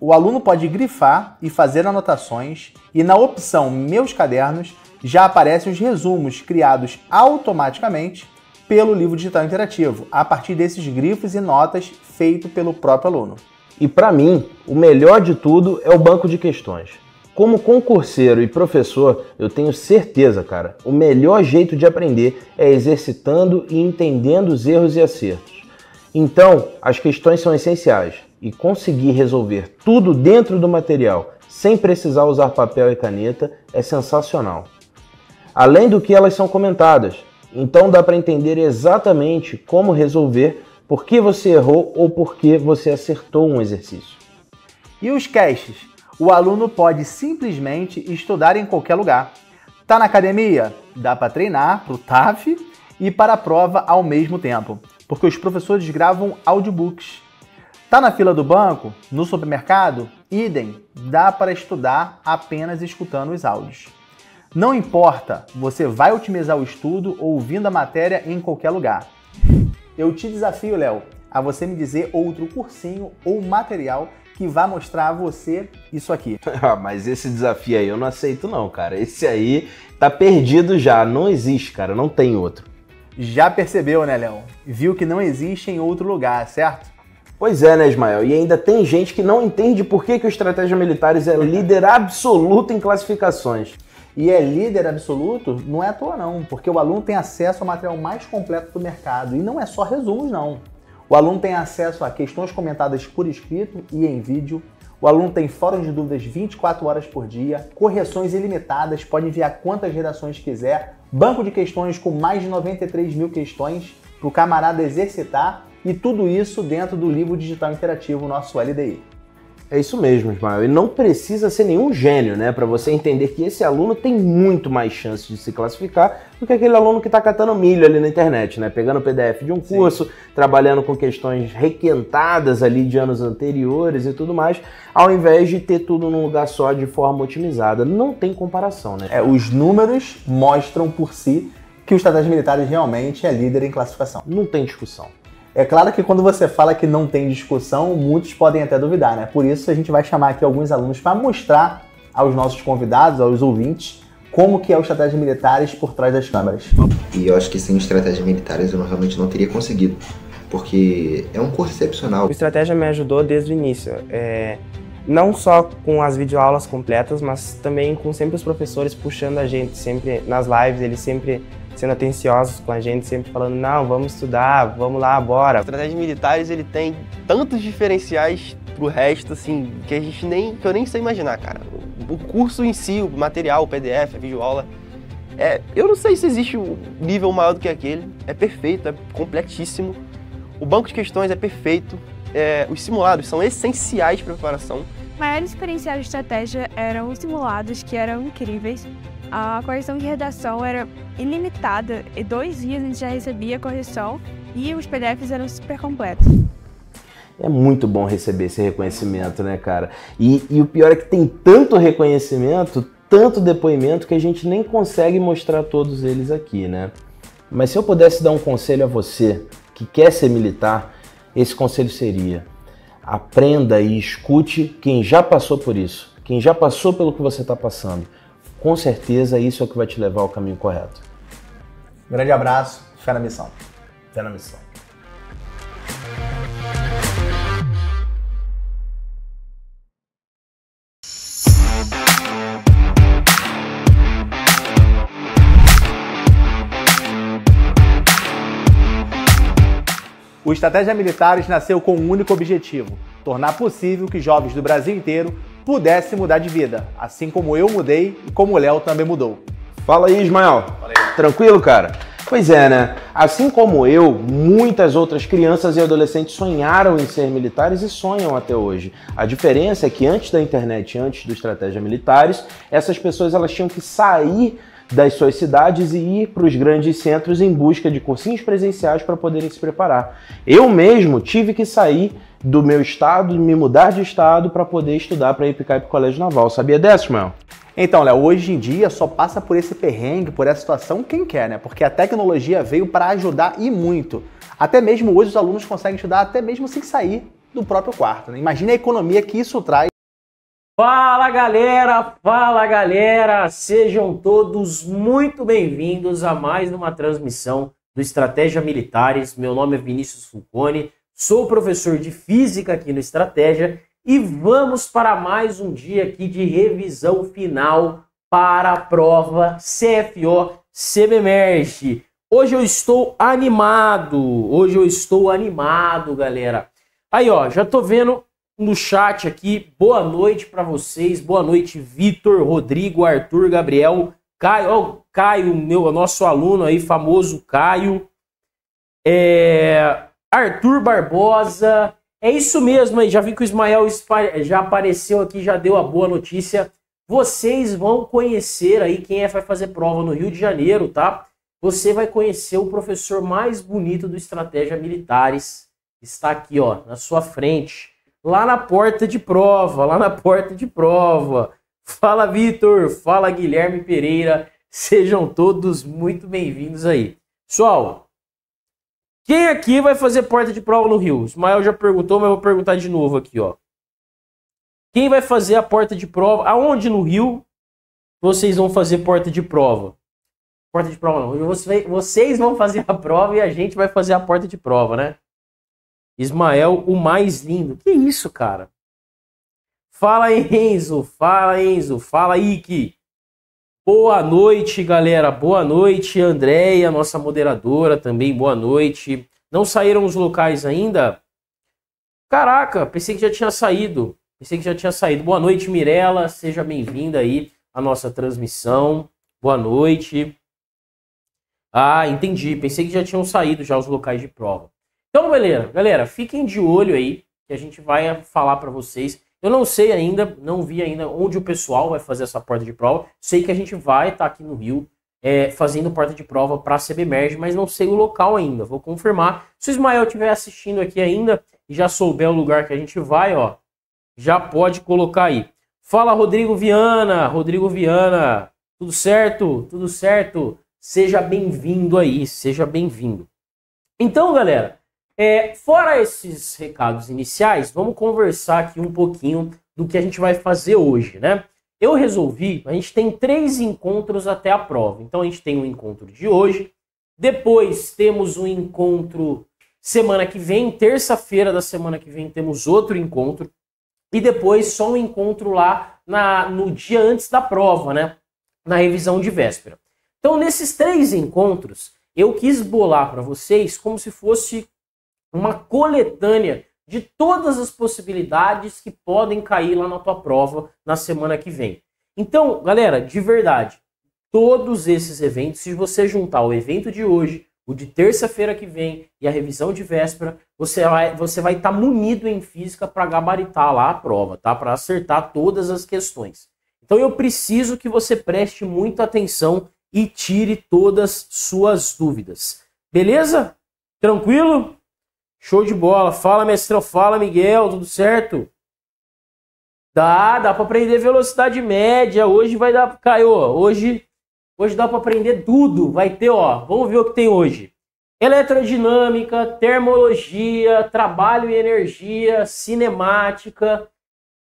o aluno pode grifar e fazer anotações, e na opção Meus Cadernos já aparecem os resumos criados automaticamente pelo livro digital interativo, a partir desses grifos e notas feito pelo próprio aluno. E para mim, o melhor de tudo é o banco de questões. Como concurseiro e professor, eu tenho certeza, cara, o melhor jeito de aprender é exercitando e entendendo os erros e acertos. Então, as questões são essenciais e conseguir resolver tudo dentro do material sem precisar usar papel e caneta é sensacional. Além do que elas são comentadas, então dá para entender exatamente como resolver, por que você errou ou por que você acertou um exercício. E os caches? O aluno pode simplesmente estudar em qualquer lugar. Tá na academia? Dá para treinar para o TAF e para a prova ao mesmo tempo, porque os professores gravam audiobooks Tá na fila do banco? No supermercado? Idem, dá para estudar apenas escutando os áudios. Não importa, você vai otimizar o estudo ouvindo a matéria em qualquer lugar. Eu te desafio, Léo, a você me dizer outro cursinho ou material que vá mostrar a você isso aqui. Ah, mas esse desafio aí eu não aceito não, cara. Esse aí tá perdido já, não existe, cara, não tem outro. Já percebeu, né, Léo? Viu que não existe em outro lugar, certo? Pois é, né, Ismael? E ainda tem gente que não entende por que, que o Estratégia Militares é líder absoluto em classificações. E é líder absoluto, não é à toa não, porque o aluno tem acesso ao material mais completo do mercado. E não é só resumos, não. O aluno tem acesso a questões comentadas por escrito e em vídeo. O aluno tem fórum de dúvidas 24 horas por dia, correções ilimitadas, pode enviar quantas redações quiser, banco de questões com mais de 93 mil questões para o camarada exercitar e tudo isso dentro do livro digital interativo, nosso LDI. É isso mesmo, Ismael. E não precisa ser nenhum gênio, né, para você entender que esse aluno tem muito mais chance de se classificar do que aquele aluno que está catando milho ali na internet, né, pegando o PDF de um Sim. curso, trabalhando com questões requentadas ali de anos anteriores e tudo mais, ao invés de ter tudo num lugar só de forma otimizada. Não tem comparação, né? É, os números mostram por si que o de Militares realmente é líder em classificação. Não tem discussão. É claro que quando você fala que não tem discussão, muitos podem até duvidar, né? Por isso a gente vai chamar aqui alguns alunos para mostrar aos nossos convidados, aos ouvintes, como que é o estratégia militares por trás das câmeras. E eu acho que sem estratégia militares eu não, realmente não teria conseguido, porque é um curso excepcional. O estratégia me ajudou desde o início, é, não só com as videoaulas completas, mas também com sempre os professores puxando a gente, sempre nas lives, eles sempre sendo atenciosos com a gente, sempre falando, não, vamos estudar, vamos lá, bora. Estratégias militares, ele tem tantos diferenciais pro resto, assim, que a gente nem, que eu nem sei imaginar, cara. O curso em si, o material, o PDF, a videoaula, é, eu não sei se existe um nível maior do que aquele, é perfeito, é completíssimo. O banco de questões é perfeito, é, os simulados são essenciais para a preparação. Maiores diferenciais de estratégia eram os simulados, que eram incríveis a correção de redação era ilimitada e dois dias a gente já recebia a correção e os PDFs eram super completos. É muito bom receber esse reconhecimento, né, cara? E, e o pior é que tem tanto reconhecimento, tanto depoimento, que a gente nem consegue mostrar todos eles aqui, né? Mas se eu pudesse dar um conselho a você que quer ser militar, esse conselho seria: aprenda e escute quem já passou por isso, quem já passou pelo que você está passando com certeza isso é o que vai te levar ao caminho correto. Grande abraço, fé na missão. Fé na missão. O Estratégia Militares nasceu com um único objetivo: tornar possível que jovens do Brasil inteiro pudesse mudar de vida, assim como eu mudei e como o Léo também mudou. Fala aí, Ismael. Fala aí. Tranquilo, cara? Pois é, né? Assim como eu, muitas outras crianças e adolescentes sonharam em ser militares e sonham até hoje. A diferença é que antes da internet, antes do estratégia militares, essas pessoas elas tinham que sair das suas cidades e ir para os grandes centros em busca de cursinhos presenciais para poderem se preparar. Eu mesmo tive que sair do meu estado, me mudar de estado para poder estudar para ir para o Colégio Naval. Sabia dessa, Ismael? Então, Léo, hoje em dia só passa por esse perrengue, por essa situação quem quer, né? Porque a tecnologia veio para ajudar e muito. Até mesmo hoje os alunos conseguem estudar até mesmo sem sair do próprio quarto. Né? Imagina a economia que isso traz Fala galera, fala galera, sejam todos muito bem-vindos a mais uma transmissão do Estratégia Militares. Meu nome é Vinícius Fulcone, sou professor de física aqui no Estratégia e vamos para mais um dia aqui de revisão final para a prova CFO CBMERG. Hoje eu estou animado, hoje eu estou animado, galera. Aí ó, já tô vendo no chat aqui. Boa noite para vocês. Boa noite, Vitor, Rodrigo, Arthur, Gabriel, Caio. Oh, Caio, meu, nosso aluno aí, famoso Caio. É... Arthur Barbosa. É isso mesmo aí. Já vi que o Ismael já apareceu aqui, já deu a boa notícia. Vocês vão conhecer aí quem é vai fazer prova no Rio de Janeiro, tá? Você vai conhecer o professor mais bonito do Estratégia Militares. Está aqui, ó, na sua frente lá na porta de prova, lá na porta de prova. Fala Vitor, fala Guilherme Pereira, sejam todos muito bem-vindos aí. Pessoal, quem aqui vai fazer porta de prova no Rio? O Ismael já perguntou, mas eu vou perguntar de novo aqui, ó. Quem vai fazer a porta de prova? Aonde no Rio vocês vão fazer porta de prova? Porta de prova não. Vocês vão fazer a prova e a gente vai fazer a porta de prova, né? Ismael, o mais lindo. Que isso, cara? Fala Enzo, fala Enzo, fala Ike. Boa noite, galera. Boa noite, Andréia, nossa moderadora também. Boa noite. Não saíram os locais ainda? Caraca, pensei que já tinha saído. Pensei que já tinha saído. Boa noite, Mirela. Seja bem-vinda aí à nossa transmissão. Boa noite. Ah, entendi. Pensei que já tinham saído já os locais de prova. Então, galera, galera, fiquem de olho aí que a gente vai falar para vocês. Eu não sei ainda, não vi ainda onde o pessoal vai fazer essa porta de prova. Sei que a gente vai estar tá aqui no Rio é, fazendo porta de prova para a CBMerge, mas não sei o local ainda. Vou confirmar. Se o Ismael estiver assistindo aqui ainda e já souber o lugar que a gente vai, ó, já pode colocar aí. Fala, Rodrigo Viana! Rodrigo Viana! Tudo certo? Tudo certo? Seja bem-vindo aí, seja bem-vindo. Então, galera, é, fora esses recados iniciais, vamos conversar aqui um pouquinho do que a gente vai fazer hoje, né? Eu resolvi, a gente tem três encontros até a prova. Então a gente tem o um encontro de hoje, depois temos um encontro semana que vem, terça-feira da semana que vem temos outro encontro e depois só um encontro lá na, no dia antes da prova, né? Na revisão de véspera. Então, nesses três encontros, eu quis bolar para vocês como se fosse uma coletânea de todas as possibilidades que podem cair lá na tua prova na semana que vem. Então, galera, de verdade, todos esses eventos, se você juntar o evento de hoje, o de terça-feira que vem e a revisão de véspera, você vai você vai estar tá munido em física para gabaritar lá a prova, tá? Para acertar todas as questões. Então eu preciso que você preste muita atenção e tire todas suas dúvidas. Beleza? Tranquilo? Show de bola. Fala, mestrão. Fala, Miguel. Tudo certo? Dá, dá para aprender velocidade média. Hoje vai dar, caiu. Hoje, hoje dá para aprender tudo. Vai ter, ó. Vamos ver o que tem hoje. Eletrodinâmica, termologia, trabalho e energia, cinemática.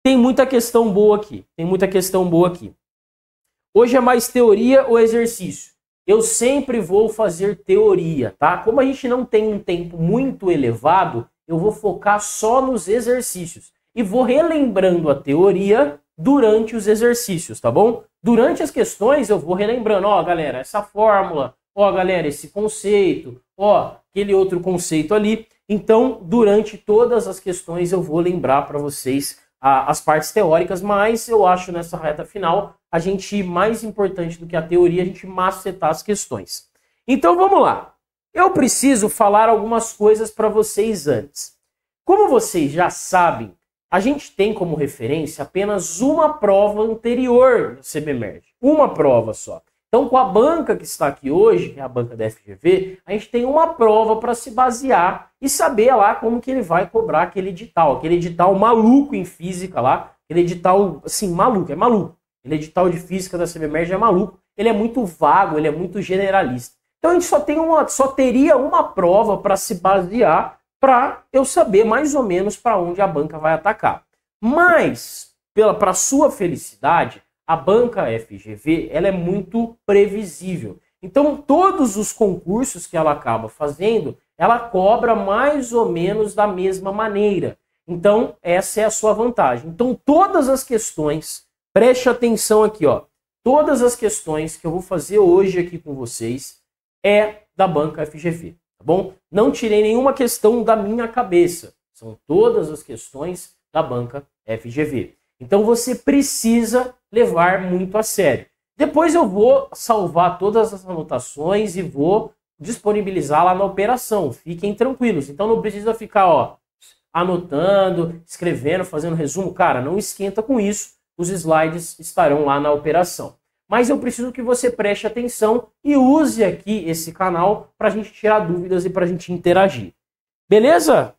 Tem muita questão boa aqui. Tem muita questão boa aqui. Hoje é mais teoria ou exercício? Eu sempre vou fazer teoria, tá? Como a gente não tem um tempo muito elevado, eu vou focar só nos exercícios e vou relembrando a teoria durante os exercícios, tá bom? Durante as questões eu vou relembrando, ó, galera, essa fórmula, ó, galera, esse conceito, ó, aquele outro conceito ali. Então, durante todas as questões eu vou lembrar para vocês a, as partes teóricas, mas eu acho nessa reta final a gente mais importante do que a teoria, a gente macetar as questões. Então vamos lá. Eu preciso falar algumas coisas para vocês antes. Como vocês já sabem, a gente tem como referência apenas uma prova anterior do CBMERG. Uma prova só. Então, com a banca que está aqui hoje, que é a banca da FGV, a gente tem uma prova para se basear e saber lá como que ele vai cobrar aquele edital, aquele edital maluco em física lá, aquele edital, assim, maluco, é maluco. Aquele edital de física da CBMERG é maluco, ele é muito vago, ele é muito generalista. Então a gente só, tem uma, só teria uma prova para se basear para eu saber mais ou menos para onde a banca vai atacar. Mas, para sua felicidade, a banca FGV ela é muito previsível. Então, todos os concursos que ela acaba fazendo, ela cobra mais ou menos da mesma maneira. Então, essa é a sua vantagem. Então, todas as questões, preste atenção aqui, ó. Todas as questões que eu vou fazer hoje aqui com vocês é da banca FGV, tá bom? Não tirei nenhuma questão da minha cabeça. São todas as questões da banca FGV. Então, você precisa levar muito a sério. Depois eu vou salvar todas as anotações e vou disponibilizar lá na operação. Fiquem tranquilos. Então não precisa ficar ó, anotando, escrevendo, fazendo resumo. Cara, não esquenta com isso. Os slides estarão lá na operação. Mas eu preciso que você preste atenção e use aqui esse canal para a gente tirar dúvidas e para a gente interagir. Beleza?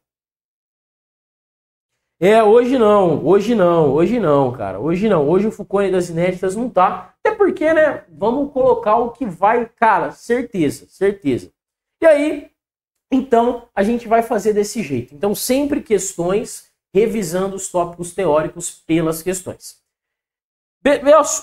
É, hoje não, hoje não, hoje não, cara. Hoje não. Hoje o Fucone das inéditas não tá. Até porque, né? Vamos colocar o que vai, cara, certeza, certeza. E aí, então, a gente vai fazer desse jeito. Então, sempre questões, revisando os tópicos teóricos pelas questões. Be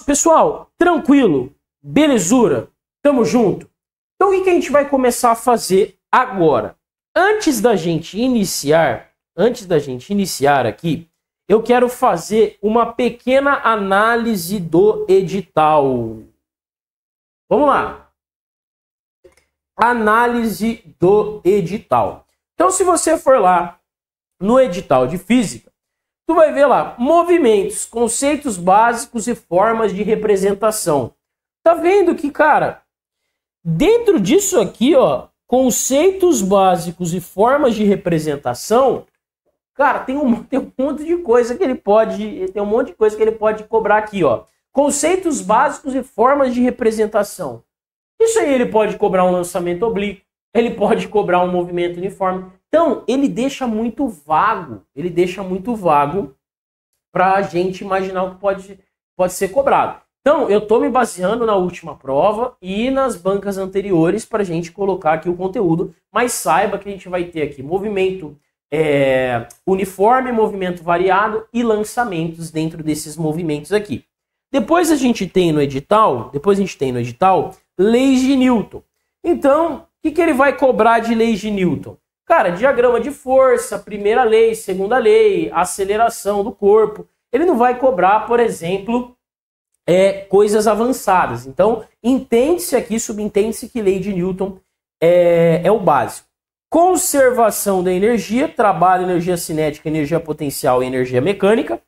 pessoal, tranquilo, belezura, tamo junto. Então, o que, que a gente vai começar a fazer agora? Antes da gente iniciar antes da gente iniciar aqui, eu quero fazer uma pequena análise do edital. Vamos lá. Análise do edital. Então, se você for lá no edital de física, tu vai ver lá movimentos, conceitos básicos e formas de representação. Tá vendo que, cara, dentro disso aqui, ó, conceitos básicos e formas de representação, Cara, tem um, tem um monte de coisa que ele pode. Tem um monte de coisa que ele pode cobrar aqui, ó. Conceitos básicos e formas de representação. Isso aí ele pode cobrar um lançamento oblíquo, ele pode cobrar um movimento uniforme. Então, ele deixa muito vago, ele deixa muito vago para a gente imaginar o que pode, pode ser cobrado. Então, eu estou me baseando na última prova e nas bancas anteriores para a gente colocar aqui o conteúdo, mas saiba que a gente vai ter aqui movimento é, uniforme, movimento variado e lançamentos dentro desses movimentos aqui. Depois a gente tem no edital, depois a gente tem no edital, leis de Newton. Então, o que, que ele vai cobrar de leis de Newton? Cara, diagrama de força, primeira lei, segunda lei, aceleração do corpo. Ele não vai cobrar, por exemplo, é, coisas avançadas. Então, entende-se aqui, subentende-se que lei de Newton é, é o básico conservação da energia, trabalho, energia cinética, energia potencial e energia mecânica.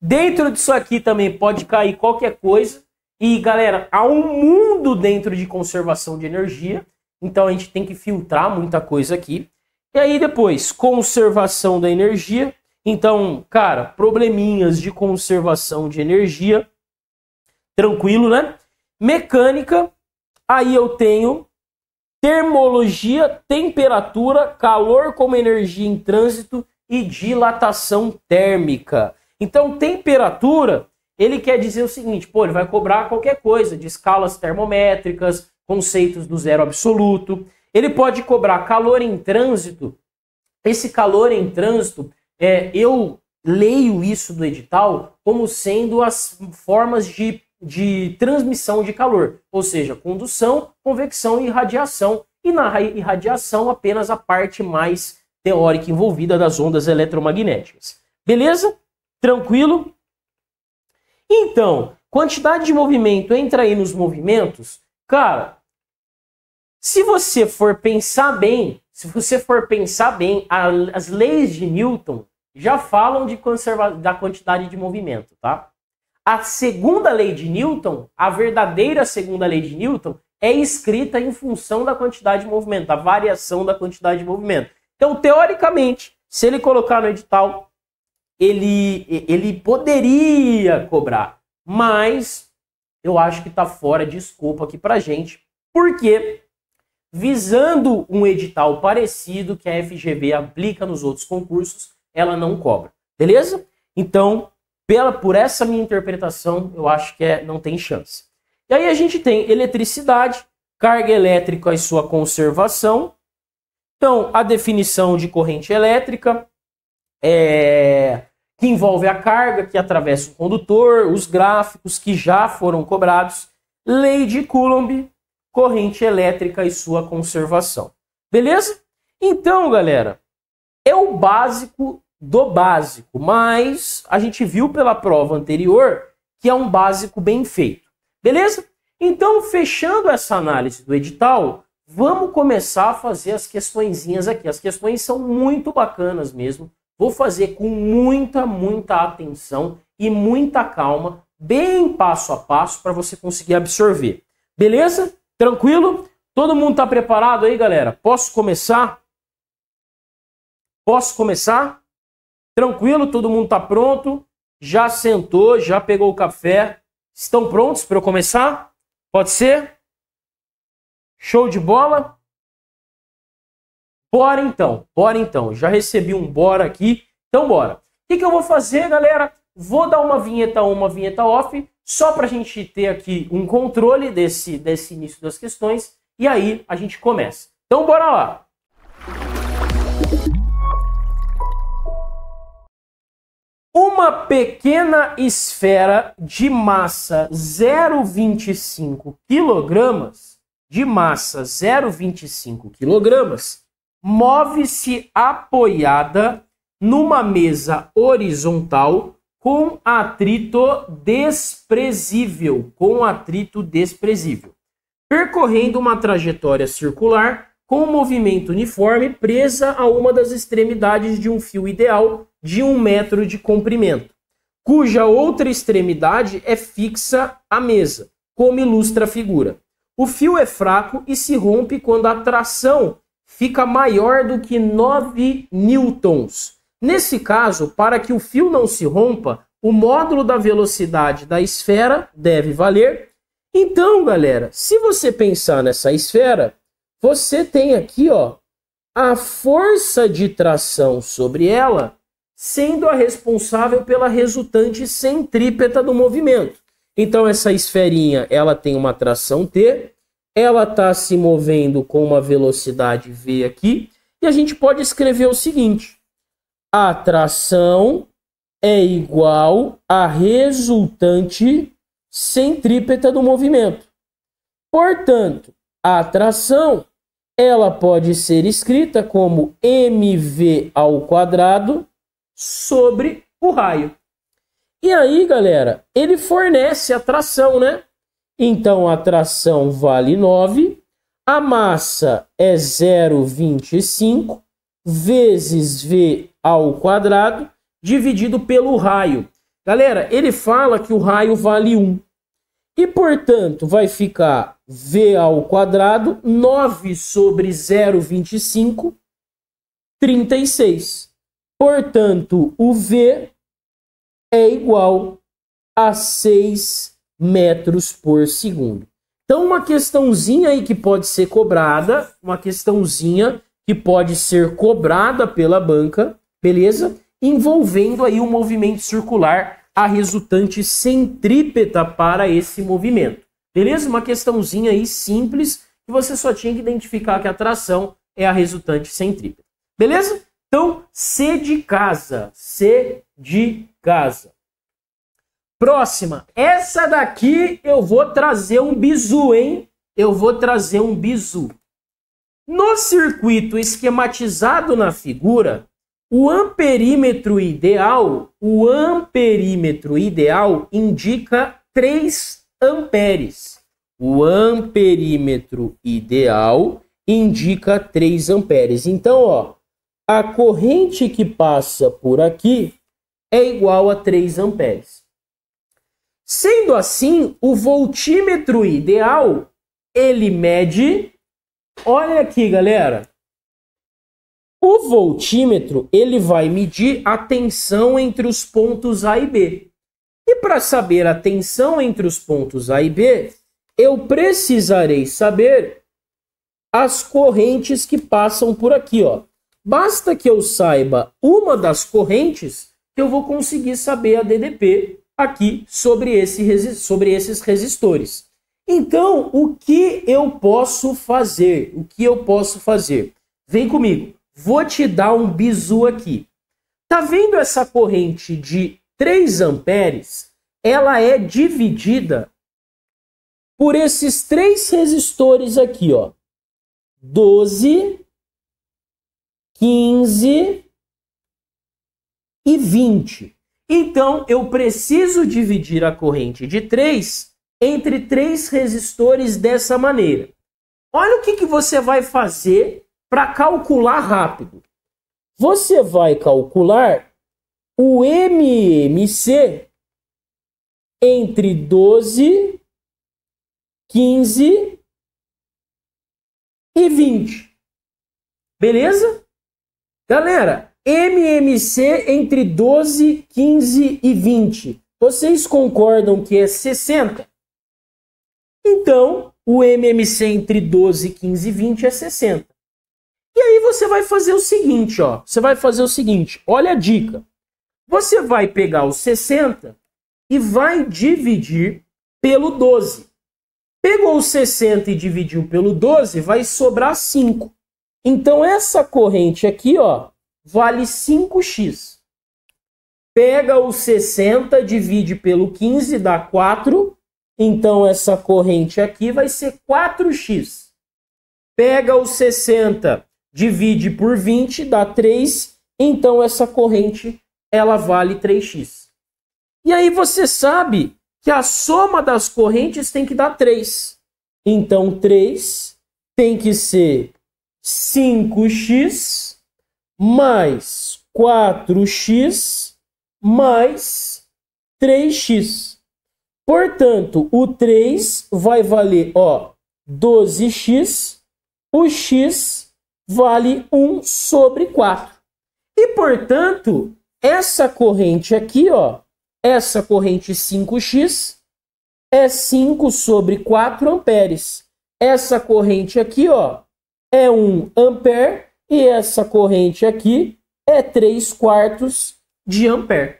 Dentro disso aqui também pode cair qualquer coisa. E galera, há um mundo dentro de conservação de energia, então a gente tem que filtrar muita coisa aqui. E aí depois, conservação da energia. Então, cara, probleminhas de conservação de energia. Tranquilo, né? Mecânica. Aí eu tenho termologia, temperatura, calor como energia em trânsito e dilatação térmica. Então, temperatura, ele quer dizer o seguinte, pô, ele vai cobrar qualquer coisa, de escalas termométricas, conceitos do zero absoluto. Ele pode cobrar calor em trânsito. Esse calor em trânsito, é, eu leio isso do edital como sendo as formas de de transmissão de calor, ou seja, condução, convecção e radiação, e na irradiação apenas a parte mais teórica envolvida das ondas eletromagnéticas. Beleza? Tranquilo? Então, quantidade de movimento entra aí nos movimentos. Cara, se você for pensar bem, se você for pensar bem, as leis de Newton já falam de da quantidade de movimento, tá? A segunda lei de Newton, a verdadeira segunda lei de Newton, é escrita em função da quantidade de movimento, da variação da quantidade de movimento. Então, teoricamente, se ele colocar no edital, ele, ele poderia cobrar, mas eu acho que está fora de escopo aqui para gente, porque visando um edital parecido que a FGV aplica nos outros concursos, ela não cobra, beleza? Então, pela, por essa minha interpretação, eu acho que é, não tem chance. E aí a gente tem eletricidade, carga elétrica e sua conservação. Então, a definição de corrente elétrica, é, que envolve a carga que atravessa o condutor, os gráficos que já foram cobrados, lei de Coulomb, corrente elétrica e sua conservação. Beleza? Então, galera, é o básico do básico, mas a gente viu pela prova anterior que é um básico bem feito. Beleza? Então, fechando essa análise do edital, vamos começar a fazer as questõezinhas aqui. As questões são muito bacanas mesmo. Vou fazer com muita, muita atenção e muita calma, bem passo a passo, para você conseguir absorver. Beleza? Tranquilo? Todo mundo está preparado aí, galera? Posso começar? Posso começar? Tranquilo, todo mundo está pronto? Já sentou, já pegou o café? Estão prontos para eu começar? Pode ser? Show de bola? Bora então, bora então. Já recebi um bora aqui, então bora. O que, que eu vou fazer, galera? Vou dar uma vinheta on, uma vinheta off, só para a gente ter aqui um controle desse, desse início das questões, e aí a gente começa. Então bora lá! Uma pequena esfera de massa 0,25 kg, de massa 0,25 kg, move-se apoiada numa mesa horizontal com atrito desprezível, com atrito desprezível, percorrendo uma trajetória circular com um movimento uniforme presa a uma das extremidades de um fio ideal de um metro de comprimento, cuja outra extremidade é fixa à mesa, como ilustra a figura. O fio é fraco e se rompe quando a tração fica maior do que 9 newtons. Nesse caso, para que o fio não se rompa, o módulo da velocidade da esfera deve valer. Então, galera, se você pensar nessa esfera, você tem aqui ó, a força de tração sobre ela sendo a responsável pela resultante centrípeta do movimento. Então essa esferinha ela tem uma tração T, ela está se movendo com uma velocidade V aqui, e a gente pode escrever o seguinte: a tração é igual à resultante centrípeta do movimento. Portanto, a tração ela pode ser escrita como mv ao quadrado sobre o raio. E aí, galera, ele fornece a tração, né? Então a tração vale 9, a massa é 0,25 vezes v ao quadrado dividido pelo raio. Galera, ele fala que o raio vale 1. E, portanto, vai ficar V ao quadrado, 9 sobre 0,25, 36. Portanto, o V é igual a 6 metros por segundo. Então, uma questãozinha aí que pode ser cobrada, uma questãozinha que pode ser cobrada pela banca, beleza? Envolvendo aí o um movimento circular, a resultante centrípeta para esse movimento. Beleza? Uma questãozinha aí simples que você só tinha que identificar que a tração é a resultante centrípeta. Beleza? Então, C de casa. C de casa. Próxima. Essa daqui eu vou trazer um bizu, hein? Eu vou trazer um bizu. No circuito esquematizado na figura, o amperímetro ideal, o amperímetro ideal indica três amperes. O amperímetro ideal indica 3 amperes. Então, ó, a corrente que passa por aqui é igual a 3 amperes. Sendo assim, o voltímetro ideal, ele mede... Olha aqui, galera. O voltímetro, ele vai medir a tensão entre os pontos A e B. E para saber a tensão entre os pontos A e B, eu precisarei saber as correntes que passam por aqui. Ó. Basta que eu saiba uma das correntes que eu vou conseguir saber a DDP aqui sobre, esse, sobre esses resistores. Então, o que eu posso fazer? O que eu posso fazer? Vem comigo. Vou te dar um bizu aqui. Tá vendo essa corrente de 3 amperes, ela é dividida por esses três resistores aqui, ó. 12, 15 e 20. Então, eu preciso dividir a corrente de 3 entre três resistores dessa maneira. Olha o que, que você vai fazer para calcular rápido. Você vai calcular o MMC entre 12, 15 e 20. Beleza? Galera, MMC entre 12, 15 e 20. Vocês concordam que é 60? Então, o MMC entre 12, 15 e 20 é 60. E aí você vai fazer o seguinte, ó. Você vai fazer o seguinte, olha a dica. Você vai pegar os 60 e vai dividir pelo 12. Pegou os 60 e dividiu pelo 12, vai sobrar 5. Então essa corrente aqui, ó, vale 5x. Pega os 60, divide pelo 15, dá 4. Então essa corrente aqui vai ser 4x. Pega os 60, divide por 20, dá 3. Então essa corrente ela vale 3x. E aí você sabe que a soma das correntes tem que dar 3. Então 3 tem que ser 5x mais 4x mais 3x. Portanto, o 3 vai valer ó, 12x, o x vale 1 sobre 4. E, portanto, essa corrente aqui, ó, essa corrente 5x é 5 sobre 4 amperes. Essa corrente aqui, ó, é 1 ampere e essa corrente aqui é 3 quartos de ampere.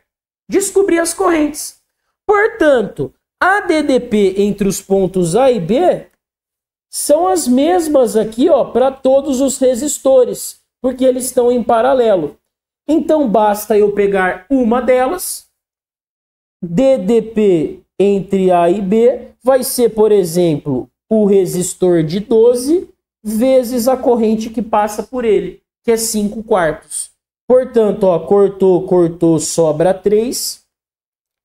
Descobri as correntes. Portanto, a DDP entre os pontos A e B são as mesmas aqui, ó, para todos os resistores, porque eles estão em paralelo. Então basta eu pegar uma delas, DDP entre A e B vai ser, por exemplo, o resistor de 12 vezes a corrente que passa por ele, que é 5 quartos. Portanto, ó, cortou, cortou, sobra 3.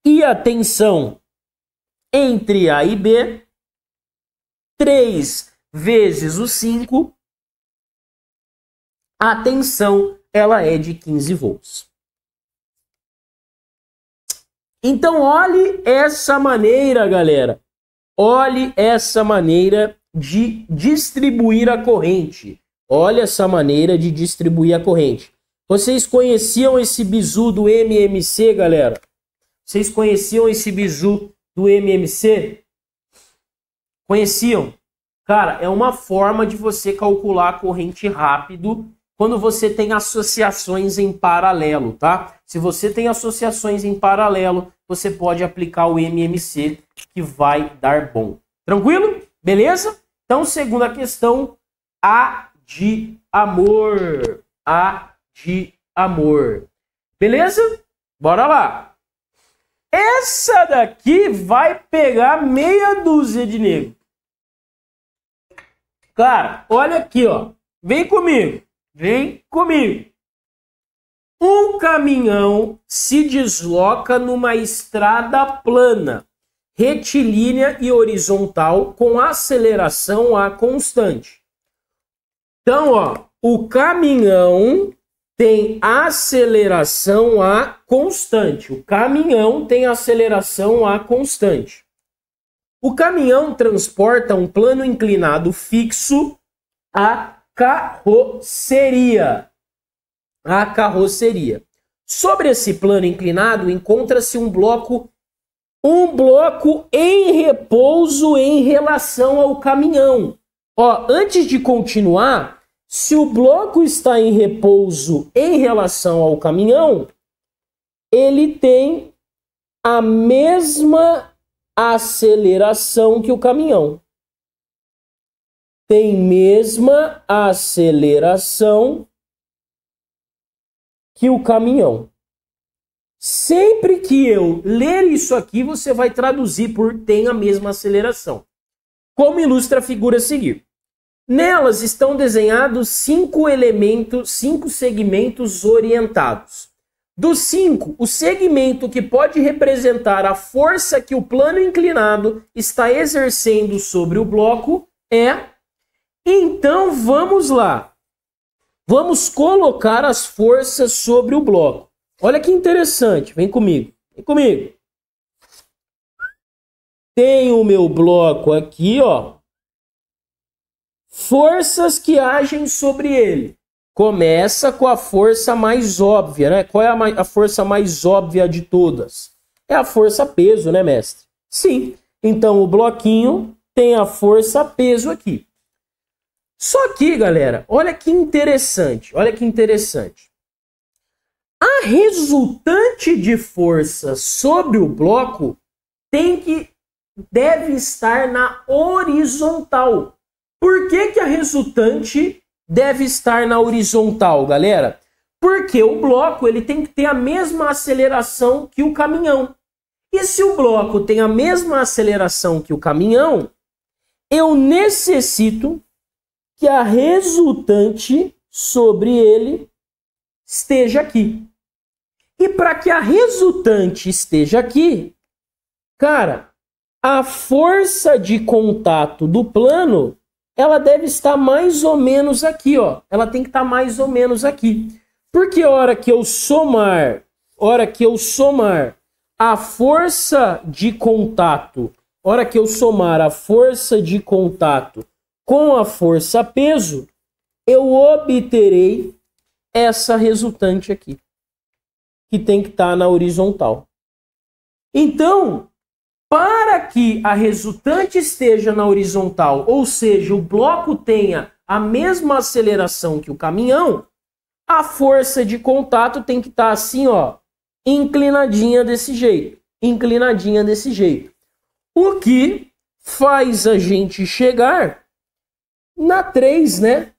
E a tensão entre A e B, 3 vezes o 5, a tensão ela é de 15 volts. Então, olhe essa maneira, galera. Olhe essa maneira de distribuir a corrente. Olha essa maneira de distribuir a corrente. Vocês conheciam esse bizu do MMC, galera? Vocês conheciam esse bizu do MMC? Conheciam? Cara, é uma forma de você calcular a corrente rápido quando você tem associações em paralelo, tá? Se você tem associações em paralelo, você pode aplicar o MMC que vai dar bom. Tranquilo? Beleza? Então, segunda questão, A de amor. A de amor. Beleza? Bora lá. Essa daqui vai pegar meia dúzia de negro. Cara, olha aqui, ó. Vem comigo. Vem comigo. Um caminhão se desloca numa estrada plana, retilínea e horizontal com aceleração a constante. Então, ó, o caminhão tem aceleração a constante. O caminhão tem aceleração a constante. O caminhão transporta um plano inclinado fixo a carroceria. A carroceria. Sobre esse plano inclinado encontra-se um bloco um bloco em repouso em relação ao caminhão. Ó, antes de continuar, se o bloco está em repouso em relação ao caminhão, ele tem a mesma aceleração que o caminhão tem mesma aceleração que o caminhão. Sempre que eu ler isso aqui, você vai traduzir por tem a mesma aceleração. Como ilustra a figura a seguir. Nelas estão desenhados cinco elementos, cinco segmentos orientados. Dos cinco, o segmento que pode representar a força que o plano inclinado está exercendo sobre o bloco é então vamos lá. Vamos colocar as forças sobre o bloco. Olha que interessante, vem comigo. Vem comigo. Tenho o meu bloco aqui, ó. Forças que agem sobre ele. Começa com a força mais óbvia, né? Qual é a, a força mais óbvia de todas? É a força peso, né, mestre? Sim. Então o bloquinho tem a força peso aqui. Só que, galera, olha que interessante, olha que interessante. A resultante de força sobre o bloco tem que deve estar na horizontal. Por que, que a resultante deve estar na horizontal, galera? Porque o bloco ele tem que ter a mesma aceleração que o caminhão. E se o bloco tem a mesma aceleração que o caminhão, eu necessito que a resultante sobre ele esteja aqui. E para que a resultante esteja aqui, cara, a força de contato do plano, ela deve estar mais ou menos aqui, ó. Ela tem que estar tá mais ou menos aqui. Porque a hora que eu somar, hora que eu somar a força de contato, hora que eu somar a força de contato com a força peso, eu obterei essa resultante aqui, que tem que estar tá na horizontal. Então, para que a resultante esteja na horizontal, ou seja, o bloco tenha a mesma aceleração que o caminhão, a força de contato tem que estar tá assim, ó, inclinadinha desse jeito, inclinadinha desse jeito. O que faz a gente chegar na 3, né?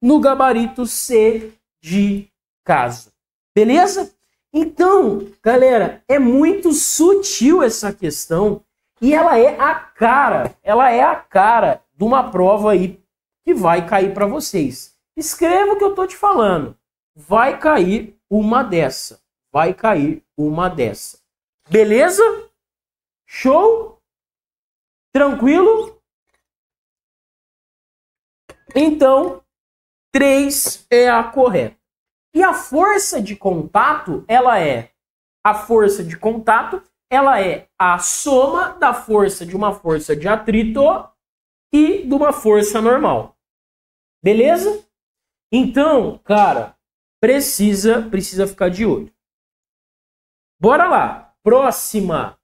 No gabarito C de casa. Beleza? Então, galera, é muito sutil essa questão e ela é a cara, ela é a cara de uma prova aí que vai cair para vocês. Escreva o que eu tô te falando. Vai cair uma dessa. Vai cair uma dessa. Beleza? Show? Tranquilo? Então, 3 é a correta. E a força de contato, ela é a força de contato, ela é a soma da força de uma força de atrito e de uma força normal. Beleza? Então, cara, precisa, precisa ficar de olho. Bora lá. Próxima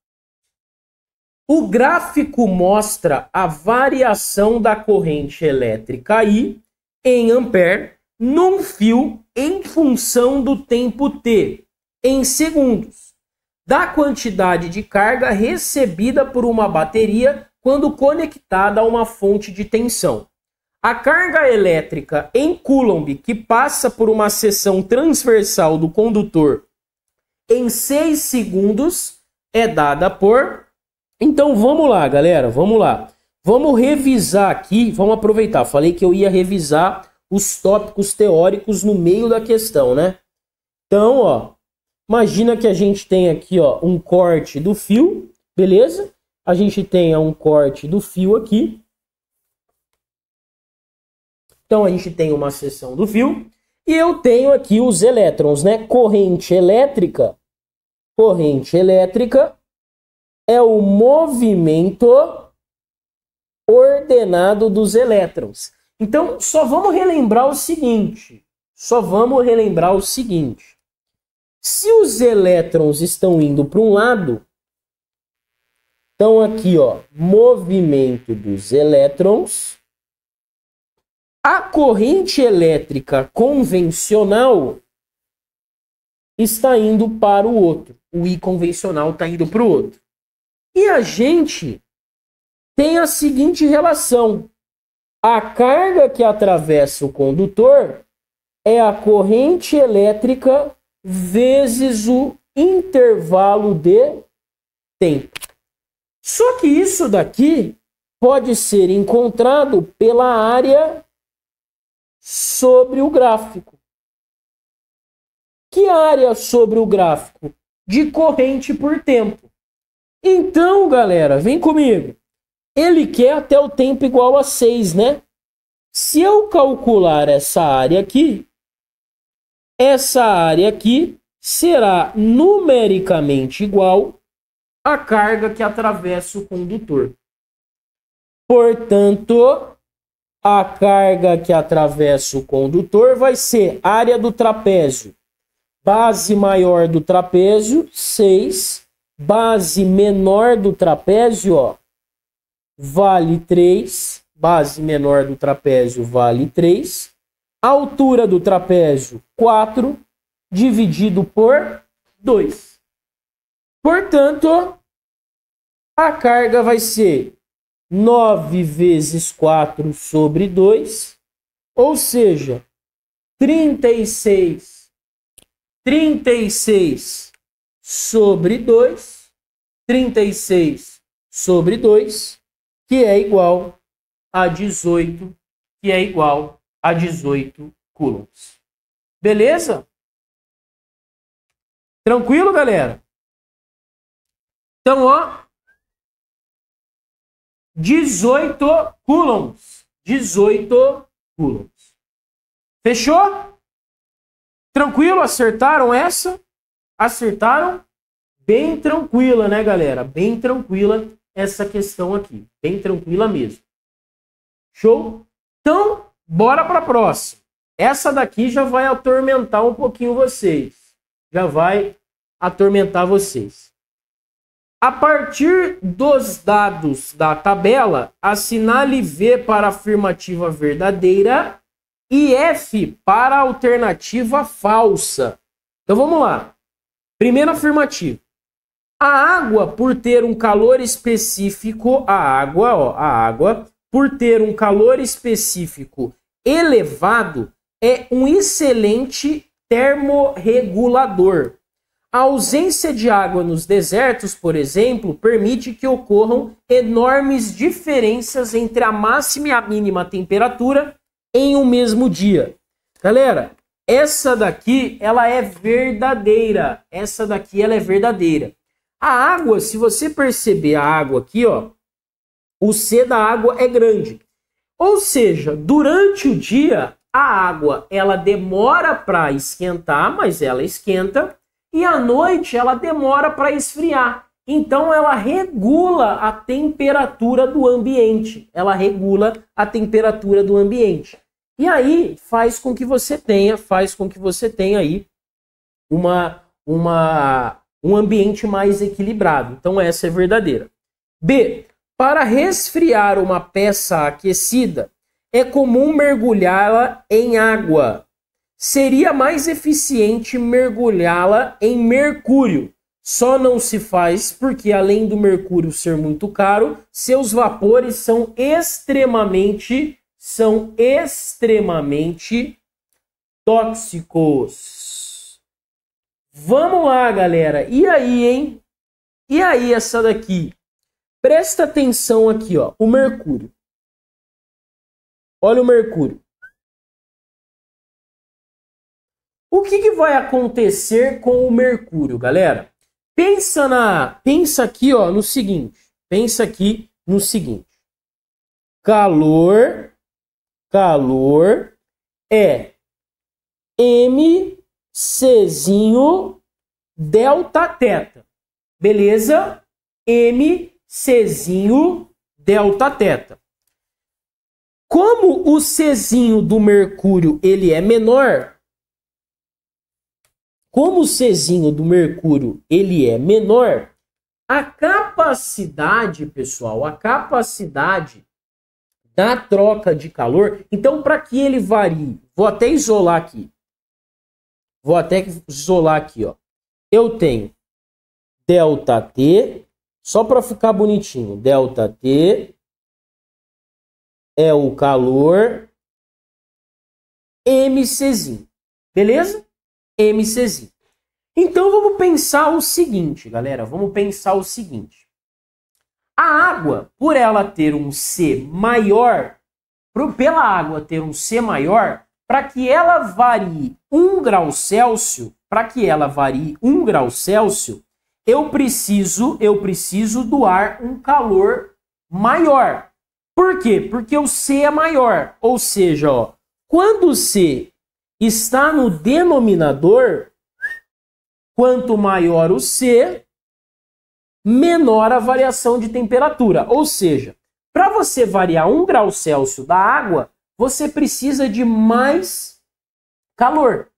o gráfico mostra a variação da corrente elétrica I em ampere num fio em função do tempo t, em segundos, da quantidade de carga recebida por uma bateria quando conectada a uma fonte de tensão. A carga elétrica em Coulomb que passa por uma seção transversal do condutor em 6 segundos é dada por então vamos lá, galera, vamos lá. Vamos revisar aqui, vamos aproveitar. Falei que eu ia revisar os tópicos teóricos no meio da questão, né? Então, ó, imagina que a gente tem aqui, ó, um corte do fio, beleza? A gente tem um corte do fio aqui. Então a gente tem uma seção do fio e eu tenho aqui os elétrons, né? Corrente elétrica, corrente elétrica é o movimento ordenado dos elétrons. Então, só vamos relembrar o seguinte, só vamos relembrar o seguinte. Se os elétrons estão indo para um lado, então aqui, ó, movimento dos elétrons, a corrente elétrica convencional está indo para o outro. O I convencional está indo para o outro. E a gente tem a seguinte relação: a carga que atravessa o condutor é a corrente elétrica vezes o intervalo de tempo. Só que isso daqui pode ser encontrado pela área sobre o gráfico. Que área sobre o gráfico? De corrente por tempo. Então, galera, vem comigo. Ele quer até o tempo igual a 6, né? Se eu calcular essa área aqui, essa área aqui será numericamente igual à carga que atravessa o condutor. Portanto, a carga que atravessa o condutor vai ser área do trapézio. Base maior do trapézio, 6 base menor do trapézio, ó, vale 3, base menor do trapézio vale 3, altura do trapézio 4, dividido por 2. Portanto, a carga vai ser 9 vezes 4 sobre 2, ou seja, 36, 36 sobre 2, 36 sobre 2, que é igual a 18, que é igual a 18 coulombs. Beleza? Tranquilo, galera? Então, ó, 18 coulombs. 18 coulombs. Fechou? Tranquilo? Acertaram essa? Acertaram? Bem tranquila, né, galera? Bem tranquila essa questão aqui. Bem tranquila mesmo. Show? Então, bora para a próxima. Essa daqui já vai atormentar um pouquinho vocês. Já vai atormentar vocês. A partir dos dados da tabela, assinale V para afirmativa verdadeira e F para alternativa falsa. Então vamos lá. Primeira afirmativa. A água, por ter um calor específico, a água, ó, a água, por ter um calor específico elevado, é um excelente termorregulador. A ausência de água nos desertos, por exemplo, permite que ocorram enormes diferenças entre a máxima e a mínima temperatura em um mesmo dia. Galera, essa daqui, ela é verdadeira. Essa daqui, ela é verdadeira. A água, se você perceber a água aqui, ó, o C da água é grande. Ou seja, durante o dia, a água ela demora para esquentar, mas ela esquenta, e à noite ela demora para esfriar. Então ela regula a temperatura do ambiente. Ela regula a temperatura do ambiente. E aí faz com que você tenha, faz com que você tenha aí uma, uma, um ambiente mais equilibrado. Então essa é verdadeira. B. Para resfriar uma peça aquecida, é comum mergulhá-la em água. Seria mais eficiente mergulhá-la em mercúrio. Só não se faz porque, além do mercúrio ser muito caro, seus vapores são extremamente são extremamente tóxicos. Vamos lá, galera. E aí, hein? E aí essa daqui? Presta atenção aqui, ó, o mercúrio. Olha o mercúrio. O que, que vai acontecer com o mercúrio, galera? Pensa na, pensa aqui, ó, no seguinte. Pensa aqui no seguinte. Calor calor é MCzinho delta teta. Beleza? MCzinho delta teta. Como o Czinho do mercúrio ele é menor, como o Czinho do mercúrio ele é menor, a capacidade, pessoal, a capacidade na troca de calor. Então, para que ele varie, vou até isolar aqui. Vou até isolar aqui, ó. Eu tenho delta T, só para ficar bonitinho, delta T é o calor MCzinho. Beleza? MCzinho. Então vamos pensar o seguinte, galera, vamos pensar o seguinte. A água, por ela ter um C maior, por, pela água ter um C maior, para que ela varie 1 grau Celsius, para que ela varie 1 grau Celsius, eu preciso, eu preciso do ar um calor maior. Por quê? Porque o C é maior, ou seja, ó, quando o C está no denominador, quanto maior o C, menor a variação de temperatura. Ou seja, para você variar 1 grau Celsius da água, você precisa de mais calor.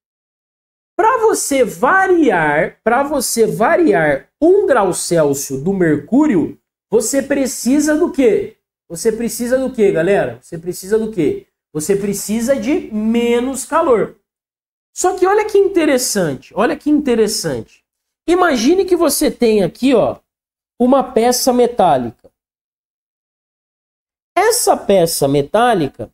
Para você variar, para você variar 1 grau Celsius do mercúrio, você precisa do quê? Você precisa do quê, galera? Você precisa do quê? Você precisa de menos calor. Só que olha que interessante, olha que interessante. Imagine que você tem aqui, ó, uma peça metálica. Essa peça metálica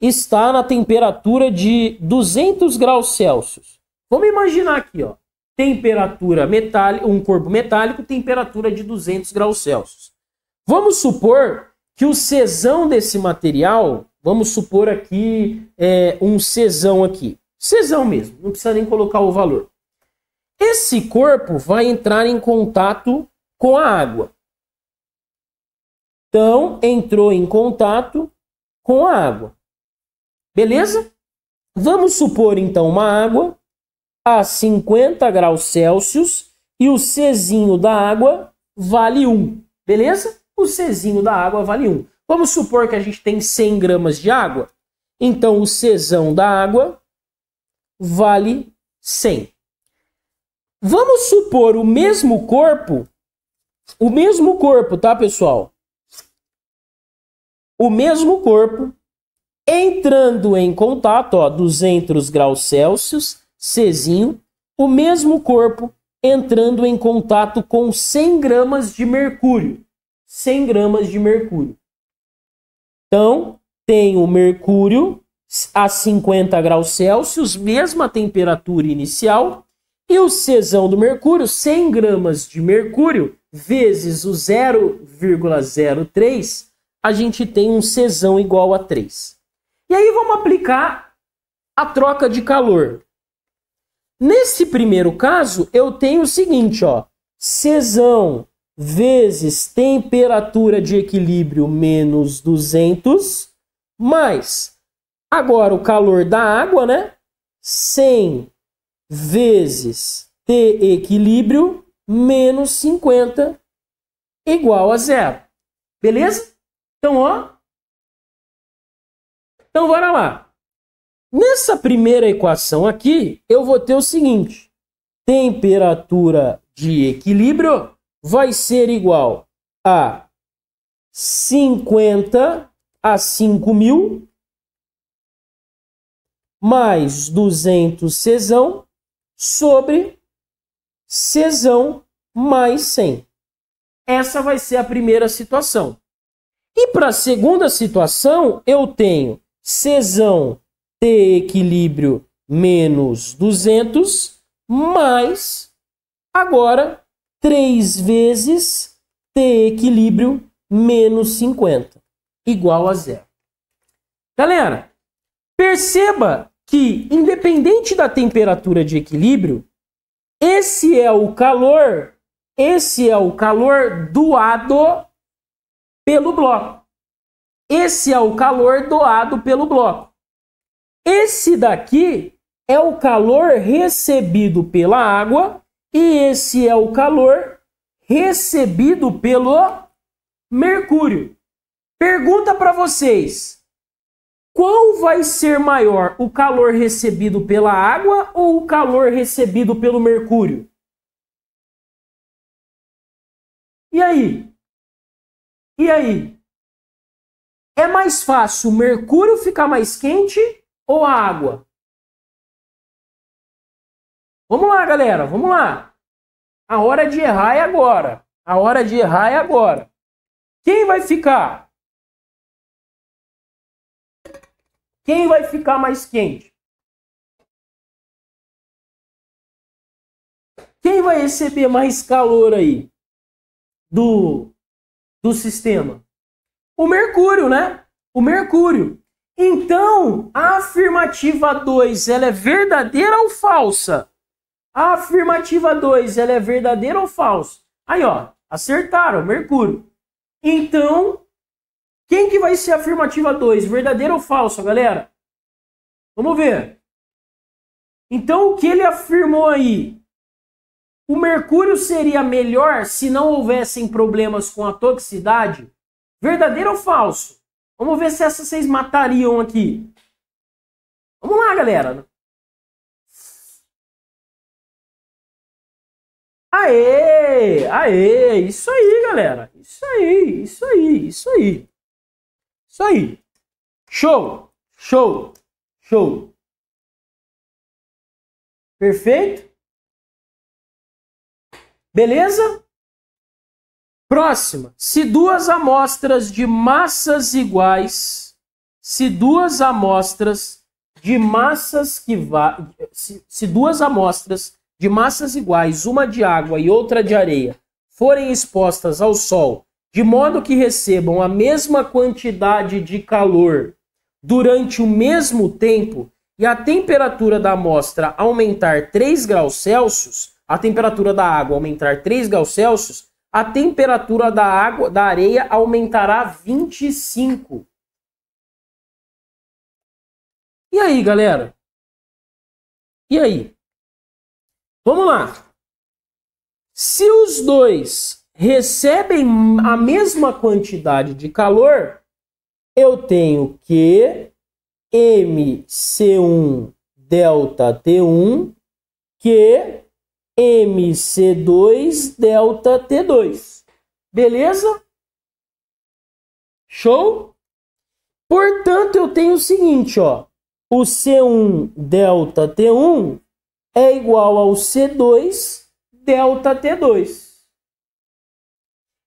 está na temperatura de 200 graus Celsius. Vamos imaginar aqui, ó, temperatura metálica, um corpo metálico, temperatura de 200 graus Celsius. Vamos supor que o cesão desse material, vamos supor aqui é, um cesão aqui, cesão mesmo, não precisa nem colocar o valor. Esse corpo vai entrar em contato com a água. Então, entrou em contato com a água. Beleza? Vamos supor então uma água a 50 graus Celsius e o Czinho da água vale 1. Beleza? O Czinho da água vale 1. Vamos supor que a gente tem 100 gramas de água. Então o Czão da água vale 100. Vamos supor o mesmo corpo o mesmo corpo, tá, pessoal? O mesmo corpo entrando em contato, ó, 200 graus Celsius, Czinho, o mesmo corpo entrando em contato com 100 gramas de mercúrio. 100 gramas de mercúrio. Então, tem o mercúrio a 50 graus Celsius, mesma temperatura inicial, e o cesão do mercúrio, 100 gramas de mercúrio, vezes o 0,03, a gente tem um cesão igual a 3. E aí vamos aplicar a troca de calor. Nesse primeiro caso, eu tenho o seguinte, ó, cesão vezes temperatura de equilíbrio menos 200, mais, agora o calor da água, né, 100 vezes T equilíbrio menos 50 igual a zero. Beleza? Então, ó. Então, bora lá. Nessa primeira equação aqui, eu vou ter o seguinte. Temperatura de equilíbrio vai ser igual a 50 a 5.000 mil mais 200 cesão sobre Cesão mais 100. Essa vai ser a primeira situação. E para a segunda situação, eu tenho Cesão T equilíbrio menos 200, mais, agora, 3 vezes T equilíbrio menos 50, igual a zero. Galera, perceba que, independente da temperatura de equilíbrio, esse é o calor, esse é o calor doado pelo bloco. Esse é o calor doado pelo bloco. Esse daqui é o calor recebido pela água e esse é o calor recebido pelo mercúrio. Pergunta para vocês: qual vai ser maior, o calor recebido pela água ou o calor recebido pelo mercúrio? E aí? E aí? É mais fácil o mercúrio ficar mais quente ou a água? Vamos lá, galera, vamos lá. A hora de errar é agora. A hora de errar é agora. Quem vai ficar? Quem vai ficar mais quente? Quem vai receber mais calor aí do, do sistema? O mercúrio, né? O mercúrio. Então, a afirmativa 2, ela é verdadeira ou falsa? A afirmativa 2, ela é verdadeira ou falsa? Aí, ó, acertaram, mercúrio. Então, quem que vai ser a afirmativa 2? Verdadeira ou falsa, galera? Vamos ver. Então, o que ele afirmou aí? O mercúrio seria melhor se não houvessem problemas com a toxicidade? Verdadeiro ou falso? Vamos ver se essas vocês matariam aqui. Vamos lá, galera. Aê! Aê! Isso aí, galera. Isso aí, isso aí, isso aí. Isso aí. Show! Show! Show! Perfeito? Beleza? Próxima. Se duas amostras de massas iguais, se duas amostras de massas que va... se, se duas amostras de massas iguais, uma de água e outra de areia, forem expostas ao sol de modo que recebam a mesma quantidade de calor durante o mesmo tempo e a temperatura da amostra aumentar 3 graus Celsius, a temperatura da água aumentar 3 graus Celsius, a temperatura da água da areia aumentará 25. E aí, galera? E aí? Vamos lá. Se os dois recebem a mesma quantidade de calor, eu tenho que MC1 delta T1 que MC2 delta T2. Beleza? Show? Portanto, eu tenho o seguinte, ó. O C1 delta T1 é igual ao C2 delta T2.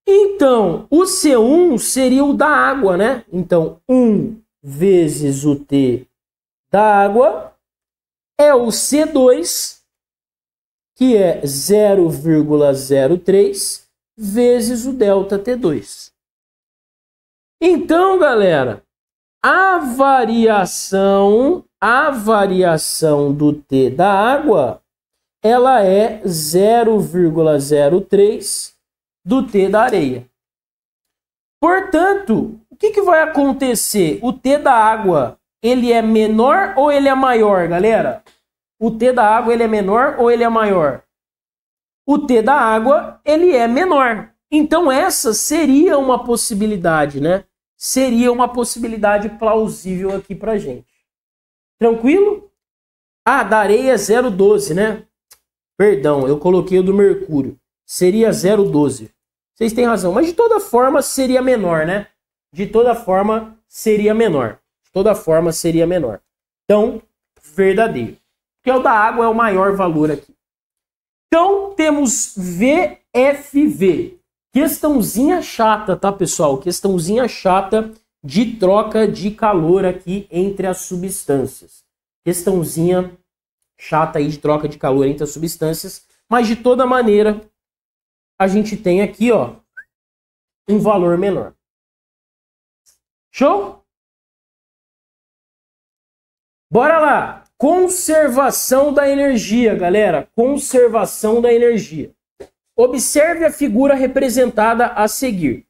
Então, o C1 seria o da água, né? Então, 1 vezes o T da água é o C2, que é 0,03 vezes o delta T2. Então, galera, a variação, a variação do T da água, ela é 0,03 do T da areia. Portanto, o que, que vai acontecer? O T da água, ele é menor ou ele é maior, galera? O T da água, ele é menor ou ele é maior? O T da água, ele é menor. Então essa seria uma possibilidade, né? Seria uma possibilidade plausível aqui pra gente. Tranquilo? Ah, da areia é 0,12, né? Perdão, eu coloquei o do mercúrio seria 0,12. Vocês têm razão, mas de toda forma seria menor, né? De toda forma seria menor. De toda forma seria menor. Então, verdadeiro. Porque o da água é o maior valor aqui. Então, temos VFV. Questãozinha chata, tá, pessoal? Questãozinha chata de troca de calor aqui entre as substâncias. Questãozinha chata aí de troca de calor entre as substâncias, mas de toda maneira a gente tem aqui, ó, um valor menor. Show? Bora lá! Conservação da energia, galera. Conservação da energia. Observe a figura representada a seguir.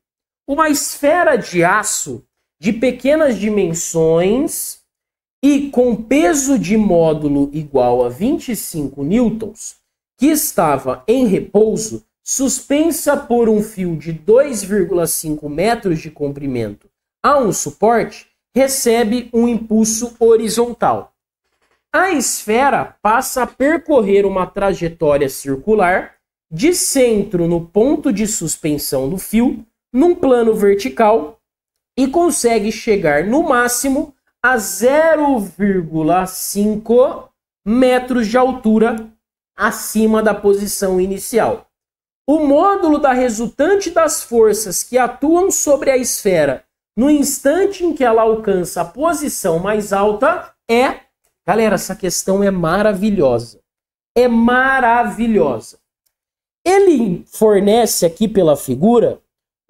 Uma esfera de aço de pequenas dimensões e com peso de módulo igual a 25 newtons, que estava em repouso, suspensa por um fio de 2,5 metros de comprimento a um suporte, recebe um impulso horizontal. A esfera passa a percorrer uma trajetória circular de centro no ponto de suspensão do fio, num plano vertical, e consegue chegar no máximo a 0,5 metros de altura acima da posição inicial. O módulo da resultante das forças que atuam sobre a esfera no instante em que ela alcança a posição mais alta é. Galera, essa questão é maravilhosa. É maravilhosa. Ele fornece aqui pela figura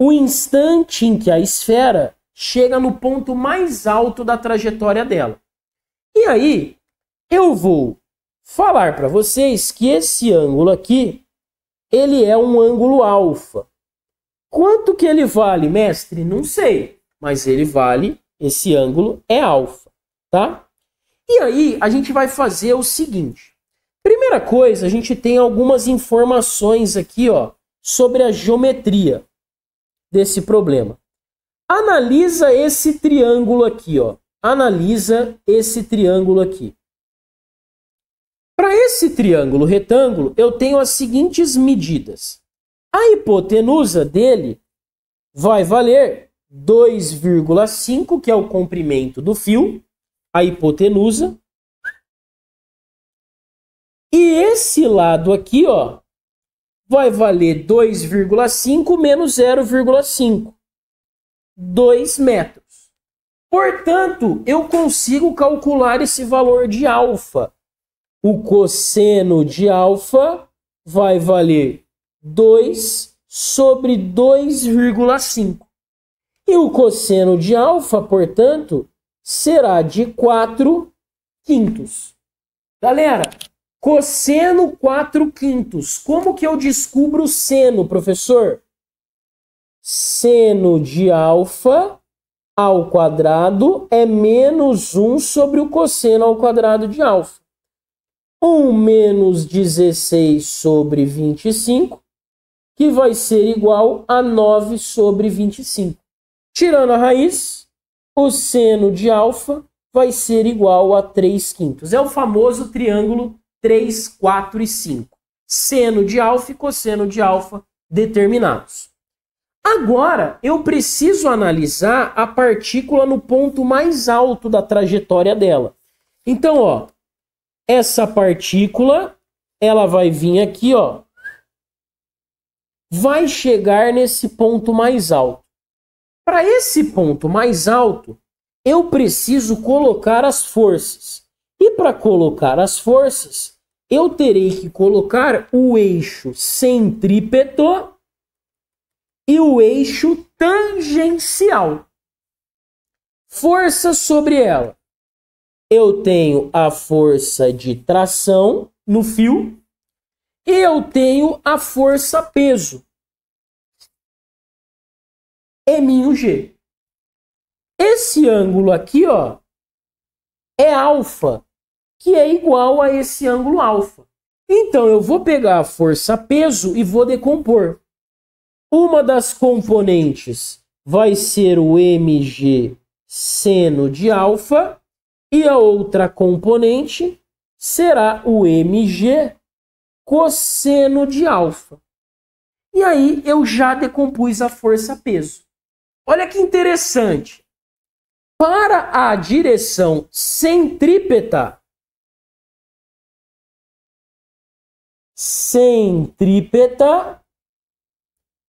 o instante em que a esfera chega no ponto mais alto da trajetória dela. E aí, eu vou falar para vocês que esse ângulo aqui ele é um ângulo alfa. Quanto que ele vale, mestre? Não sei, mas ele vale, esse ângulo é alfa, tá? E aí a gente vai fazer o seguinte. Primeira coisa, a gente tem algumas informações aqui, ó, sobre a geometria desse problema. Analisa esse triângulo aqui, ó. Analisa esse triângulo aqui. Para esse triângulo retângulo, eu tenho as seguintes medidas. A hipotenusa dele vai valer 2,5, que é o comprimento do fio, a hipotenusa. E esse lado aqui, ó, vai valer 2,5 menos 0,5. 2 metros. Portanto, eu consigo calcular esse valor de alfa o cosseno de alfa vai valer 2 sobre 2,5. E o cosseno de alfa, portanto, será de 4 quintos. Galera, cosseno 4 quintos. Como que eu descubro o seno, professor? Seno de alfa ao quadrado é menos 1 sobre o cosseno ao quadrado de alfa. 1 menos 16 sobre 25, que vai ser igual a 9 sobre 25. Tirando a raiz, o seno de alfa vai ser igual a 3 quintos. É o famoso triângulo 3, 4 e 5. Seno de alfa e cosseno de alfa determinados. Agora, eu preciso analisar a partícula no ponto mais alto da trajetória dela. Então, ó, essa partícula ela vai vir aqui, ó, vai chegar nesse ponto mais alto. Para esse ponto mais alto, eu preciso colocar as forças. E para colocar as forças, eu terei que colocar o eixo centrípeto e o eixo tangencial. Força sobre ela eu tenho a força de tração no fio e eu tenho a força peso. M'G. Esse ângulo aqui, ó, é alfa, que é igual a esse ângulo alfa. Então eu vou pegar a força peso e vou decompor. Uma das componentes vai ser o mg seno de alfa e a outra componente será o mg cosseno de alfa. E aí eu já decompus a força-peso. Olha que interessante. Para a direção centrípeta, centrípeta,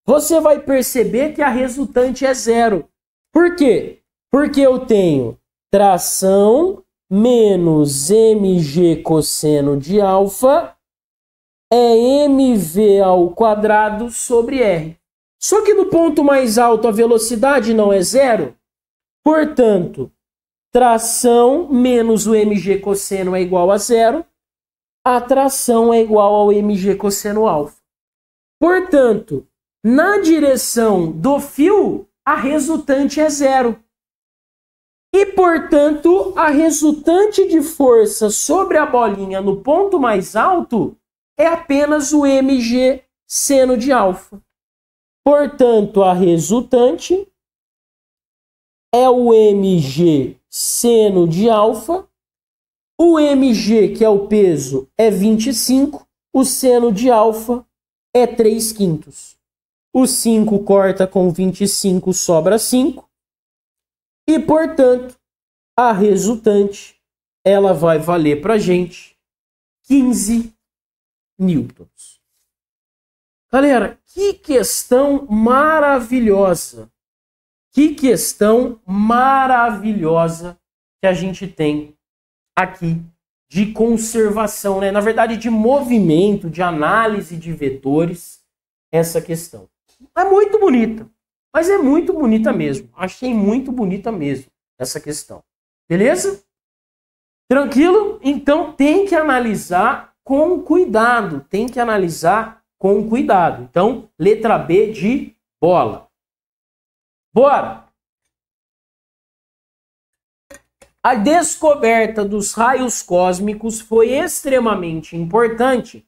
você vai perceber que a resultante é zero. Por quê? Porque eu tenho tração menos mg cosseno de alfa é mv ao quadrado sobre r. Só que no ponto mais alto a velocidade não é zero. Portanto, tração menos o mg cosseno é igual a zero. A tração é igual ao mg cosseno alfa. Portanto, na direção do fio, a resultante é zero. E, portanto, a resultante de força sobre a bolinha no ponto mais alto é apenas o mg seno de alfa. Portanto, a resultante é o mg seno de alfa. O mg, que é o peso, é 25. O seno de alfa é 3 quintos. O 5 corta com 25, sobra 5. E, portanto, a resultante ela vai valer para a gente 15 newtons. Galera, que questão maravilhosa! Que questão maravilhosa que a gente tem aqui de conservação, né? Na verdade, de movimento, de análise de vetores, essa questão. É muito bonita. Mas é muito bonita mesmo. Achei muito bonita mesmo essa questão. Beleza? Tranquilo? Então tem que analisar com cuidado. Tem que analisar com cuidado. Então, letra B de bola. Bora! A descoberta dos raios cósmicos foi extremamente importante,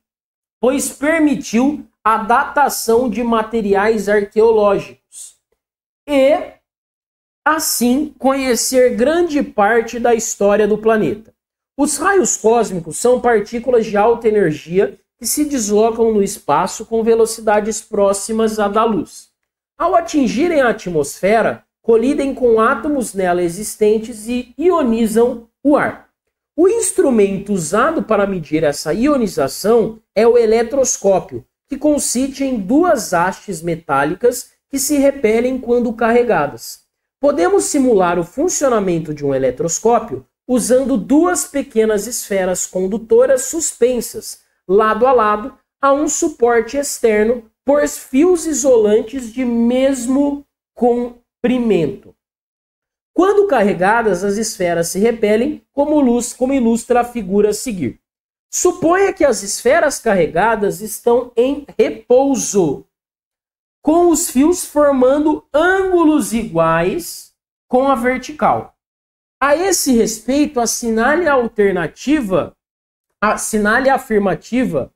pois permitiu a datação de materiais arqueológicos e assim conhecer grande parte da história do planeta. Os raios cósmicos são partículas de alta energia que se deslocam no espaço com velocidades próximas à da luz. Ao atingirem a atmosfera, colidem com átomos nela existentes e ionizam o ar. O instrumento usado para medir essa ionização é o eletroscópio, que consiste em duas hastes metálicas que se repelem quando carregadas. Podemos simular o funcionamento de um eletroscópio usando duas pequenas esferas condutoras suspensas, lado a lado, a um suporte externo por fios isolantes de mesmo comprimento. Quando carregadas, as esferas se repelem, como, luz, como ilustra a figura a seguir. Suponha que as esferas carregadas estão em repouso com os fios formando ângulos iguais com a vertical. A esse respeito, assinale a alternativa, assinale a afirmativa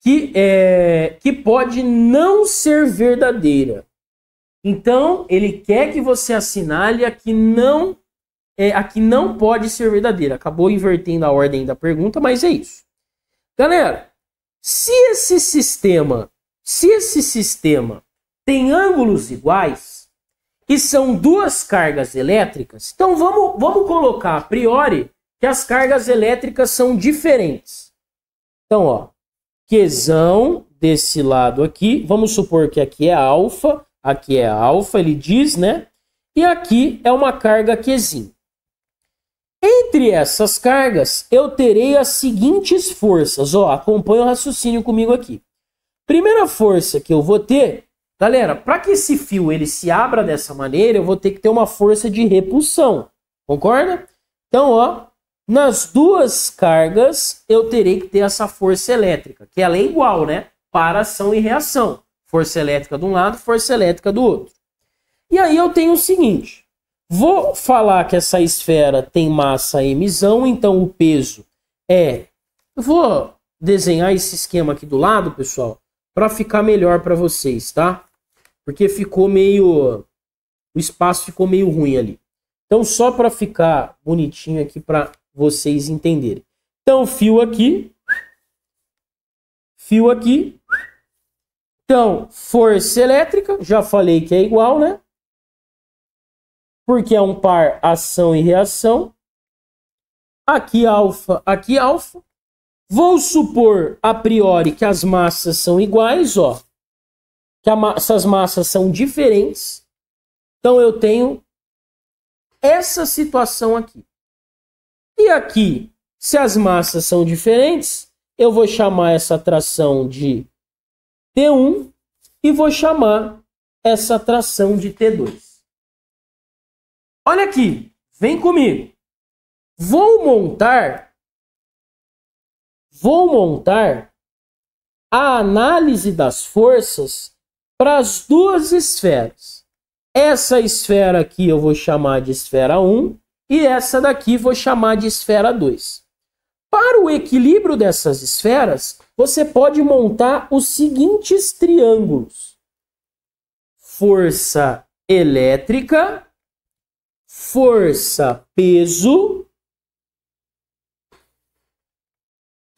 que, é, que pode não ser verdadeira. Então, ele quer que você assinale a que não é, a que não pode ser verdadeira. Acabou invertendo a ordem da pergunta, mas é isso. Galera, se esse sistema, se esse sistema tem ângulos iguais, que são duas cargas elétricas. Então vamos, vamos colocar a priori que as cargas elétricas são diferentes. Então, ó, quesão desse lado aqui, vamos supor que aqui é alfa, aqui é alfa, ele diz, né? E aqui é uma carga quesinho. Entre essas cargas, eu terei as seguintes forças. Ó, acompanha o raciocínio comigo aqui. Primeira força que eu vou ter Galera, para que esse fio ele se abra dessa maneira, eu vou ter que ter uma força de repulsão. Concorda? Então, ó, nas duas cargas eu terei que ter essa força elétrica, que ela é igual, né? Para ação e reação. Força elétrica de um lado, força elétrica do outro. E aí eu tenho o seguinte: vou falar que essa esfera tem massa emissão, então o peso é. Eu vou desenhar esse esquema aqui do lado, pessoal, para ficar melhor para vocês, tá? Porque ficou meio. O espaço ficou meio ruim ali. Então, só para ficar bonitinho aqui para vocês entenderem. Então, fio aqui. Fio aqui. Então, força elétrica, já falei que é igual, né? Porque é um par ação e reação. Aqui alfa, aqui alfa. Vou supor a priori que as massas são iguais, ó que essas massas são diferentes. Então eu tenho essa situação aqui. E aqui, se as massas são diferentes, eu vou chamar essa tração de T1 e vou chamar essa tração de T2. Olha aqui, vem comigo. Vou montar vou montar a análise das forças para as duas esferas. Essa esfera aqui eu vou chamar de esfera 1 e essa daqui vou chamar de esfera 2. Para o equilíbrio dessas esferas, você pode montar os seguintes triângulos: força elétrica, força peso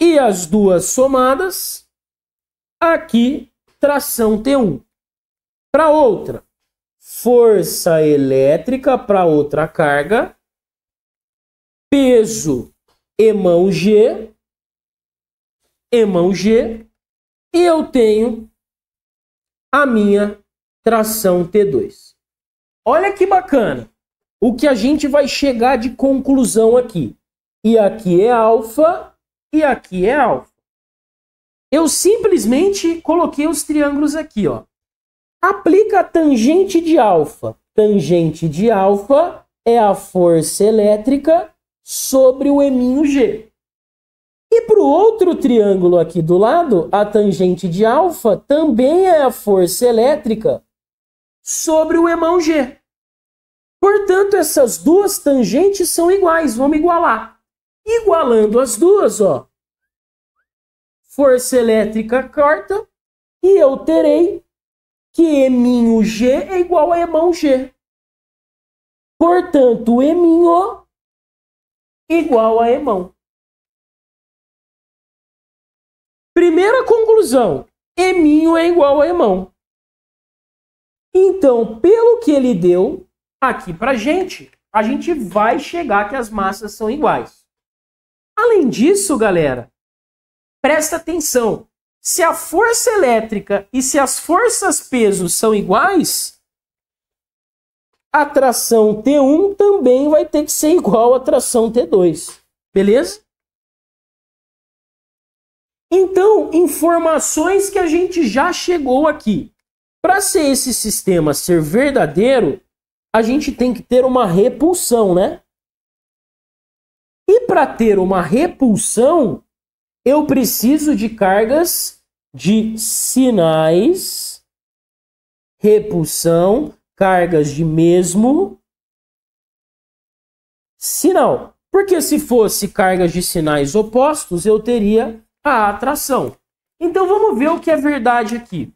e as duas somadas, aqui tração T1 para outra. Força elétrica para outra carga. Peso e mão G. E mão G. E eu tenho a minha tração T2. Olha que bacana. O que a gente vai chegar de conclusão aqui. E aqui é alfa e aqui é alfa. Eu simplesmente coloquei os triângulos aqui, ó. Aplica a tangente de alfa. Tangente de alfa é a força elétrica sobre o eminho G. E para o outro triângulo aqui do lado, a tangente de alfa também é a força elétrica sobre o emão G. Portanto, essas duas tangentes são iguais, vamos igualar. Igualando as duas, ó, força elétrica corta e eu terei que eminho G é igual a emão G. Portanto, eminho igual a emão. Primeira conclusão, eminho é igual a emão. Então, pelo que ele deu aqui para gente, a gente vai chegar que as massas são iguais. Além disso, galera, presta atenção. Se a força elétrica e se as forças pesos são iguais, a tração T1 também vai ter que ser igual à tração T2. Beleza? Então, informações que a gente já chegou aqui. Para ser esse sistema ser verdadeiro, a gente tem que ter uma repulsão, né? E para ter uma repulsão, eu preciso de cargas de sinais, repulsão, cargas de mesmo sinal. Porque se fosse cargas de sinais opostos, eu teria a atração. Então vamos ver o que é verdade aqui.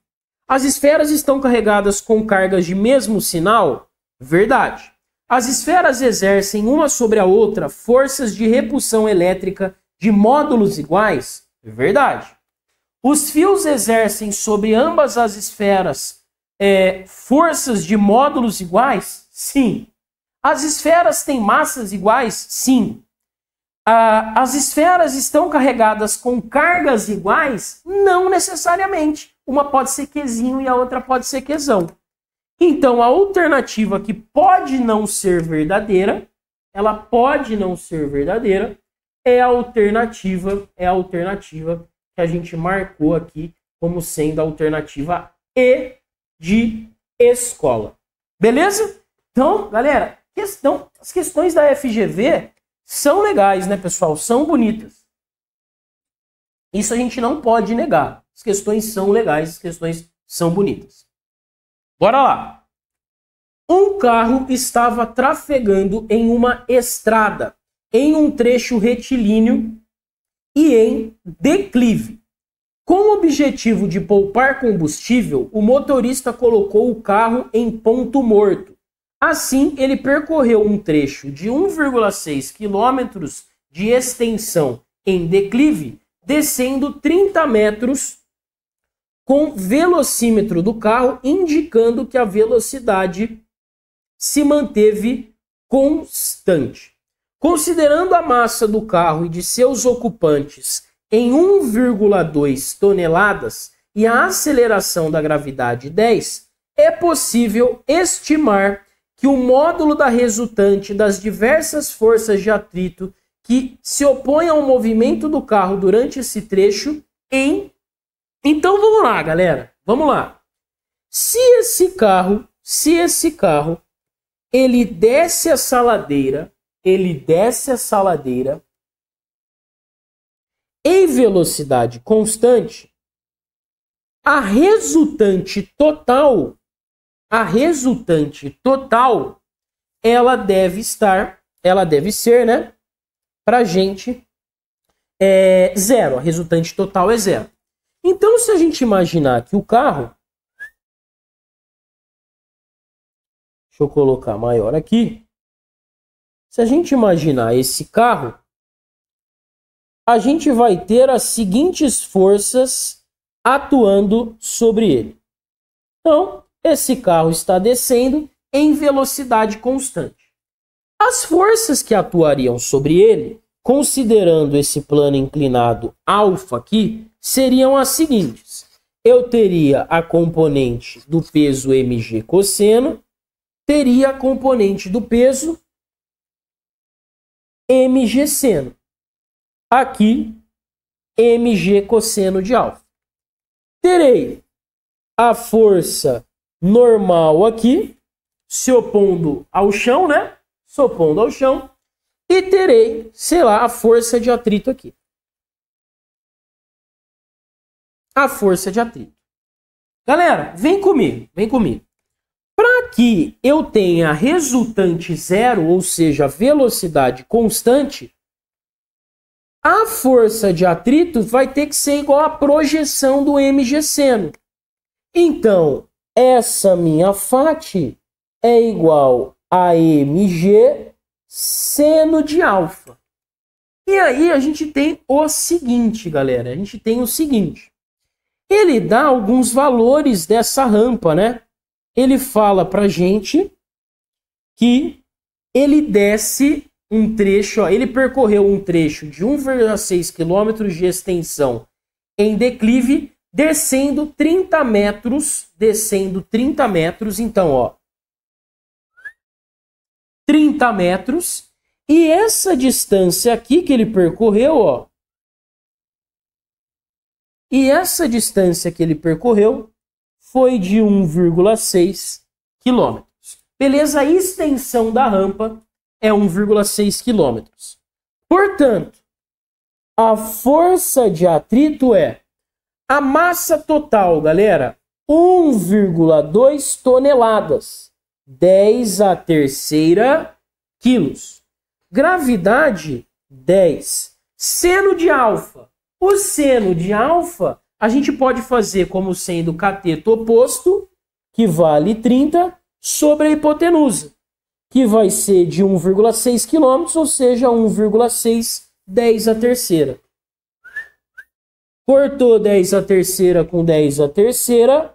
As esferas estão carregadas com cargas de mesmo sinal? Verdade. As esferas exercem uma sobre a outra forças de repulsão elétrica de módulos iguais? É verdade. Os fios exercem sobre ambas as esferas é, forças de módulos iguais? Sim. As esferas têm massas iguais? Sim. Ah, as esferas estão carregadas com cargas iguais? Não necessariamente. Uma pode ser quesinho e a outra pode ser quesão. Então, a alternativa que pode não ser verdadeira, ela pode não ser verdadeira, é a alternativa, é a alternativa que a gente marcou aqui como sendo a alternativa E de escola. Beleza? Então, galera, questão, as questões da FGV são legais, né, pessoal? São bonitas. Isso a gente não pode negar. As questões são legais, as questões são bonitas. Bora lá. Um carro estava trafegando em uma estrada em um trecho retilíneo e em declive. Com o objetivo de poupar combustível, o motorista colocou o carro em ponto morto. Assim, ele percorreu um trecho de 1,6 km de extensão em declive, descendo 30 metros com velocímetro do carro, indicando que a velocidade se manteve constante. Considerando a massa do carro e de seus ocupantes em 1,2 toneladas e a aceleração da gravidade 10, é possível estimar que o módulo da resultante das diversas forças de atrito que se opõem ao movimento do carro durante esse trecho em. Então vamos lá, galera. Vamos lá. Se esse carro, se esse carro, ele desce essa ladeira ele desce essa ladeira em velocidade constante, a resultante total, a resultante total, ela deve estar, ela deve ser, né? a gente é zero, a resultante total é zero. Então, se a gente imaginar que o carro Deixa eu colocar maior aqui. Se a gente imaginar esse carro, a gente vai ter as seguintes forças atuando sobre ele. Então, esse carro está descendo em velocidade constante. As forças que atuariam sobre ele, considerando esse plano inclinado alfa aqui, seriam as seguintes. Eu teria a componente do peso mg cosseno, teria a componente do peso mg seno. Aqui, mg cosseno de alfa. Terei a força normal aqui, se opondo ao chão, né? Se opondo ao chão. E terei, sei lá, a força de atrito aqui. A força de atrito. Galera, vem comigo, vem comigo. Para que eu tenha resultante zero, ou seja, velocidade constante, a força de atrito vai ter que ser igual à projeção do mg seno. Então, essa minha FAT é igual a mg seno de alfa. E aí a gente tem o seguinte, galera, a gente tem o seguinte. Ele dá alguns valores dessa rampa, né? ele fala para gente que ele desce um trecho, ó, ele percorreu um trecho de 1,6 quilômetros de extensão em declive, descendo 30 metros, descendo 30 metros, então, ó, 30 metros, e essa distância aqui que ele percorreu, ó, e essa distância que ele percorreu foi de 1,6 km. Beleza? A extensão da rampa é 1,6 km. Portanto, a força de atrito é a massa total, galera, 1,2 toneladas, 10 a terceira quilos. Gravidade, 10. Seno de alfa. O seno de alfa a gente pode fazer como sendo o cateto oposto, que vale 30, sobre a hipotenusa, que vai ser de 1,6 km, ou seja, 1,6 10 a terceira. Cortou 10 a terceira com 10 a terceira.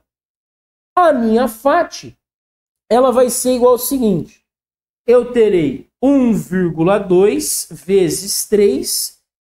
A minha FAT ela vai ser igual ao seguinte. Eu terei 1,2 vezes 3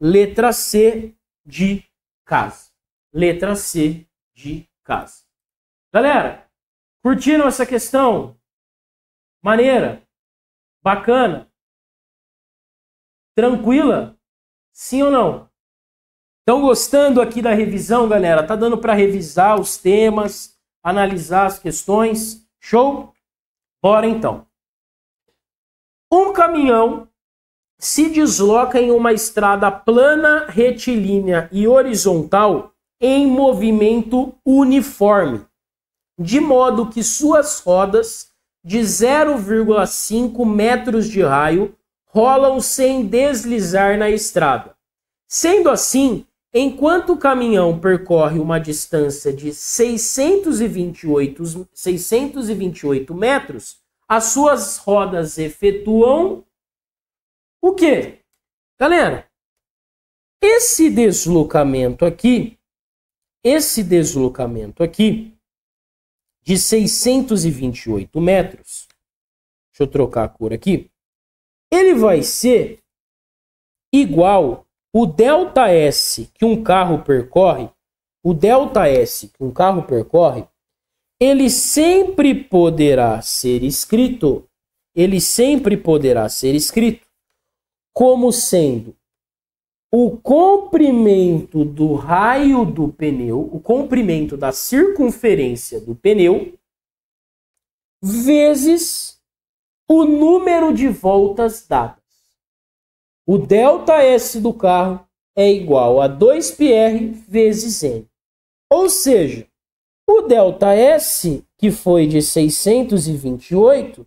Letra C de casa. Letra C de casa. Galera, curtiram essa questão? Maneira? Bacana? Tranquila? Sim ou não? Estão gostando aqui da revisão, galera? Tá dando para revisar os temas, analisar as questões? Show? Bora então. Um caminhão se desloca em uma estrada plana, retilínea e horizontal em movimento uniforme, de modo que suas rodas de 0,5 metros de raio rolam sem deslizar na estrada. Sendo assim, enquanto o caminhão percorre uma distância de 628, 628 metros, as suas rodas efetuam o que? Galera, esse deslocamento aqui, esse deslocamento aqui, de 628 metros, deixa eu trocar a cor aqui, ele vai ser igual o delta S que um carro percorre, o delta S que um carro percorre, ele sempre poderá ser escrito, ele sempre poderá ser escrito como sendo o comprimento do raio do pneu, o comprimento da circunferência do pneu, vezes o número de voltas dadas. O delta S do carro é igual a 2πr vezes n. Ou seja, o delta S, que foi de 628,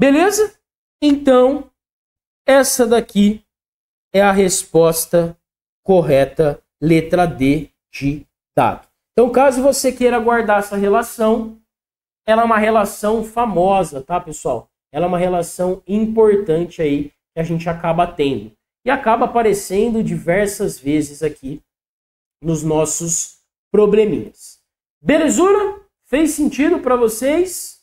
Beleza? Então, essa daqui é a resposta correta, letra D de dado. Então, caso você queira guardar essa relação, ela é uma relação famosa, tá, pessoal? Ela é uma relação importante aí que a gente acaba tendo. E acaba aparecendo diversas vezes aqui nos nossos probleminhas. Belezura? Fez sentido para vocês?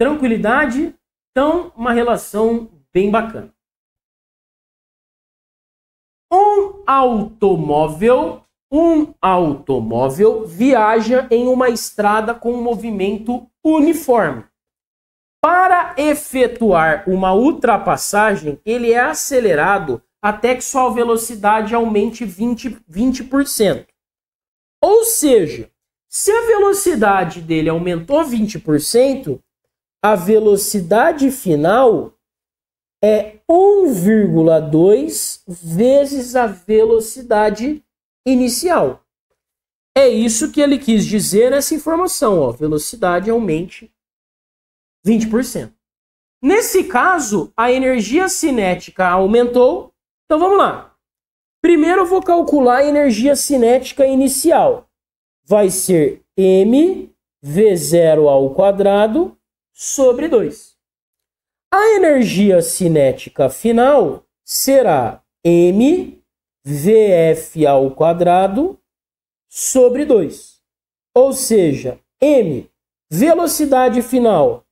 Tranquilidade? Então, uma relação bem bacana. Um automóvel, um automóvel viaja em uma estrada com movimento uniforme. Para efetuar uma ultrapassagem, ele é acelerado até que sua velocidade aumente 20%. 20%. Ou seja, se a velocidade dele aumentou 20%, a velocidade final é 1,2 vezes a velocidade inicial. É isso que ele quis dizer nessa informação. Ó. Velocidade aumente 20%. Nesse caso, a energia cinética aumentou. Então vamos lá. Primeiro eu vou calcular a energia cinética inicial. Vai ser m v0 ao quadrado sobre 2. A energia cinética final será mvf ao quadrado sobre 2. Ou seja, m velocidade final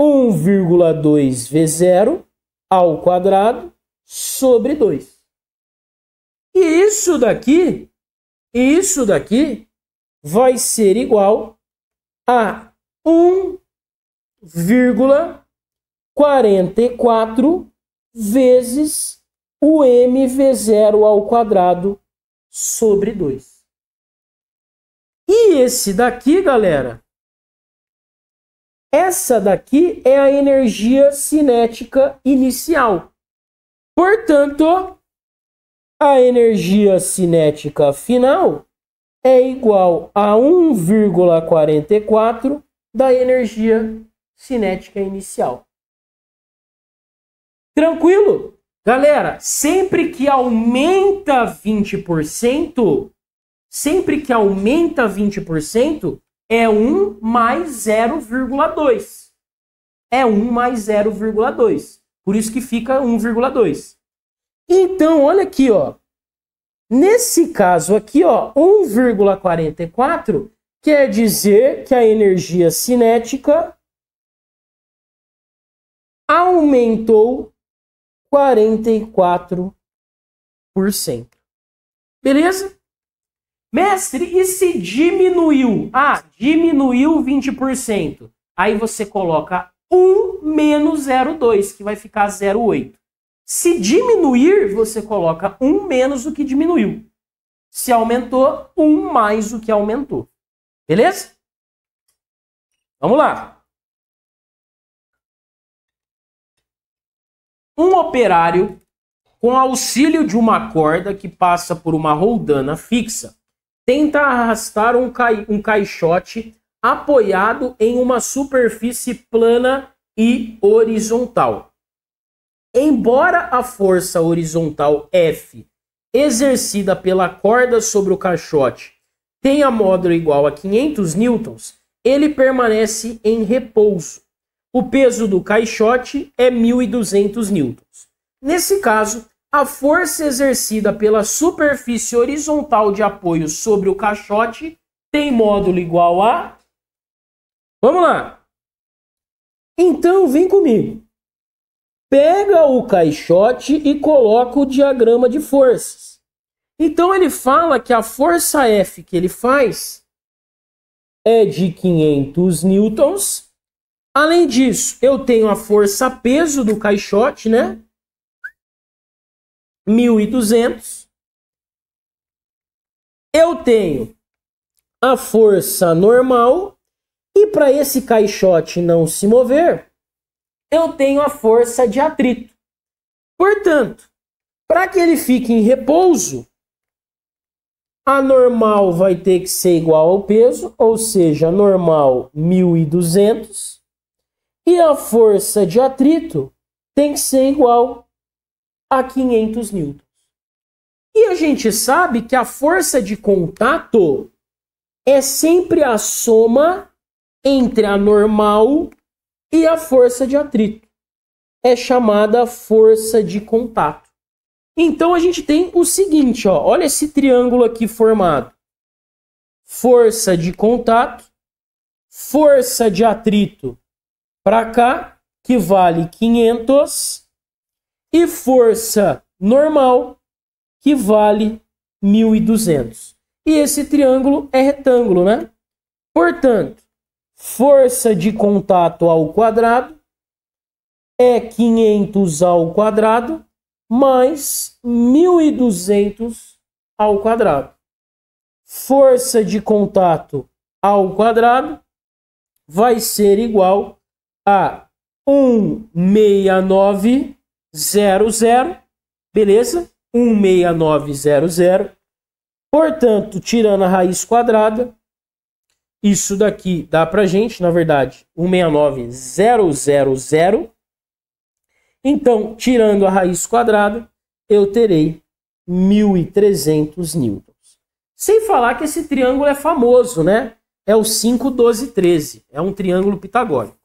1,2 v0 ao quadrado sobre 2. E isso daqui, isso daqui vai ser igual a 1 1,44 vezes o mv0 ao quadrado sobre 2. E esse daqui, galera, essa daqui é a energia cinética inicial. Portanto, a energia cinética final é igual a 1,44 da energia cinética inicial. Tranquilo? Galera, sempre que aumenta 20%, sempre que aumenta 20%, é 1 mais 0,2. É 1 mais 0,2. Por isso que fica 1,2. Então, olha aqui, ó. Nesse caso aqui, ó, 1,44 quer dizer que a energia cinética aumentou 44%. Beleza? Mestre, e se diminuiu? Ah, diminuiu 20%. Aí você coloca 1 menos 0,2, que vai ficar 0,8. Se diminuir, você coloca 1 menos o que diminuiu. Se aumentou, 1 mais o que aumentou. Beleza? Vamos lá. um operário com auxílio de uma corda que passa por uma roldana fixa, tenta arrastar um, cai um caixote apoiado em uma superfície plana e horizontal. Embora a força horizontal F exercida pela corda sobre o caixote tenha módulo igual a 500 newtons, ele permanece em repouso. O peso do caixote é 1.200 newtons. Nesse caso, a força exercida pela superfície horizontal de apoio sobre o caixote tem módulo igual a... Vamos lá! Então, vem comigo. Pega o caixote e coloca o diagrama de forças. Então, ele fala que a força F que ele faz é de 500 newtons Além disso, eu tenho a força peso do caixote, né? 1.200. Eu tenho a força normal. E para esse caixote não se mover, eu tenho a força de atrito. Portanto, para que ele fique em repouso, a normal vai ter que ser igual ao peso, ou seja, normal 1.200 e a força de atrito tem que ser igual a 500 newtons. E a gente sabe que a força de contato é sempre a soma entre a normal e a força de atrito. É chamada força de contato. Então a gente tem o seguinte, ó, olha esse triângulo aqui formado. Força de contato, força de atrito para cá, que vale 500, e força normal, que vale 1.200. E esse triângulo é retângulo, né? Portanto, força de contato ao quadrado é 500 ao quadrado mais 1.200 ao quadrado. Força de contato ao quadrado vai ser igual a 16900, beleza? 16900. Portanto, tirando a raiz quadrada, isso daqui dá pra gente, na verdade, 169000. Então, tirando a raiz quadrada, eu terei 1300 newtons. Sem falar que esse triângulo é famoso, né? É o 5, 12, 13. É um triângulo pitagórico.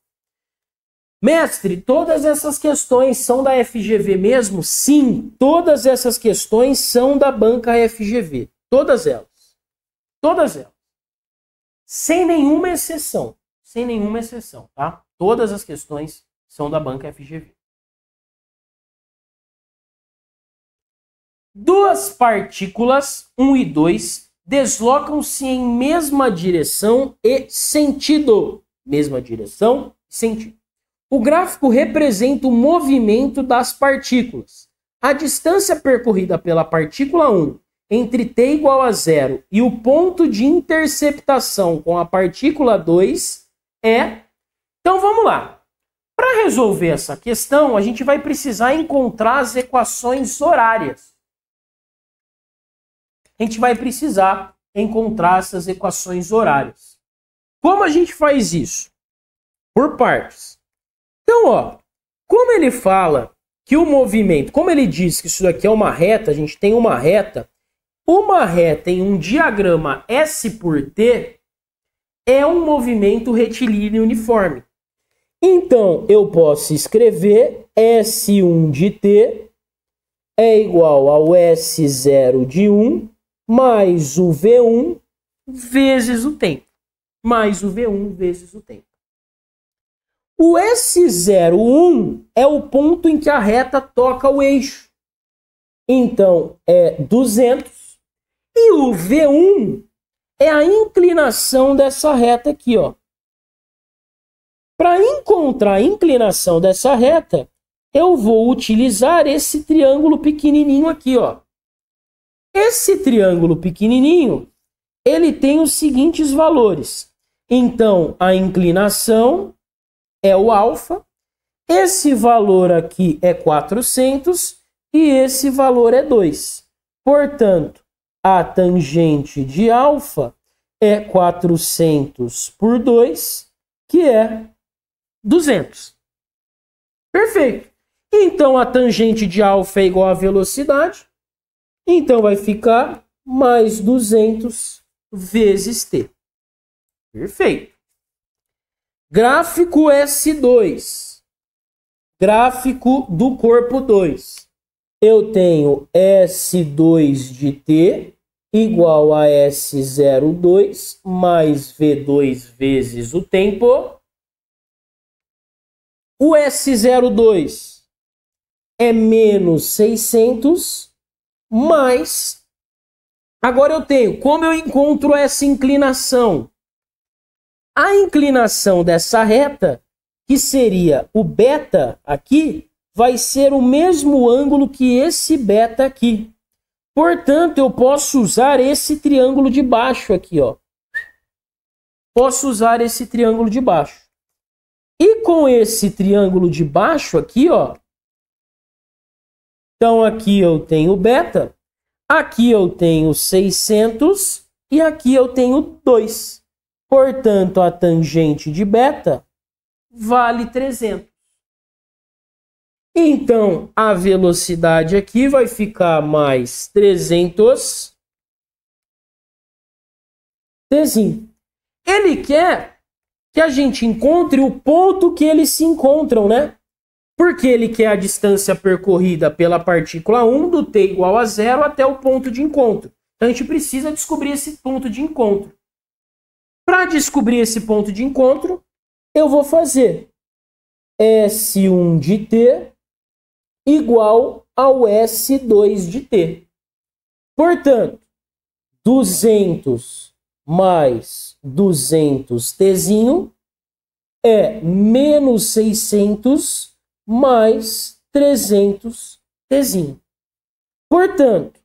Mestre, todas essas questões são da FGV mesmo? Sim, todas essas questões são da banca FGV. Todas elas. Todas elas. Sem nenhuma exceção. Sem nenhuma exceção, tá? Todas as questões são da banca FGV. Duas partículas, 1 um e 2, deslocam-se em mesma direção e sentido. Mesma direção e sentido. O gráfico representa o movimento das partículas. A distância percorrida pela partícula 1 entre t igual a zero e o ponto de interceptação com a partícula 2 é. Então vamos lá. Para resolver essa questão, a gente vai precisar encontrar as equações horárias. A gente vai precisar encontrar essas equações horárias. Como a gente faz isso? Por partes. Então, ó, como ele fala que o movimento, como ele diz que isso daqui é uma reta, a gente tem uma reta, uma reta em um diagrama S por T é um movimento retilíneo uniforme. Então, eu posso escrever S1 de T é igual ao S0 de 1 mais o V1 vezes o tempo. Mais o V1 vezes o tempo. O S01 é o ponto em que a reta toca o eixo. Então, é 200. E o V1 é a inclinação dessa reta aqui, ó. Para encontrar a inclinação dessa reta, eu vou utilizar esse triângulo pequenininho aqui, ó. Esse triângulo pequenininho, ele tem os seguintes valores. Então, a inclinação é o alfa, esse valor aqui é 400 e esse valor é 2. Portanto, a tangente de alfa é 400 por 2, que é 200. Perfeito. Então, a tangente de alfa é igual à velocidade. Então, vai ficar mais 200 vezes t. Perfeito. Gráfico S2. Gráfico do corpo 2. Eu tenho S2 de T igual a S02 mais V2 vezes o tempo. O S02 é menos 600 mais... Agora eu tenho, como eu encontro essa inclinação? A inclinação dessa reta, que seria o beta aqui, vai ser o mesmo ângulo que esse beta aqui. Portanto, eu posso usar esse triângulo de baixo aqui, ó. Posso usar esse triângulo de baixo. E com esse triângulo de baixo aqui, ó. Então aqui eu tenho beta, aqui eu tenho 600 e aqui eu tenho 2. Portanto, a tangente de beta vale 300. Então, a velocidade aqui vai ficar mais 300 tzinho. Ele quer que a gente encontre o ponto que eles se encontram, né? Porque ele quer a distância percorrida pela partícula 1 do t igual a zero até o ponto de encontro. Então, a gente precisa descobrir esse ponto de encontro. Para descobrir esse ponto de encontro, eu vou fazer S1 de t igual ao S2 de t. Portanto, 200 mais 200tzinho é menos 600 mais 300tzinho. Portanto,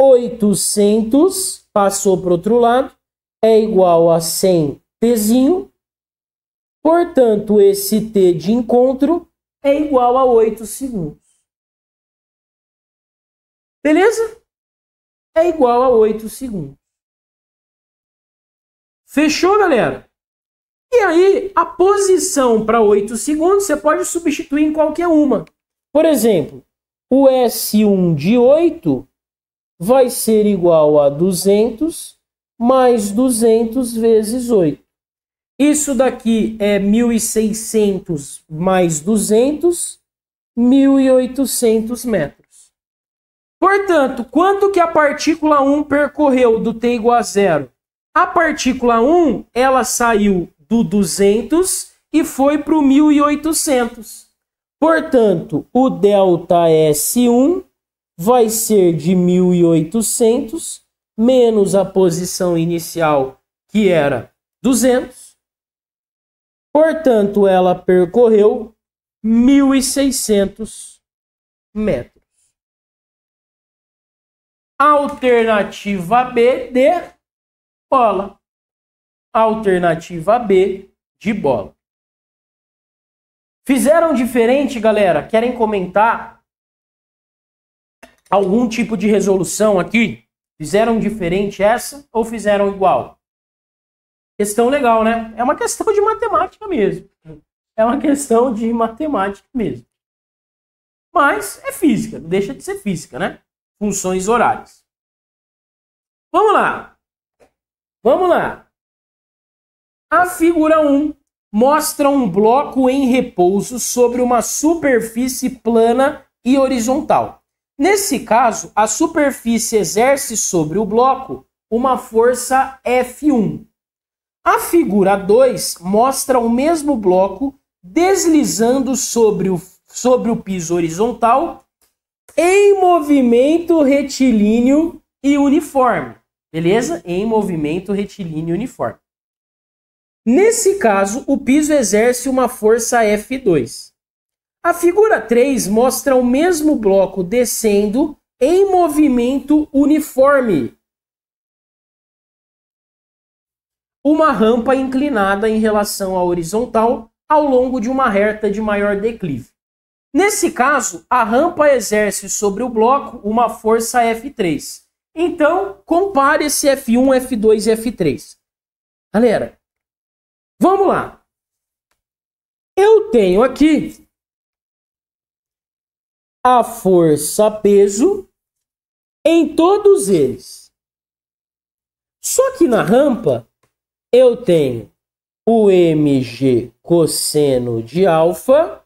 800 passou para o outro lado, é igual a 100 Tzinho. Portanto, esse T de encontro é igual a 8 segundos. Beleza? É igual a 8 segundos. Fechou, galera? E aí, a posição para 8 segundos você pode substituir em qualquer uma. Por exemplo, o S1 de 8 vai ser igual a 200 mais 200 vezes 8. Isso daqui é 1.600 mais 200, 1.800 metros. Portanto, quanto que a partícula 1 percorreu do t igual a zero? A partícula 1, ela saiu do 200 e foi para o 1.800. Portanto, o δs 1 vai ser de 1.800 menos a posição inicial, que era 200. Portanto, ela percorreu 1.600 metros. Alternativa B de bola. Alternativa B de bola. Fizeram diferente, galera? Querem comentar algum tipo de resolução aqui? Fizeram diferente essa ou fizeram igual? Questão legal, né? É uma questão de matemática mesmo. É uma questão de matemática mesmo. Mas é física, não deixa de ser física, né? Funções horárias. Vamos lá. Vamos lá. A figura 1 mostra um bloco em repouso sobre uma superfície plana e horizontal. Nesse caso, a superfície exerce sobre o bloco uma força F1. A figura 2 mostra o mesmo bloco deslizando sobre o, sobre o piso horizontal em movimento retilíneo e uniforme. Beleza? Em movimento retilíneo e uniforme. Nesse caso, o piso exerce uma força F2. A figura 3 mostra o mesmo bloco descendo em movimento uniforme. Uma rampa inclinada em relação à horizontal ao longo de uma reta de maior declive. Nesse caso, a rampa exerce sobre o bloco uma força F3. Então, compare esse F1, F2 e F3. Galera, vamos lá. Eu tenho aqui a força-peso em todos eles. Só que na rampa eu tenho o mg cosseno de alfa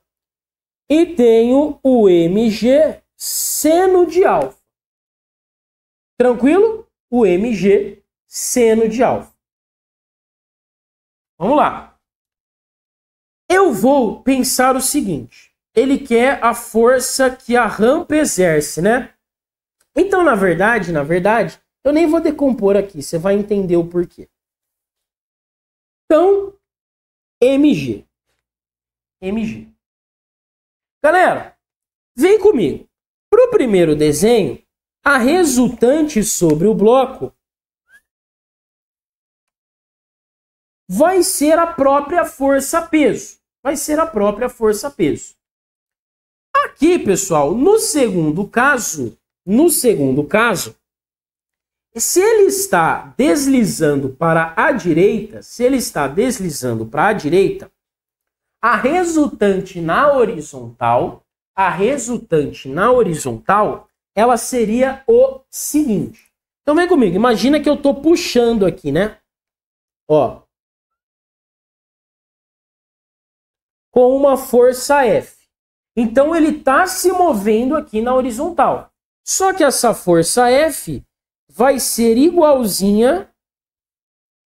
e tenho o mg seno de alfa. Tranquilo? O mg seno de alfa. Vamos lá. Eu vou pensar o seguinte ele quer a força que a rampa exerce, né? Então, na verdade, na verdade, eu nem vou decompor aqui, você vai entender o porquê. Então, MG. MG. Galera, vem comigo. Para o primeiro desenho, a resultante sobre o bloco vai ser a própria força peso. Vai ser a própria força peso. Aqui, pessoal, no segundo caso, no segundo caso, se ele está deslizando para a direita, se ele está deslizando para a direita, a resultante na horizontal, a resultante na horizontal, ela seria o seguinte. Então vem comigo, imagina que eu estou puxando aqui, né? Ó. Com uma força F. Então ele está se movendo aqui na horizontal. Só que essa força F vai ser igualzinha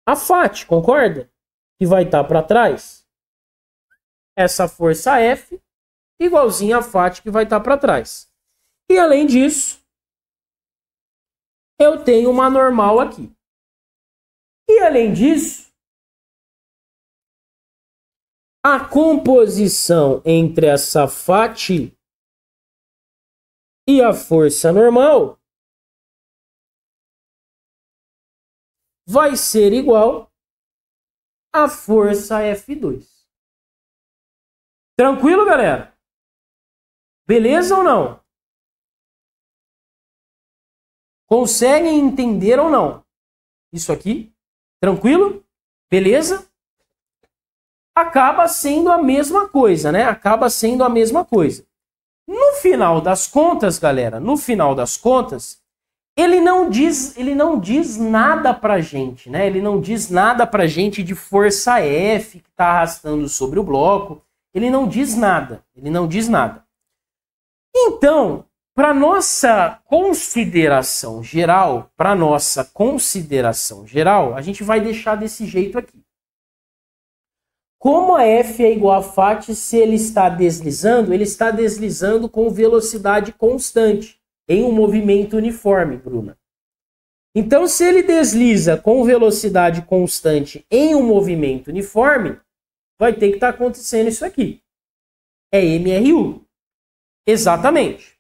a FAT, concorda? Que vai estar tá para trás. Essa força F igualzinha a FAT que vai estar tá para trás. E além disso, eu tenho uma normal aqui. E além disso, a composição entre a safate e a força normal vai ser igual à força F2. Tranquilo, galera? Beleza ou não? Conseguem entender ou não? Isso aqui? Tranquilo? Beleza? acaba sendo a mesma coisa, né? Acaba sendo a mesma coisa. No final das contas, galera, no final das contas, ele não diz, ele não diz nada pra gente, né? Ele não diz nada pra gente de força F que tá arrastando sobre o bloco. Ele não diz nada, ele não diz nada. Então, para nossa consideração geral, para nossa consideração geral, a gente vai deixar desse jeito aqui. Como a F é igual a Fat, se ele está deslizando, ele está deslizando com velocidade constante, em um movimento uniforme, Bruna. Então, se ele desliza com velocidade constante em um movimento uniforme, vai ter que estar tá acontecendo isso aqui. É MRU. Exatamente.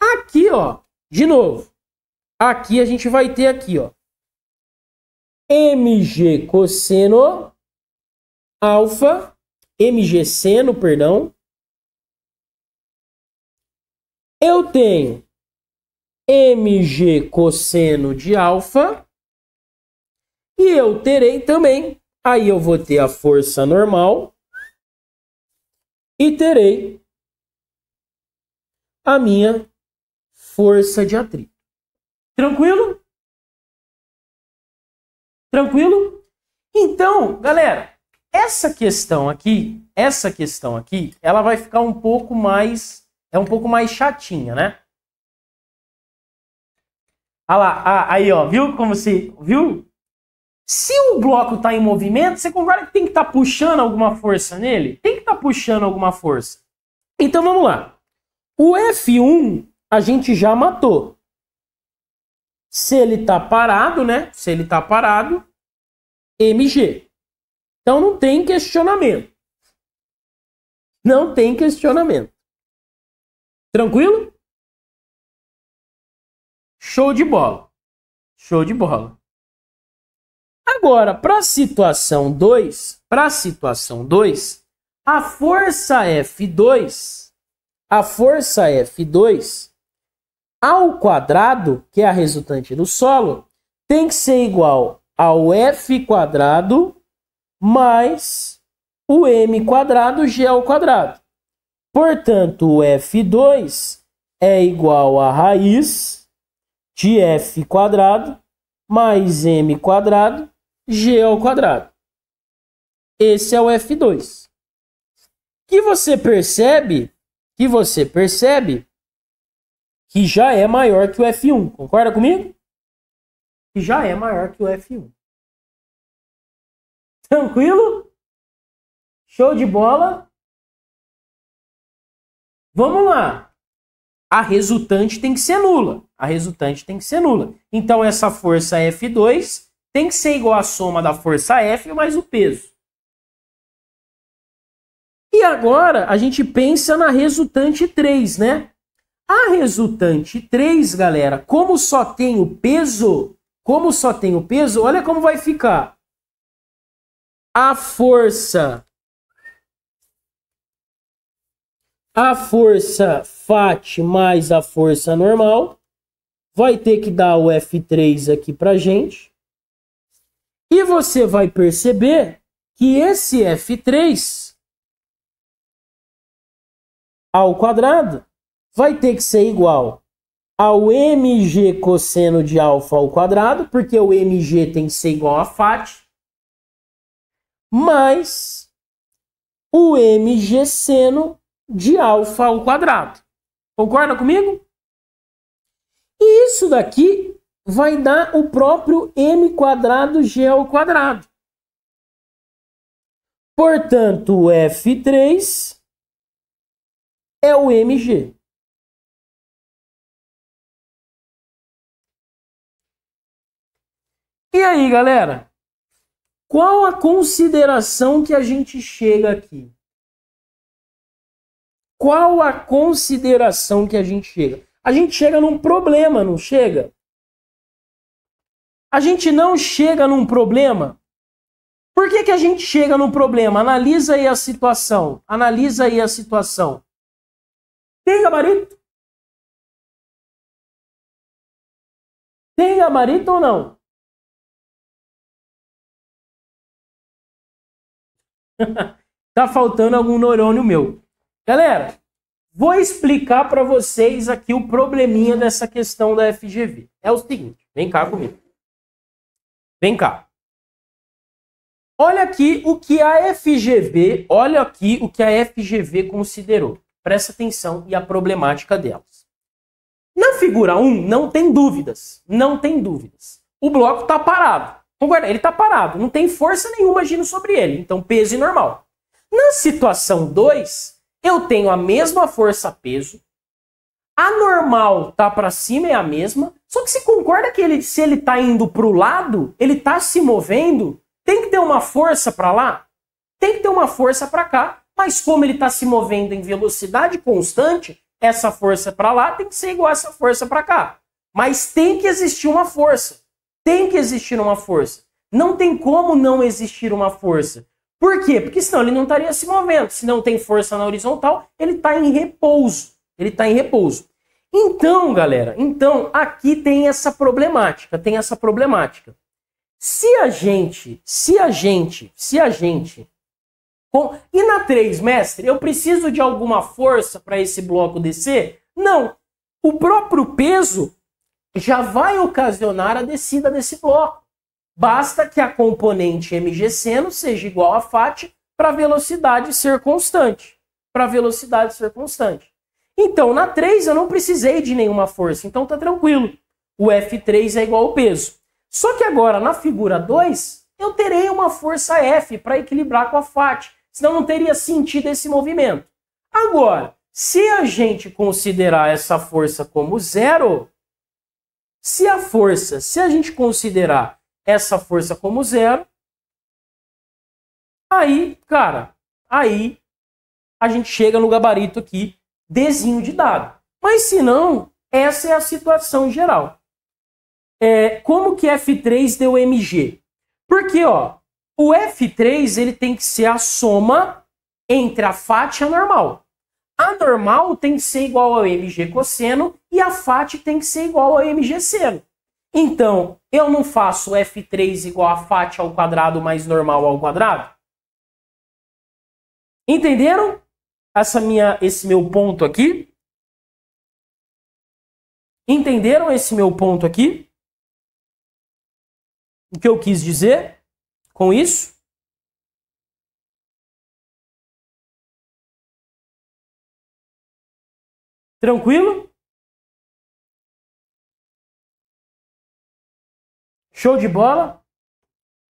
Aqui, ó, de novo. Aqui a gente vai ter aqui, ó. MG cosseno alfa, mg seno perdão. Eu tenho mg cosseno de alfa e eu terei também, aí eu vou ter a força normal e terei a minha força de atrito. Tranquilo? Tranquilo? Então, galera, essa questão aqui, essa questão aqui, ela vai ficar um pouco mais, é um pouco mais chatinha, né? Ah lá, ah, aí ó, viu como se, viu? Se o bloco está em movimento, você concorda que tem que estar tá puxando alguma força nele? Tem que estar tá puxando alguma força. Então vamos lá. O F1 a gente já matou. Se ele está parado, né? Se ele está parado, MG. Então não tem questionamento. Não tem questionamento. Tranquilo? Show de bola. Show de bola. Agora, para a situação 2, para a situação 2, a força F2, a força F2 ao quadrado, que é a resultante do solo, tem que ser igual ao F quadrado mais o m quadrado g ao quadrado. Portanto, o f2 é igual a raiz de f quadrado mais m quadrado g ao quadrado. Esse é o f2. Que você percebe que você percebe que já é maior que o f1. Concorda comigo? Que já é maior que o f1. Tranquilo? Show de bola? Vamos lá. A resultante tem que ser nula. A resultante tem que ser nula. Então essa força F2 tem que ser igual à soma da força F mais o peso. E agora a gente pensa na resultante 3, né? A resultante 3, galera, como só tem o peso, como só tem o peso, olha como vai ficar a força a força FAT mais a força normal vai ter que dar o F3 aqui para gente. E você vai perceber que esse F3 ao quadrado vai ter que ser igual ao mg cosseno de alfa ao quadrado, porque o mg tem que ser igual a FAT, mais o mg seno de alfa ao quadrado. Concorda comigo? E isso daqui vai dar o próprio m quadrado g ao quadrado. Portanto, F3 é o mg. E aí, galera? Qual a consideração que a gente chega aqui? Qual a consideração que a gente chega? A gente chega num problema, não chega? A gente não chega num problema. Por que, que a gente chega num problema? Analisa aí a situação. Analisa aí a situação. Tem gabarito? Tem gabarito ou não? tá faltando algum neurônio meu. Galera, vou explicar para vocês aqui o probleminha dessa questão da FGV. É o seguinte, vem cá comigo. Vem cá. Olha aqui o que a FGV, olha aqui o que a FGV considerou. Presta atenção e a problemática delas. Na figura 1, não tem dúvidas, não tem dúvidas. O bloco está parado. Vamos guardar. Ele está parado, não tem força nenhuma agindo sobre ele, então peso e normal. Na situação 2, eu tenho a mesma força-peso, a normal tá para cima é a mesma, só que se concorda que ele, se ele está indo para o lado, ele está se movendo, tem que ter uma força para lá, tem que ter uma força para cá, mas como ele está se movendo em velocidade constante, essa força para lá tem que ser igual a essa força para cá. Mas tem que existir uma força. Tem que existir uma força. Não tem como não existir uma força. Por quê? Porque senão ele não estaria se movendo. Se não tem força na horizontal, ele está em repouso. Ele está em repouso. Então, galera, então aqui tem essa problemática, tem essa problemática. Se a gente, se a gente, se a gente com... E na 3, mestre, eu preciso de alguma força para esse bloco descer? Não. O próprio peso já vai ocasionar a descida desse bloco. Basta que a componente mg seno seja igual a Fat para a velocidade ser constante. Para a velocidade ser constante. Então, na 3 eu não precisei de nenhuma força, então tá tranquilo. O F3 é igual ao peso. Só que agora, na figura 2, eu terei uma força F para equilibrar com a Fat, senão não teria sentido esse movimento. Agora, se a gente considerar essa força como zero, se a força, se a gente considerar essa força como zero, aí, cara, aí a gente chega no gabarito aqui, desenho de dado. Mas se não, essa é a situação geral. É, como que F3 deu MG? Porque, ó, o F3 ele tem que ser a soma entre a fatia normal. A normal tem que ser igual ao mg cosseno e a FAT tem que ser igual ao mg seno. Então, eu não faço F3 igual a FAT ao quadrado mais normal ao quadrado? Entenderam essa minha, esse meu ponto aqui? Entenderam esse meu ponto aqui? O que eu quis dizer com isso? Tranquilo? Show de bola?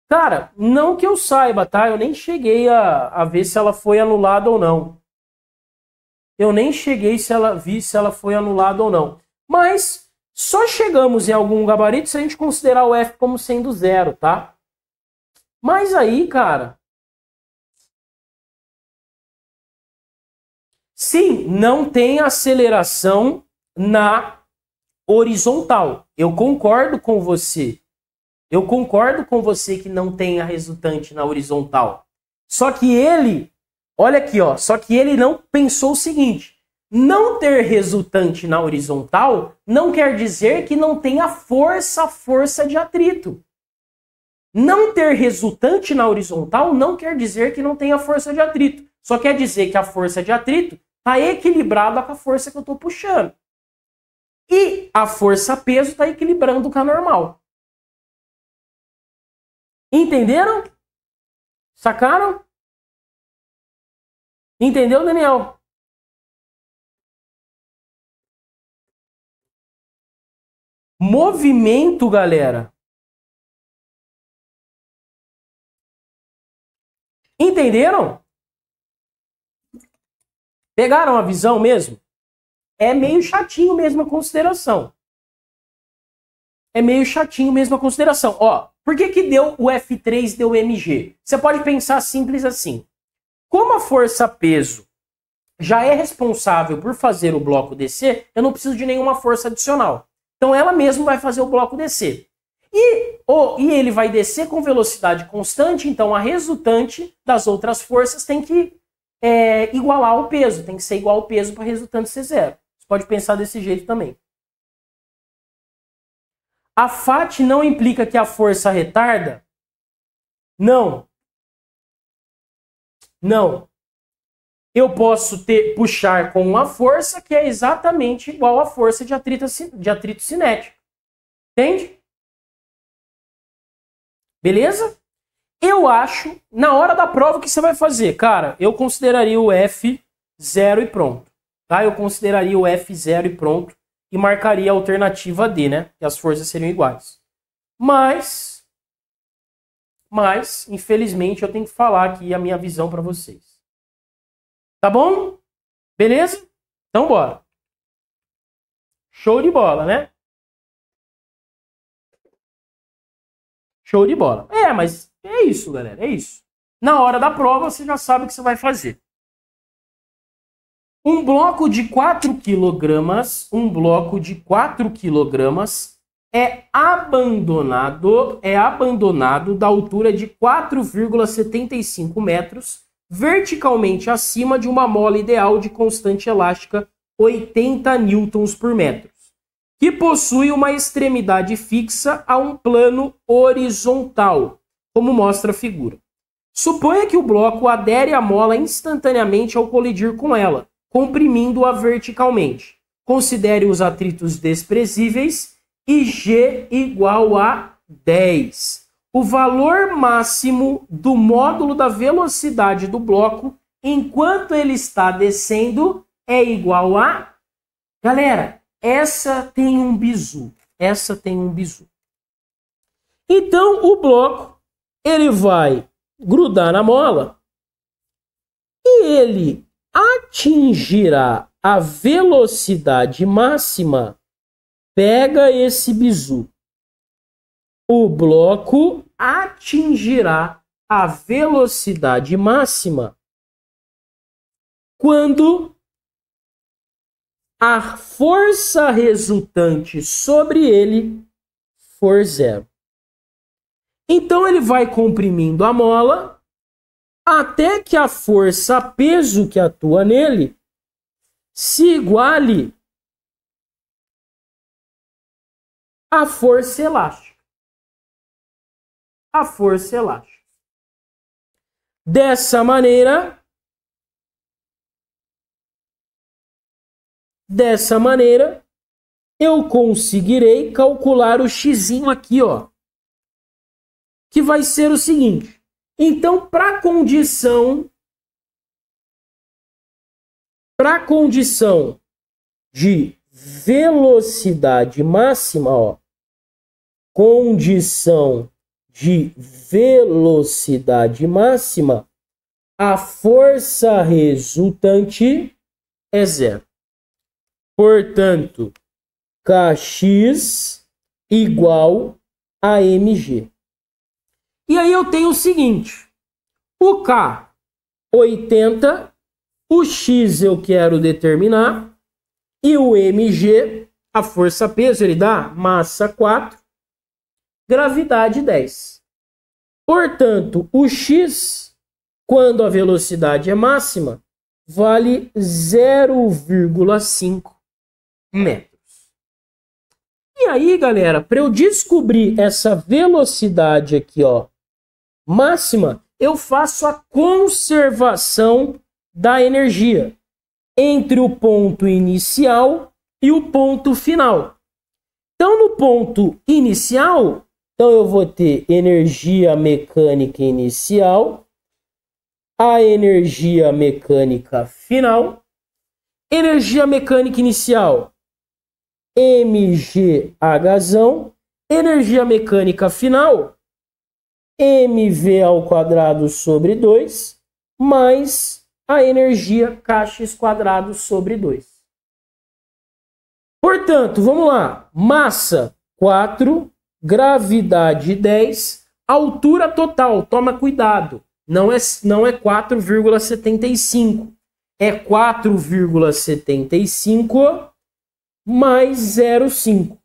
Cara, não que eu saiba, tá? Eu nem cheguei a, a ver se ela foi anulada ou não. Eu nem cheguei se ela vi se ela foi anulada ou não. Mas só chegamos em algum gabarito se a gente considerar o F como sendo zero, tá? Mas aí, cara, Sim, não tem aceleração na horizontal. Eu concordo com você. Eu concordo com você que não tem a resultante na horizontal. Só que ele, olha aqui, ó, só que ele não pensou o seguinte: não ter resultante na horizontal não quer dizer que não tenha força, força de atrito. Não ter resultante na horizontal não quer dizer que não tenha força de atrito. Só quer dizer que a força de atrito está equilibrada com a força que eu estou puxando. E a força peso está equilibrando com a normal. Entenderam? Sacaram? Entendeu, Daniel? Movimento, galera. Entenderam? Pegaram a visão mesmo? É meio chatinho mesmo a consideração. É meio chatinho mesmo a consideração. Ó, por que, que deu o F3 deu o MG? Você pode pensar simples assim. Como a força peso já é responsável por fazer o bloco descer, eu não preciso de nenhuma força adicional. Então ela mesma vai fazer o bloco descer. E, oh, e ele vai descer com velocidade constante, então a resultante das outras forças tem que é, igualar ao peso, tem que ser igual ao peso para resultante ser zero. Você pode pensar desse jeito também. A FAT não implica que a força retarda? Não. Não. Eu posso ter, puxar com uma força que é exatamente igual à força de atrito, de atrito cinético. Entende? Beleza? Eu acho, na hora da prova, que você vai fazer? Cara, eu consideraria o F0 e pronto. Tá? Eu consideraria o F0 e pronto. E marcaria a alternativa D, né? Que as forças seriam iguais. Mas, mas, infelizmente, eu tenho que falar aqui a minha visão para vocês. Tá bom? Beleza? Então bora. Show de bola, né? Show de bola. É, mas é isso, galera. É isso. Na hora da prova, você já sabe o que você vai fazer. Um bloco de 4 quilogramas, um bloco de 4 quilogramas é abandonado, é abandonado da altura de 4,75 metros, verticalmente acima de uma mola ideal de constante elástica 80 newtons por metro que possui uma extremidade fixa a um plano horizontal, como mostra a figura. Suponha que o bloco adere à mola instantaneamente ao colidir com ela, comprimindo-a verticalmente. Considere os atritos desprezíveis e G igual a 10. O valor máximo do módulo da velocidade do bloco enquanto ele está descendo é igual a... Galera, essa tem um bizu. Essa tem um bizu. Então o bloco ele vai grudar na mola e ele atingirá a velocidade máxima. Pega esse bizu. O bloco atingirá a velocidade máxima quando a força resultante sobre ele for zero. Então ele vai comprimindo a mola até que a força peso que atua nele se iguale à força elástica. A força elástica. Dessa maneira, Dessa maneira, eu conseguirei calcular o x aqui, ó, que vai ser o seguinte. Então, para a condição para a condição de velocidade máxima, ó, condição de velocidade máxima, a força resultante é zero. Portanto, KX igual a MG. E aí eu tenho o seguinte: o K 80, o X eu quero determinar e o MG, a força peso, ele dá massa 4, gravidade 10. Portanto, o X, quando a velocidade é máxima, vale 0,5 metros. E aí, galera, para eu descobrir essa velocidade aqui, ó, máxima, eu faço a conservação da energia entre o ponto inicial e o ponto final. Então, no ponto inicial, então eu vou ter energia mecânica inicial, a energia mecânica final, energia mecânica inicial MGH, energia mecânica final, mv ao quadrado sobre 2, mais a energia kx quadrado sobre 2. Portanto, vamos lá. Massa 4, gravidade 10, altura total, toma cuidado. Não é, não é 4,75. É 4,75 mais 0,5.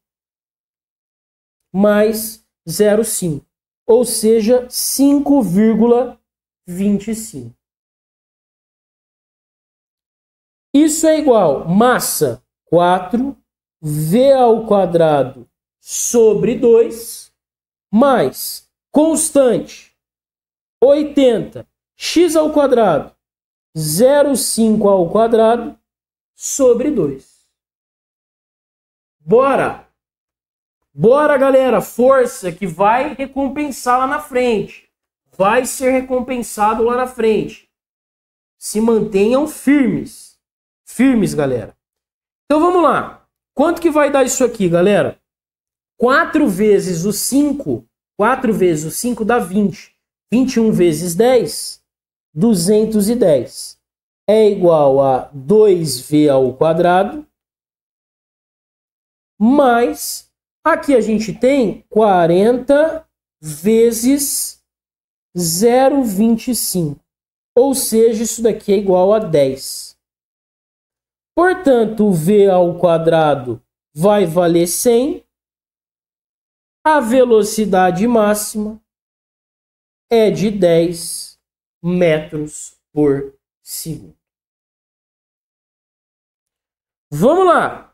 Mais 0,5. Ou seja, 5,25. Isso é igual massa 4 v ao quadrado sobre 2 mais constante 80 x ao quadrado 0,5 ao quadrado sobre 2. Bora! Bora, galera! Força que vai recompensar lá na frente. Vai ser recompensado lá na frente. Se mantenham firmes. Firmes, galera. Então vamos lá. Quanto que vai dar isso aqui, galera? 4 vezes o 5, 4 vezes o 5 dá 20. 21 vezes 10, 210. É igual a 2v ao quadrado mais. aqui a gente tem 40 vezes 0,25. Ou seja, isso daqui é igual a 10. Portanto, o v ao quadrado vai valer 100. A velocidade máxima é de 10 metros por segundo. Vamos lá!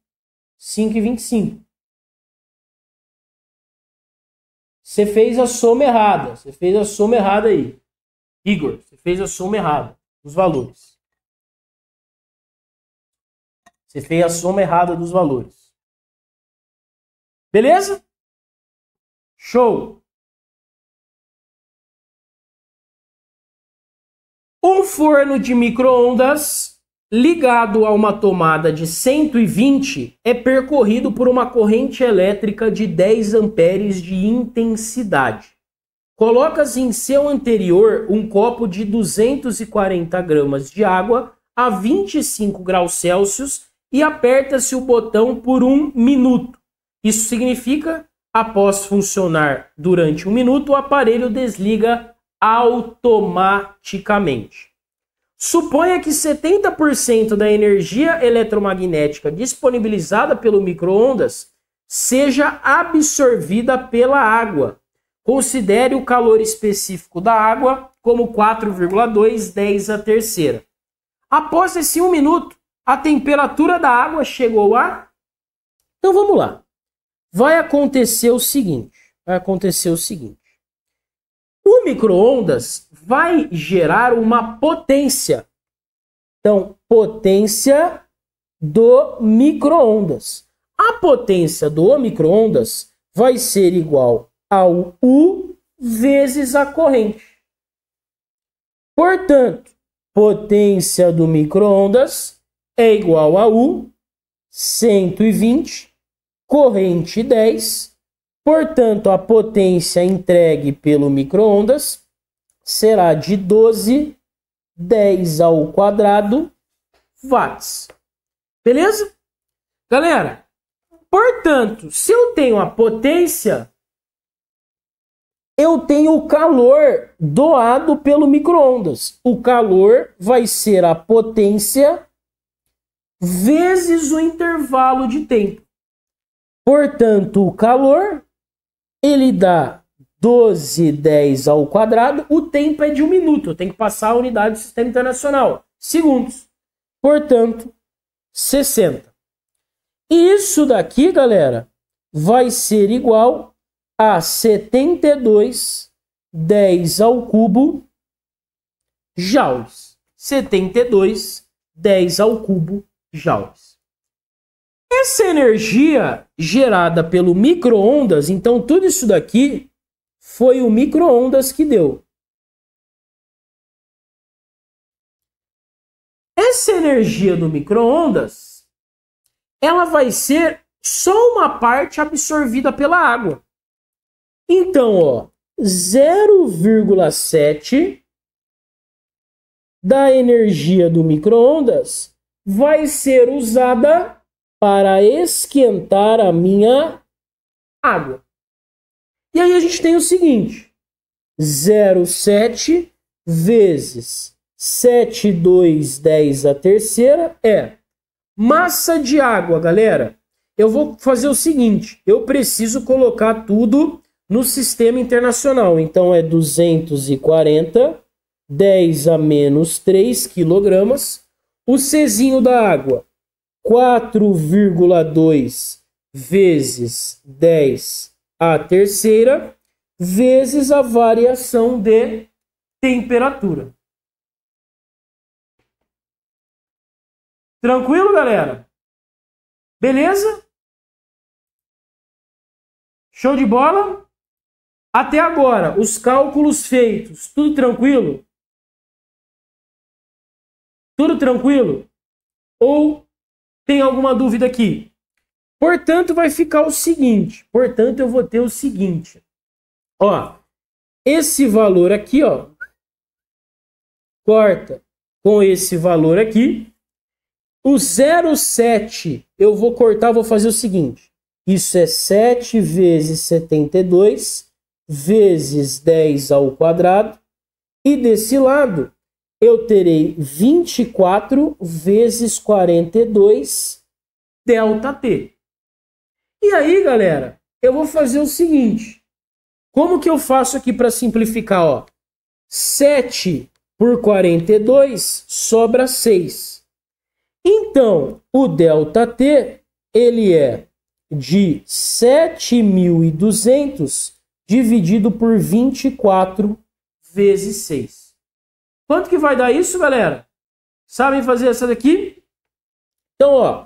5 e 25. Você fez a soma errada. Você fez a soma errada aí. Igor, você fez a soma errada dos valores. Você fez a soma errada dos valores. Beleza? Show! Um forno de microondas ligado a uma tomada de 120 é percorrido por uma corrente elétrica de 10 amperes de intensidade. Coloca-se em seu anterior um copo de 240 gramas de água a 25 graus Celsius e aperta-se o botão por um minuto. Isso significa, após funcionar durante um minuto, o aparelho desliga automaticamente. Suponha que 70% da energia eletromagnética disponibilizada pelo microondas seja absorvida pela água. Considere o calor específico da água como 4,2 10 a terceira. Após esse um minuto, a temperatura da água chegou a. Então vamos lá. Vai acontecer o seguinte. Vai acontecer o seguinte. O microondas vai gerar uma potência. Então, potência do microondas. A potência do microondas vai ser igual ao U vezes a corrente. Portanto, potência do microondas é igual a U, 120, corrente 10. Portanto, a potência entregue pelo microondas será de 12 10 ao quadrado watts. Beleza? Galera, portanto, se eu tenho a potência, eu tenho o calor doado pelo microondas. O calor vai ser a potência vezes o intervalo de tempo. Portanto, o calor ele dá 12 10 ao quadrado, o tempo é de um minuto. Eu tenho que passar a unidade do sistema internacional. Segundos. Portanto, 60. isso daqui, galera, vai ser igual a 72 10 ao cubo joules. 72 10 ao cubo joules. Essa energia gerada pelo micro-ondas, então tudo isso daqui foi o micro-ondas que deu. Essa energia do micro-ondas, ela vai ser só uma parte absorvida pela água. Então, ó, 0,7 da energia do micro-ondas vai ser usada para esquentar a minha água. E aí a gente tem o seguinte: 0,7 vezes 7,2 10 a terceira é massa de água, galera. Eu vou fazer o seguinte: eu preciso colocar tudo no sistema internacional. Então é 240, 10 a menos 3 quilogramas. O Czinho da água, 4,2 vezes 10 a terceira vezes a variação de temperatura. Tranquilo, galera? Beleza? Show de bola? Até agora, os cálculos feitos, tudo tranquilo? Tudo tranquilo? Ou tem alguma dúvida aqui? Portanto, vai ficar o seguinte. Portanto, eu vou ter o seguinte. Ó, esse valor aqui, ó, corta com esse valor aqui. O 0,7 eu vou cortar, vou fazer o seguinte. Isso é 7 vezes 72 vezes 10 ao quadrado. E desse lado, eu terei 24 vezes 42 delta T. E aí, galera, eu vou fazer o seguinte. Como que eu faço aqui para simplificar? Ó? 7 por 42 sobra 6. Então, o ΔT ele é de 7.200 dividido por 24 vezes 6. Quanto que vai dar isso, galera? Sabem fazer essa daqui? Então, ó,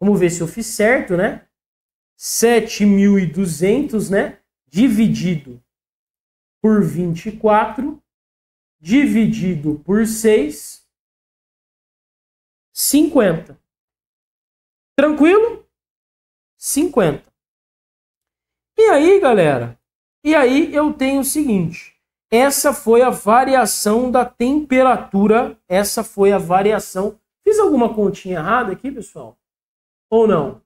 Vamos ver se eu fiz certo, né? 7.200, né? Dividido por 24, dividido por 6, 50. Tranquilo? 50. E aí, galera? E aí eu tenho o seguinte. Essa foi a variação da temperatura. Essa foi a variação. Fiz alguma continha errada aqui, pessoal? ou não?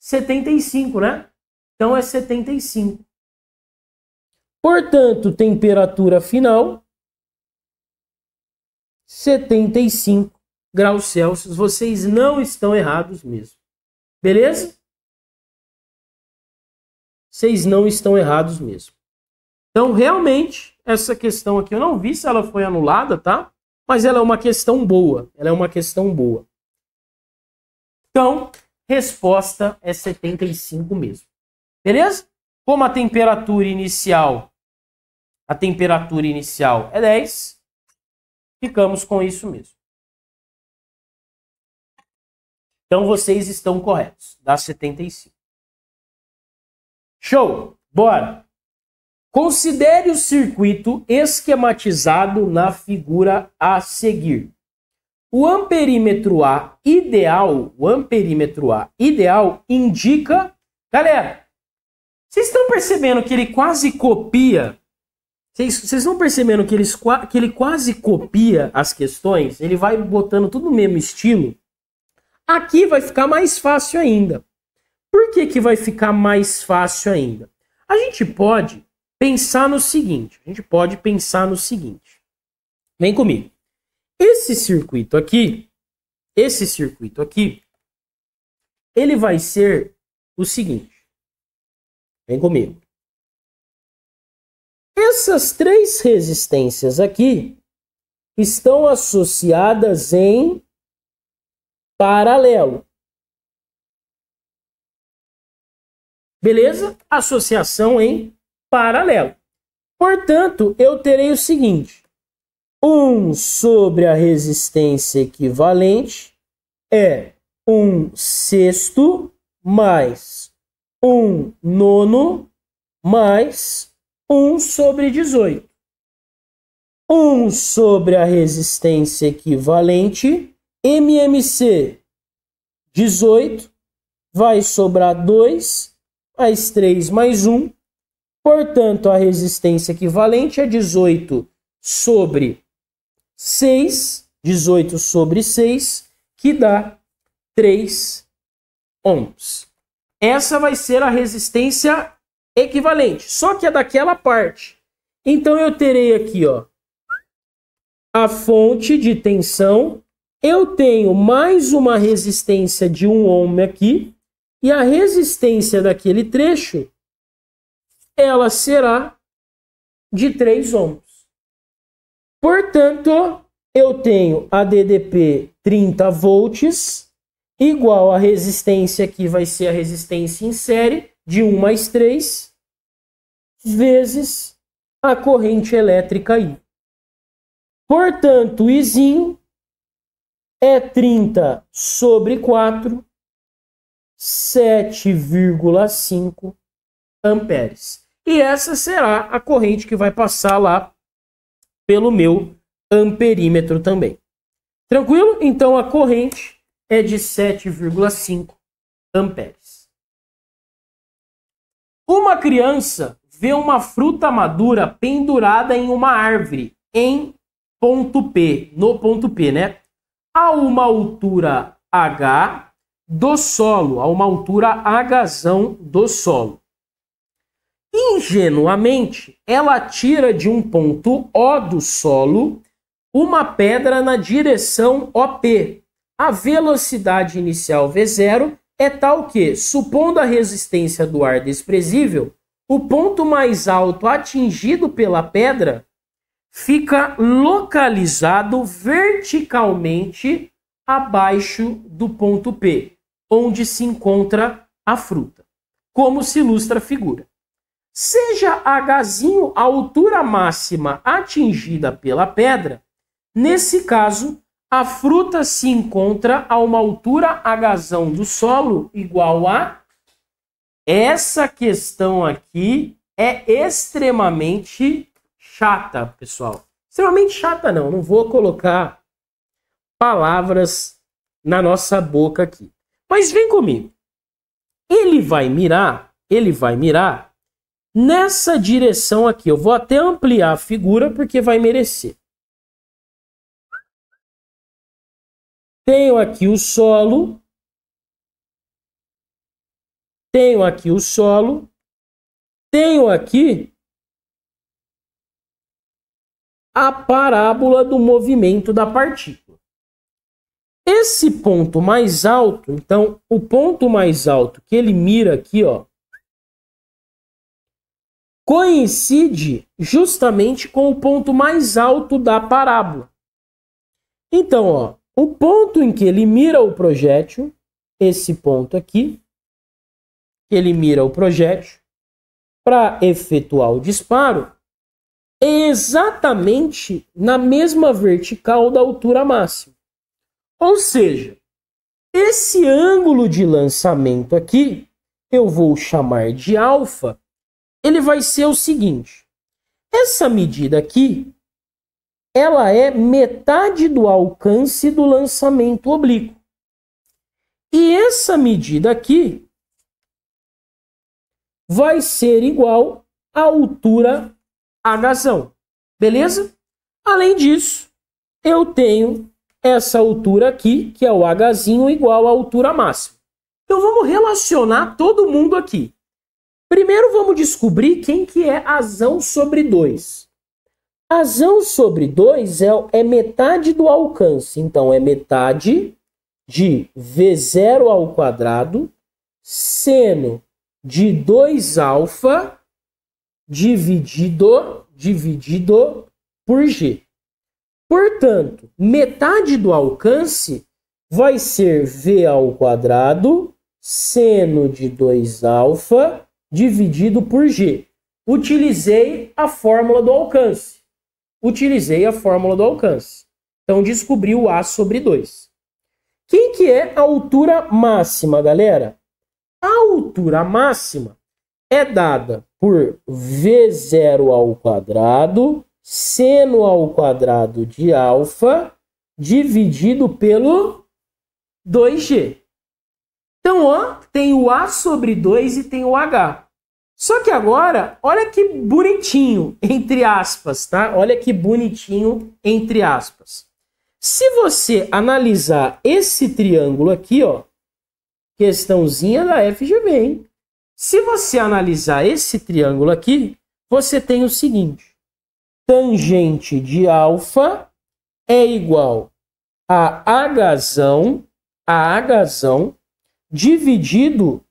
75, né? Então é 75. Portanto, temperatura final 75 graus Celsius. Vocês não estão errados mesmo. Beleza? Vocês não estão errados mesmo. Então, realmente, essa questão aqui eu não vi se ela foi anulada, tá? Mas ela é uma questão boa. Ela é uma questão boa. Então, resposta é 75 mesmo. Beleza? Como a temperatura inicial, a temperatura inicial é 10, ficamos com isso mesmo. Então vocês estão corretos, dá 75. Show! Bora! Considere o circuito esquematizado na figura a seguir. O amperímetro A ideal, o amperímetro A ideal indica, galera, vocês estão percebendo que ele quase copia? Vocês, estão percebendo que ele, que ele quase copia as questões? Ele vai botando tudo no mesmo estilo? Aqui vai ficar mais fácil ainda. Por que, que vai ficar mais fácil ainda? A gente pode pensar no seguinte, a gente pode pensar no seguinte. Vem comigo. Esse circuito aqui, esse circuito aqui, ele vai ser o seguinte. Vem comigo. Essas três resistências aqui estão associadas em paralelo. Beleza? Associação em paralelo. Portanto, eu terei o seguinte: 1 sobre a resistência equivalente é 1 sexto mais 1 nono mais 1 sobre 18. 1 sobre a resistência equivalente, MMC 18, vai sobrar 2 mais 3 mais 1. Portanto, a resistência equivalente é 18 sobre 18. 6, 18 sobre 6, que dá 3 ohms. Essa vai ser a resistência equivalente, só que é daquela parte. Então eu terei aqui, ó, a fonte de tensão, eu tenho mais uma resistência de 1 ohm aqui, e a resistência daquele trecho, ela será de 3 ohms. Portanto, eu tenho a DDP 30 volts igual a resistência que vai ser a resistência em série de 1 mais 3 vezes a corrente elétrica I. Portanto, Izinho é 30 sobre 4, 7,5 amperes. E essa será a corrente que vai passar lá pelo meu amperímetro também. Tranquilo? Então a corrente é de 7,5 amperes. Uma criança vê uma fruta madura pendurada em uma árvore em ponto P, no ponto P, né? A uma altura H do solo, a uma altura H do solo. Ingenuamente, ela tira de um ponto O do solo uma pedra na direção OP. A velocidade inicial V0 é tal que, supondo a resistência do ar desprezível, o ponto mais alto atingido pela pedra fica localizado verticalmente abaixo do ponto P, onde se encontra a fruta, como se ilustra a figura seja Hzinho a altura máxima atingida pela pedra, nesse caso, a fruta se encontra a uma altura Hzão do solo igual a. Essa questão aqui é extremamente chata, pessoal. Extremamente chata, não. Não vou colocar palavras na nossa boca aqui. Mas vem comigo. Ele vai mirar, ele vai mirar nessa direção aqui. Eu vou até ampliar a figura porque vai merecer. Tenho aqui o solo. Tenho aqui o solo. Tenho aqui a parábola do movimento da partícula. Esse ponto mais alto, então, o ponto mais alto que ele mira aqui, ó, coincide justamente com o ponto mais alto da parábola. Então, ó, o ponto em que ele mira o projétil, esse ponto aqui, ele mira o projétil para efetuar o disparo, é exatamente na mesma vertical da altura máxima. Ou seja, esse ângulo de lançamento aqui, eu vou chamar de alfa, ele vai ser o seguinte: essa medida aqui, ela é metade do alcance do lançamento oblíquo. E essa medida aqui vai ser igual à altura a Beleza? Além disso, eu tenho essa altura aqui, que é o Hzinho, igual à altura máxima. Então vamos relacionar todo mundo aqui. Primeiro vamos descobrir quem que é azão sobre 2. Azão sobre 2 é, é metade do alcance. Então, é metade de V0 ao quadrado seno de 2 α dividido, dividido por G. Portanto, metade do alcance vai ser V ao quadrado seno de 2 alfa dividido por G. Utilizei a fórmula do alcance. Utilizei a fórmula do alcance. Então, descobri o A sobre 2. Quem que é a altura máxima, galera? A altura máxima é dada por V0 ao quadrado, seno ao quadrado de alfa, dividido pelo 2G. Então, ó, tem o A sobre 2 e tem o H. Só que agora, olha que bonitinho, entre aspas, tá? Olha que bonitinho, entre aspas. Se você analisar esse triângulo aqui, ó, questãozinha da FGV, hein? Se você analisar esse triângulo aqui, você tem o seguinte: tangente de alfa é igual a agazão, a agazão dividido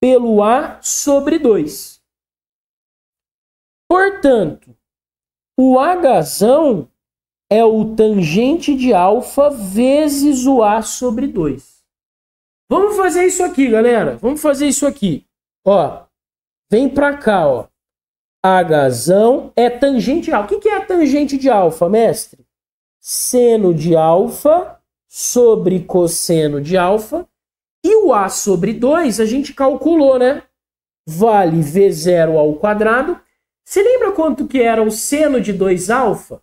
pelo A sobre 2. Portanto, o Hzão é o tangente de alfa vezes o A sobre 2. Vamos fazer isso aqui, galera. Vamos fazer isso aqui. Ó, vem para cá, ó. Hzão é tangente de alfa. O que é a tangente de alfa, mestre? Seno de alfa sobre cosseno de alfa e o A sobre 2 a gente calculou, né? Vale V0 ao quadrado. Você lembra quanto que era o seno de 2 alfa?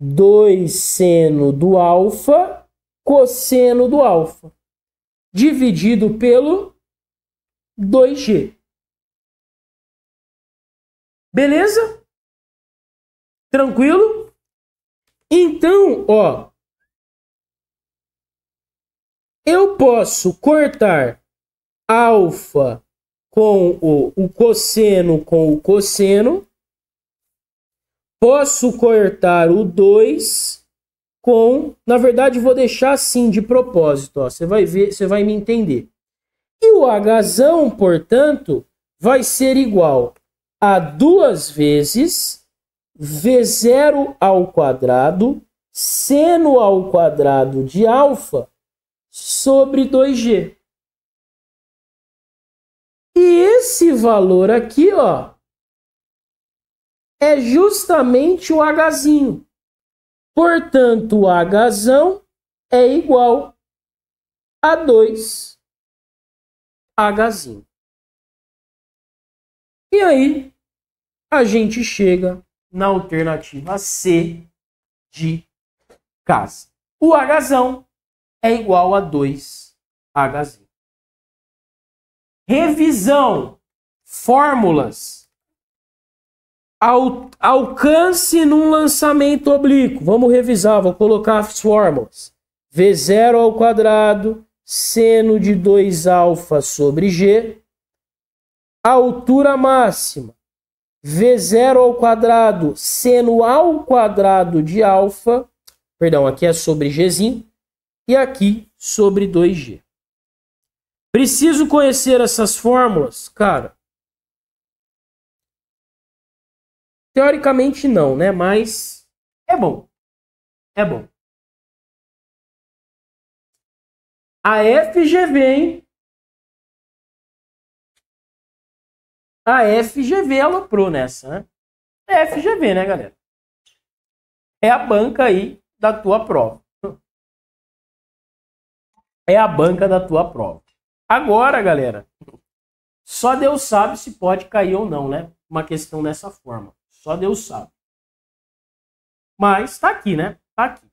2 seno do alfa cosseno do alfa dividido pelo 2g. Beleza? Tranquilo? Então, ó, eu posso cortar alfa com o, o cosseno com o cosseno. Posso cortar o 2 com... Na verdade, vou deixar assim, de propósito. Você vai ver, você vai me entender. E o H, portanto, vai ser igual a duas vezes V0 ao quadrado, seno ao quadrado de alfa sobre 2G. E esse valor aqui, ó, é justamente o Hzinho. Portanto, o Hzão é igual a 2 Hzinho. E aí, a gente chega na alternativa C de casa. O Hzão é igual a 2Hz. Revisão. Fórmulas. Al alcance num lançamento oblíquo. Vamos revisar, vou colocar as fórmulas. V0 ao quadrado, seno de 2 alfa sobre G. Altura máxima. V0 ao quadrado, seno ao quadrado de alfa. Perdão, aqui é sobre Gzinho e aqui sobre 2G. Preciso conhecer essas fórmulas? Cara, teoricamente não, né? Mas é bom. É bom. A FGV, hein? A FGV aloprou nessa, né? É FGV, né, galera? É a banca aí da tua prova é a banca da tua prova. Agora, galera, só Deus sabe se pode cair ou não, né? Uma questão dessa forma. Só Deus sabe. Mas tá aqui, né? Tá aqui.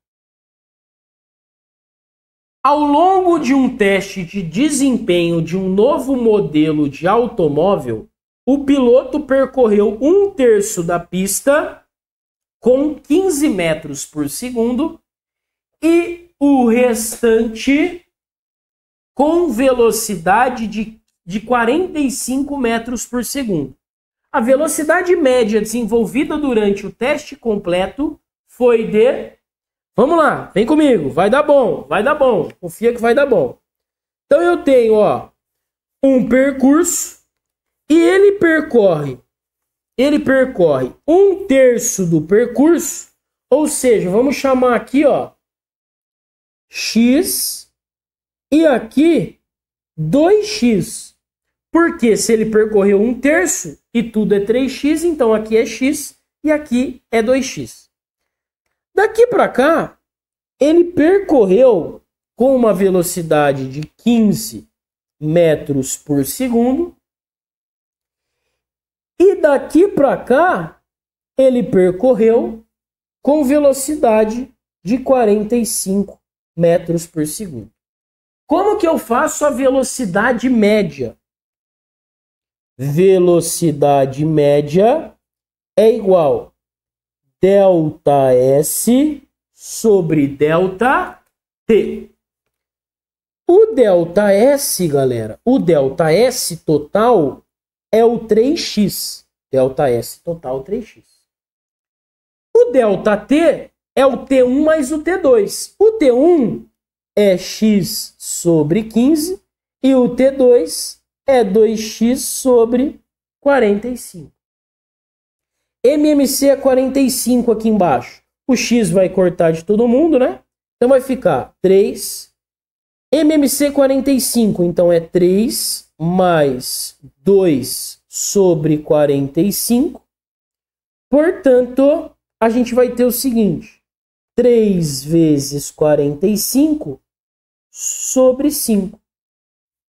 Ao longo de um teste de desempenho de um novo modelo de automóvel, o piloto percorreu um terço da pista com 15 metros por segundo e o restante com velocidade de, de 45 metros por segundo. A velocidade média desenvolvida durante o teste completo foi de. Vamos lá, vem comigo, vai dar bom, vai dar bom, confia que vai dar bom. Então eu tenho, ó, um percurso e ele percorre, ele percorre um terço do percurso, ou seja, vamos chamar aqui, ó, x e aqui, 2x. Porque se ele percorreu um terço e tudo é 3x, então aqui é x e aqui é 2x. Daqui para cá, ele percorreu com uma velocidade de 15 metros por segundo. E daqui para cá, ele percorreu com velocidade de 45 metros por segundo. Como que eu faço a velocidade média? Velocidade média é igual delta S sobre delta T. O delta S, galera, o delta S total é o 3x. Delta S total 3x. O delta T é o T1 mais o T2. O T1 é x sobre 15 e o T2 é 2x sobre 45. MMC é 45 aqui embaixo. O x vai cortar de todo mundo, né? Então vai ficar 3. MMC 45, então é 3 mais 2 sobre 45. Portanto, a gente vai ter o seguinte. 3 vezes 45 sobre 5.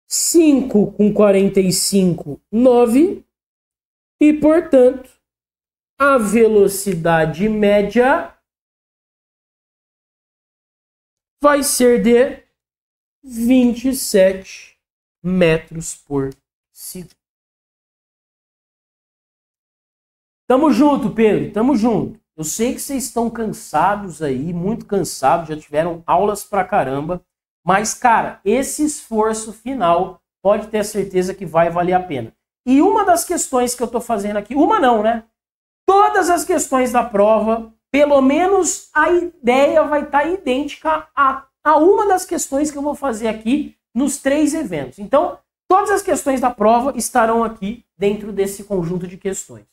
5 com 45, 9. E, portanto, a velocidade média vai ser de 27 metros por segundo. Tamo junto, Pedro, tamo junto. Eu sei que vocês estão cansados aí, muito cansados, já tiveram aulas pra caramba, mas cara, esse esforço final pode ter certeza que vai valer a pena. E uma das questões que eu estou fazendo aqui, uma não, né? Todas as questões da prova, pelo menos a ideia vai estar tá idêntica a, a uma das questões que eu vou fazer aqui nos três eventos. Então, todas as questões da prova estarão aqui dentro desse conjunto de questões.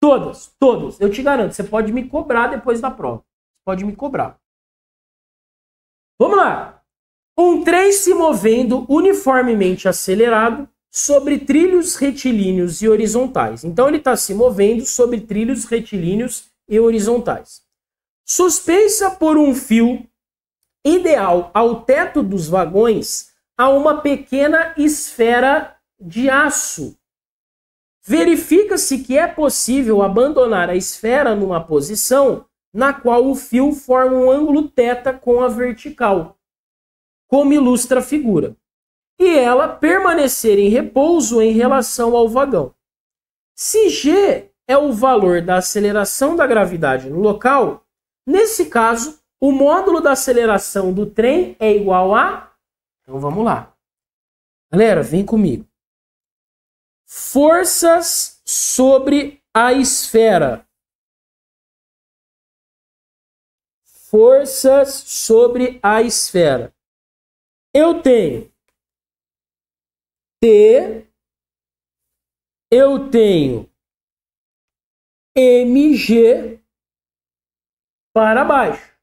Todas, todas. Eu te garanto, você pode me cobrar depois da prova. Pode me cobrar. Vamos lá. Um trem se movendo uniformemente acelerado sobre trilhos retilíneos e horizontais. Então ele está se movendo sobre trilhos retilíneos e horizontais. Suspensa por um fio ideal ao teto dos vagões há uma pequena esfera de aço verifica-se que é possível abandonar a esfera numa posição na qual o fio forma um ângulo θ com a vertical, como ilustra a figura, e ela permanecer em repouso em relação ao vagão. Se g é o valor da aceleração da gravidade no local, nesse caso, o módulo da aceleração do trem é igual a. Então vamos lá. Galera, vem comigo forças sobre a esfera. Forças sobre a esfera. Eu tenho T, eu tenho MG para baixo.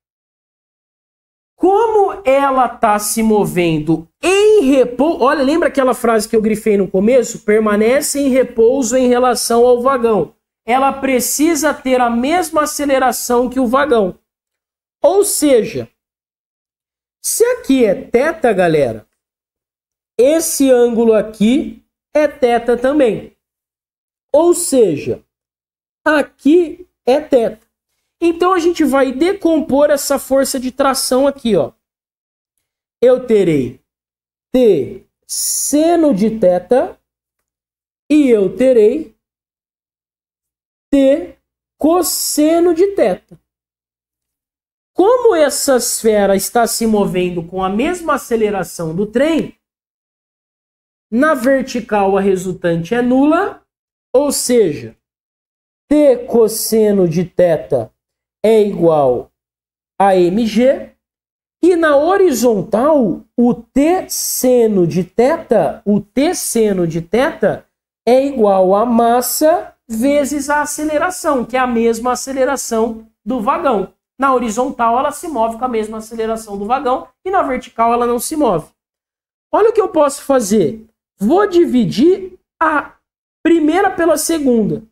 Como ela está se movendo em repouso. Olha, lembra aquela frase que eu grifei no começo? Permanece em repouso em relação ao vagão. Ela precisa ter a mesma aceleração que o vagão. Ou seja, se aqui é teta, galera, esse ângulo aqui é teta também. Ou seja, aqui é teta. Então a gente vai decompor essa força de tração aqui, ó eu terei T seno de θ e eu terei T cosseno de θ. Como essa esfera está se movendo com a mesma aceleração do trem, na vertical a resultante é nula, ou seja, T cosseno de θ é igual a mg e na horizontal, o T seno de teta o T seno de teta é igual a massa vezes a aceleração, que é a mesma aceleração do vagão. Na horizontal, ela se move com a mesma aceleração do vagão e na vertical ela não se move. Olha o que eu posso fazer. Vou dividir a primeira pela segunda.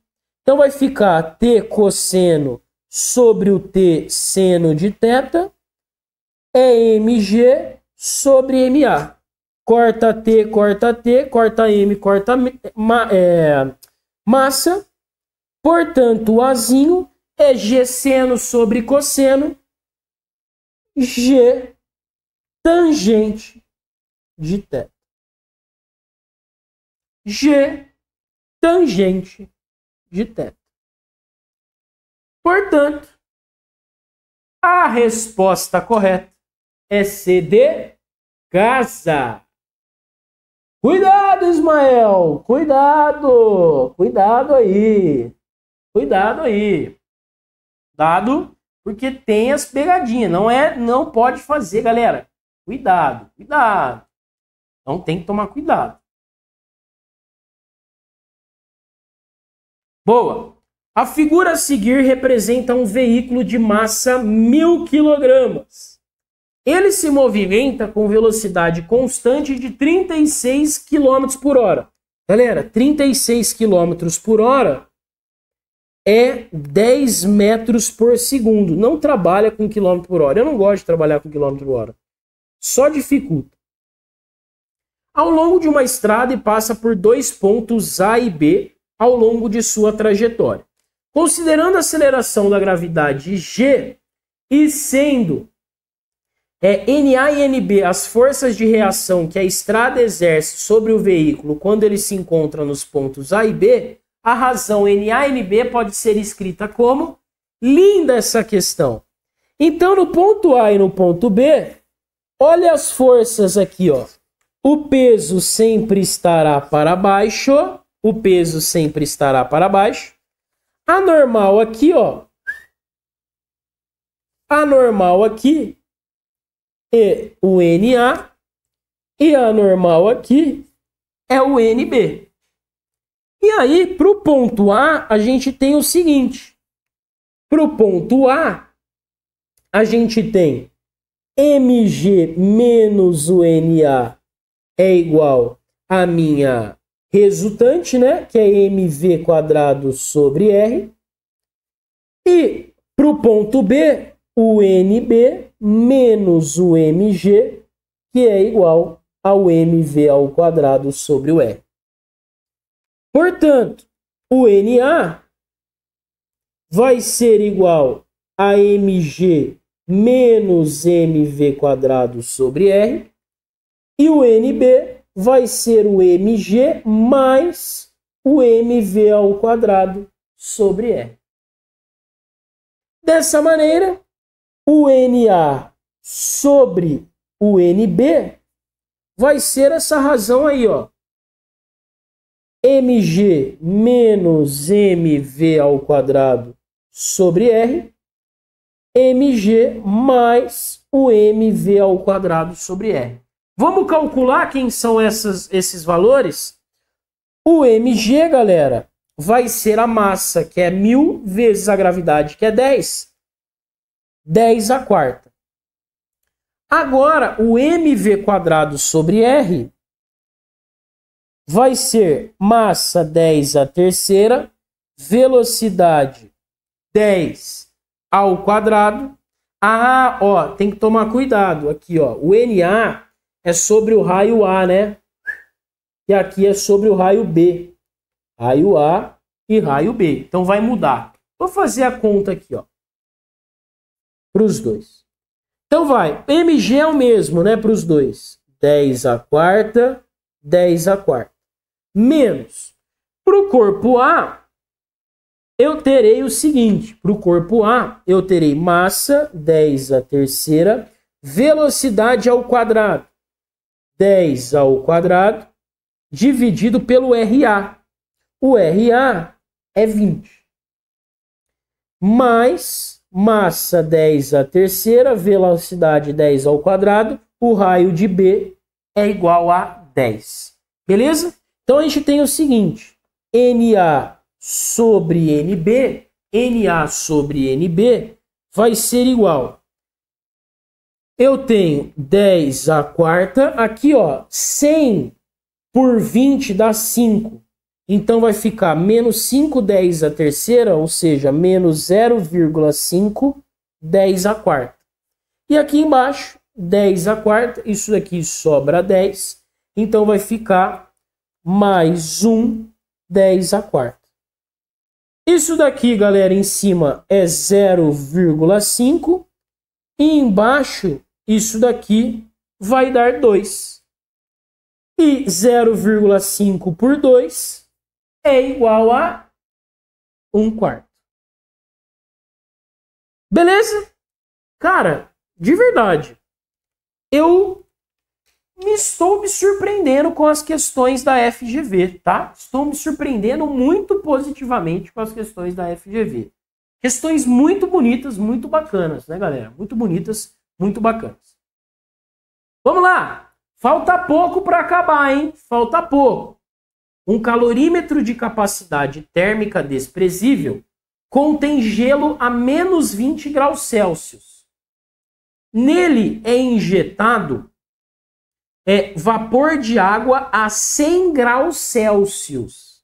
Então vai ficar t cosseno sobre o t seno de teta é mg sobre ma. Corta T, corta T, corta M, corta ma, é, massa. Portanto, o Azinho é G seno sobre cosseno G tangente de θ. G tangente de θ. Portanto, a resposta correta é C de casa. Cuidado, Ismael! Cuidado! Cuidado aí! Cuidado aí! Cuidado, porque tem as pegadinhas. Não é, não pode fazer, galera. Cuidado, cuidado. Então tem que tomar cuidado. Boa. A figura a seguir representa um veículo de massa mil quilogramas ele se movimenta com velocidade constante de 36 km por hora. Galera, 36 km por hora é 10 metros por segundo. Não trabalha com quilômetro por hora. Eu não gosto de trabalhar com quilômetro por hora. Só dificulta. Ao longo de uma estrada e passa por dois pontos A e B ao longo de sua trajetória. Considerando a aceleração da gravidade G e sendo é NA e NB, as forças de reação que a estrada exerce sobre o veículo quando ele se encontra nos pontos A e B, a razão NA e NB pode ser escrita como linda essa questão. Então no ponto A e no ponto B, olha as forças aqui, ó. O peso sempre estará para baixo, o peso sempre estará para baixo. A normal aqui, ó. A normal aqui e o NA, e a normal aqui é o NB. E aí, para o ponto A, a gente tem o seguinte. Para o ponto A, a gente tem MG menos o NA é igual a minha resultante, né? Que é MV quadrado sobre R. E para o ponto B, o NB menos o mg, que é igual ao mv ao quadrado sobre o E. Portanto, o Na vai ser igual a mg menos mv quadrado sobre R e o NB vai ser o mg mais o mv ao quadrado sobre R. Dessa maneira, o NA sobre o NB vai ser essa razão aí, ó. MG menos MV ao quadrado sobre R, MG mais o MV ao quadrado sobre R. Vamos calcular quem são essas, esses valores? O MG, galera, vai ser a massa, que é 1.000 vezes a gravidade, que é 10 10 à quarta. Agora, o mv quadrado sobre r vai ser massa 10 à terceira, velocidade 10 ao quadrado. Ah, ó, tem que tomar cuidado aqui, ó. O NA é sobre o raio A, né? E aqui é sobre o raio B. Raio A e raio B. Então vai mudar. Vou fazer a conta aqui, ó para os dois. Então vai, MG é o mesmo, né, para os dois. 10 a quarta, 10 a quarta. Menos. Para o corpo A, eu terei o seguinte, para o corpo A, eu terei massa, 10 a terceira, velocidade ao quadrado, 10 ao quadrado, dividido pelo RA. O RA é 20. Mais massa 10 à terceira, velocidade 10 ao quadrado, o raio de B é igual a 10. Beleza? Então a gente tem o seguinte, NA sobre NB, NA sobre NB vai ser igual. Eu tenho 10 à quarta, aqui ó, 100 por 20 dá 5. Então vai ficar menos 5 10 a terceira, ou seja, menos 0,5 10 a quarta. E aqui embaixo, 10 a quarta, isso daqui sobra 10. Então vai ficar mais 1 10 a quarta. Isso daqui, galera, em cima é 0,5. E embaixo, isso daqui vai dar 2. E 0,5 por 2 é igual a 1 quarto. Beleza? Cara, de verdade, eu me estou me surpreendendo com as questões da FGV, tá? Estou me surpreendendo muito positivamente com as questões da FGV. Questões muito bonitas, muito bacanas, né, galera? Muito bonitas, muito bacanas. Vamos lá! Falta pouco para acabar, hein? Falta pouco. Um calorímetro de capacidade térmica desprezível contém gelo a menos 20 graus Celsius. Nele é injetado é, vapor de água a 100 graus Celsius.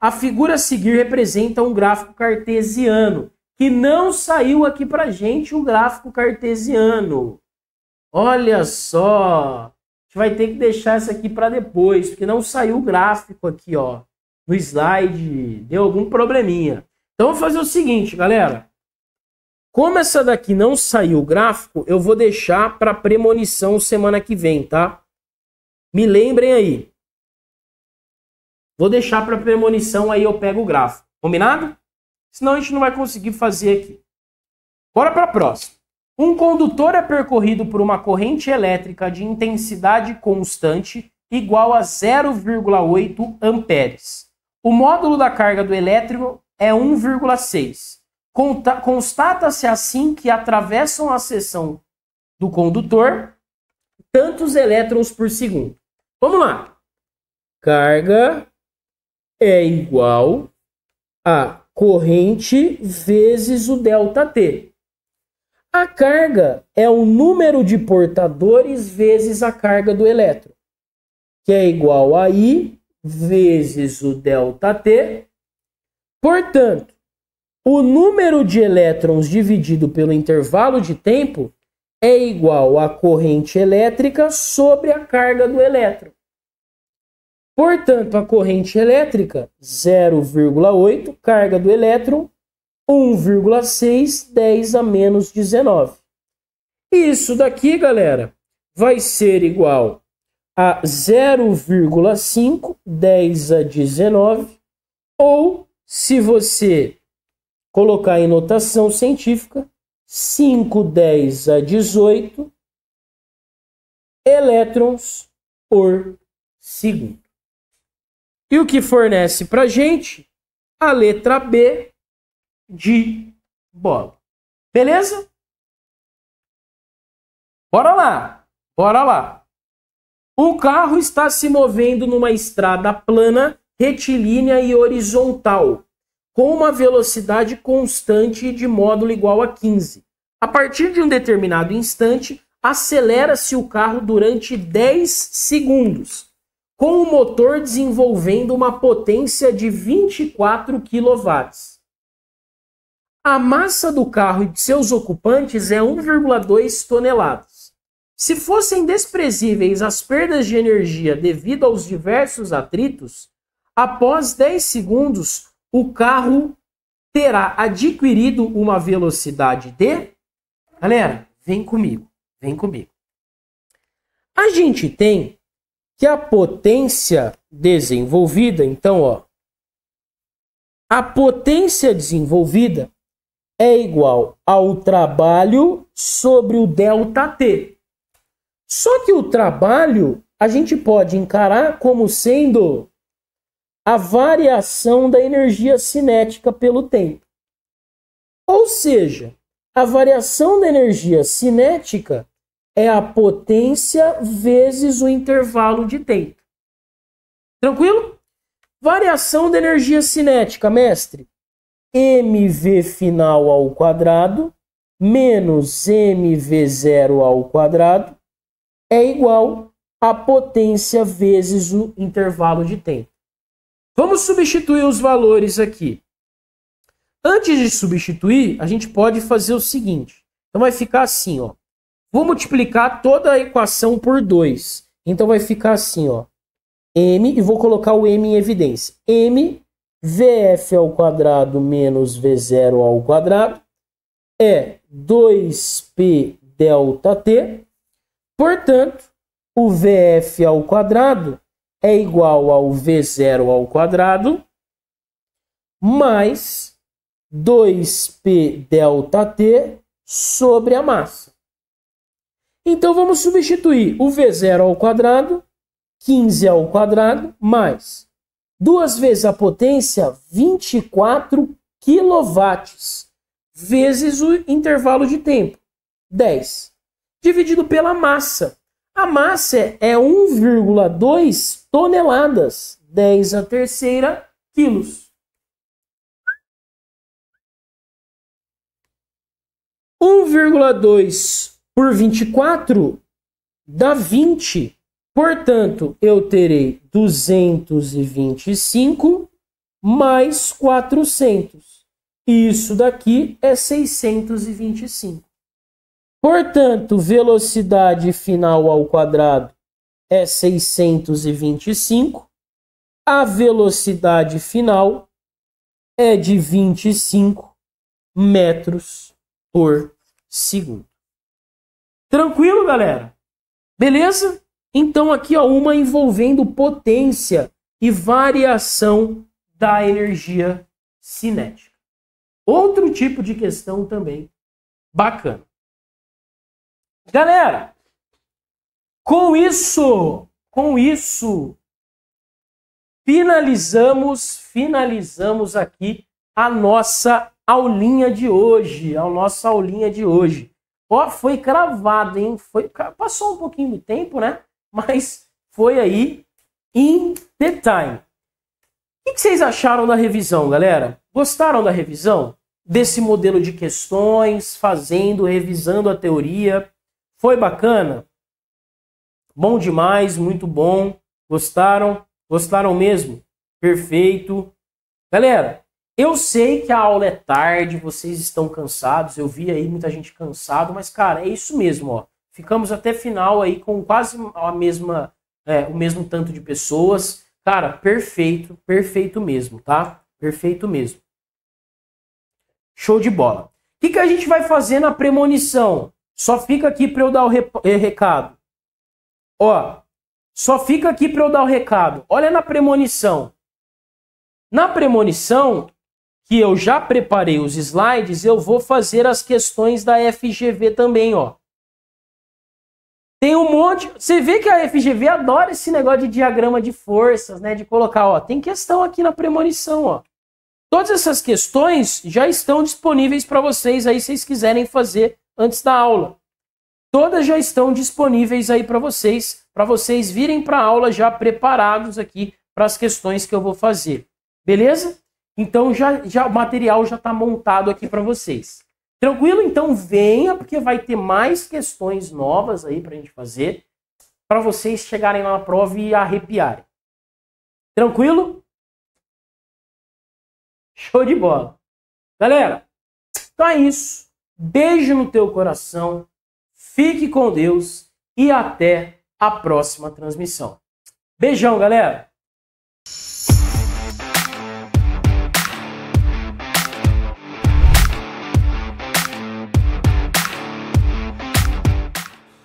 A figura a seguir representa um gráfico cartesiano, que não saiu aqui para gente o gráfico cartesiano. Olha só! gente vai ter que deixar essa aqui para depois, porque não saiu o gráfico aqui, ó. No slide deu algum probleminha. Então vou fazer o seguinte, galera. Como essa daqui não saiu o gráfico, eu vou deixar para premonição semana que vem, tá? Me lembrem aí. Vou deixar para premonição aí eu pego o gráfico. Combinado? Senão a gente não vai conseguir fazer aqui. Bora para a próxima. Um condutor é percorrido por uma corrente elétrica de intensidade constante igual a 0,8 amperes. O módulo da carga do elétron é 1,6. Constata-se assim que atravessam a seção do condutor tantos elétrons por segundo. Vamos lá. Carga é igual a corrente vezes o delta T. A carga é o número de portadores vezes a carga do elétron, que é igual a I vezes o delta T. Portanto, o número de elétrons dividido pelo intervalo de tempo é igual à corrente elétrica sobre a carga do elétron. Portanto, a corrente elétrica, 0,8, carga do elétron, 1,6, 10 a menos 19. Isso daqui, galera, vai ser igual a 0,5, 10 a 19, ou, se você colocar em notação científica, 5, 10 a 18 elétrons por segundo. E o que fornece para gente? A letra B de bola. Beleza? Bora lá. Bora lá. O carro está se movendo numa estrada plana, retilínea e horizontal, com uma velocidade constante de módulo igual a 15. A partir de um determinado instante, acelera-se o carro durante 10 segundos, com o motor desenvolvendo uma potência de 24 kW. A massa do carro e de seus ocupantes é 1,2 toneladas. Se fossem desprezíveis as perdas de energia devido aos diversos atritos, após 10 segundos o carro terá adquirido uma velocidade de. Galera, vem comigo, vem comigo. A gente tem que a potência desenvolvida, então, ó, a potência desenvolvida é igual ao trabalho sobre o ΔT. Só que o trabalho a gente pode encarar como sendo a variação da energia cinética pelo tempo. Ou seja, a variação da energia cinética é a potência vezes o intervalo de tempo. Tranquilo? Variação da energia cinética, mestre mv final ao quadrado menos mv zero ao quadrado é igual a potência vezes o intervalo de tempo. Vamos substituir os valores aqui. Antes de substituir, a gente pode fazer o seguinte. Então vai ficar assim, ó. Vou multiplicar toda a equação por 2. Então vai ficar assim, ó. M, e vou colocar o M em evidência. M VF ao quadrado menos V0 ao quadrado é 2P delta T. Portanto, o VF ao quadrado é igual ao V0 ao quadrado mais 2P delta T sobre a massa. Então vamos substituir o V0 ao quadrado, 15 ao quadrado, mais Duas vezes a potência, 24 quilowatts, vezes o intervalo de tempo, 10, dividido pela massa. A massa é 1,2 toneladas, 10 a terceira quilos. Um por 24 dá 20. Portanto, eu terei 225 mais 400. Isso daqui é 625. Portanto, velocidade final ao quadrado é 625. A velocidade final é de 25 metros por segundo. Tranquilo, galera? Beleza? Então, aqui, ó, uma envolvendo potência e variação da energia cinética. Outro tipo de questão também bacana. Galera, com isso, com isso, finalizamos, finalizamos aqui a nossa aulinha de hoje, a nossa aulinha de hoje. Ó, foi cravado, hein? Foi, passou um pouquinho de tempo, né? mas foi aí in the time. O que vocês acharam da revisão, galera? Gostaram da revisão? Desse modelo de questões, fazendo, revisando a teoria. Foi bacana? Bom demais, muito bom. Gostaram? Gostaram mesmo? Perfeito. Galera, eu sei que a aula é tarde, vocês estão cansados, eu vi aí muita gente cansado, mas cara, é isso mesmo, ó. Ficamos até final aí com quase a mesma, é, o mesmo tanto de pessoas. Cara, perfeito, perfeito mesmo, tá? Perfeito mesmo. Show de bola. O que, que a gente vai fazer na premonição? Só fica aqui para eu dar o eh, recado. Ó, só fica aqui para eu dar o recado. Olha na premonição. Na premonição, que eu já preparei os slides, eu vou fazer as questões da FGV também, ó. Tem um monte. Você vê que a FGV adora esse negócio de diagrama de forças, né? De colocar, ó, tem questão aqui na premonição, ó. Todas essas questões já estão disponíveis para vocês aí, se vocês quiserem fazer antes da aula. Todas já estão disponíveis aí para vocês, para vocês virem para a aula já preparados aqui para as questões que eu vou fazer. Beleza? Então já, já o material já está montado aqui para vocês. Tranquilo? Então venha, porque vai ter mais questões novas aí para a gente fazer, para vocês chegarem lá na prova e arrepiarem. Tranquilo? Show de bola. Galera, então é isso. Beijo no teu coração. Fique com Deus e até a próxima transmissão. Beijão, galera!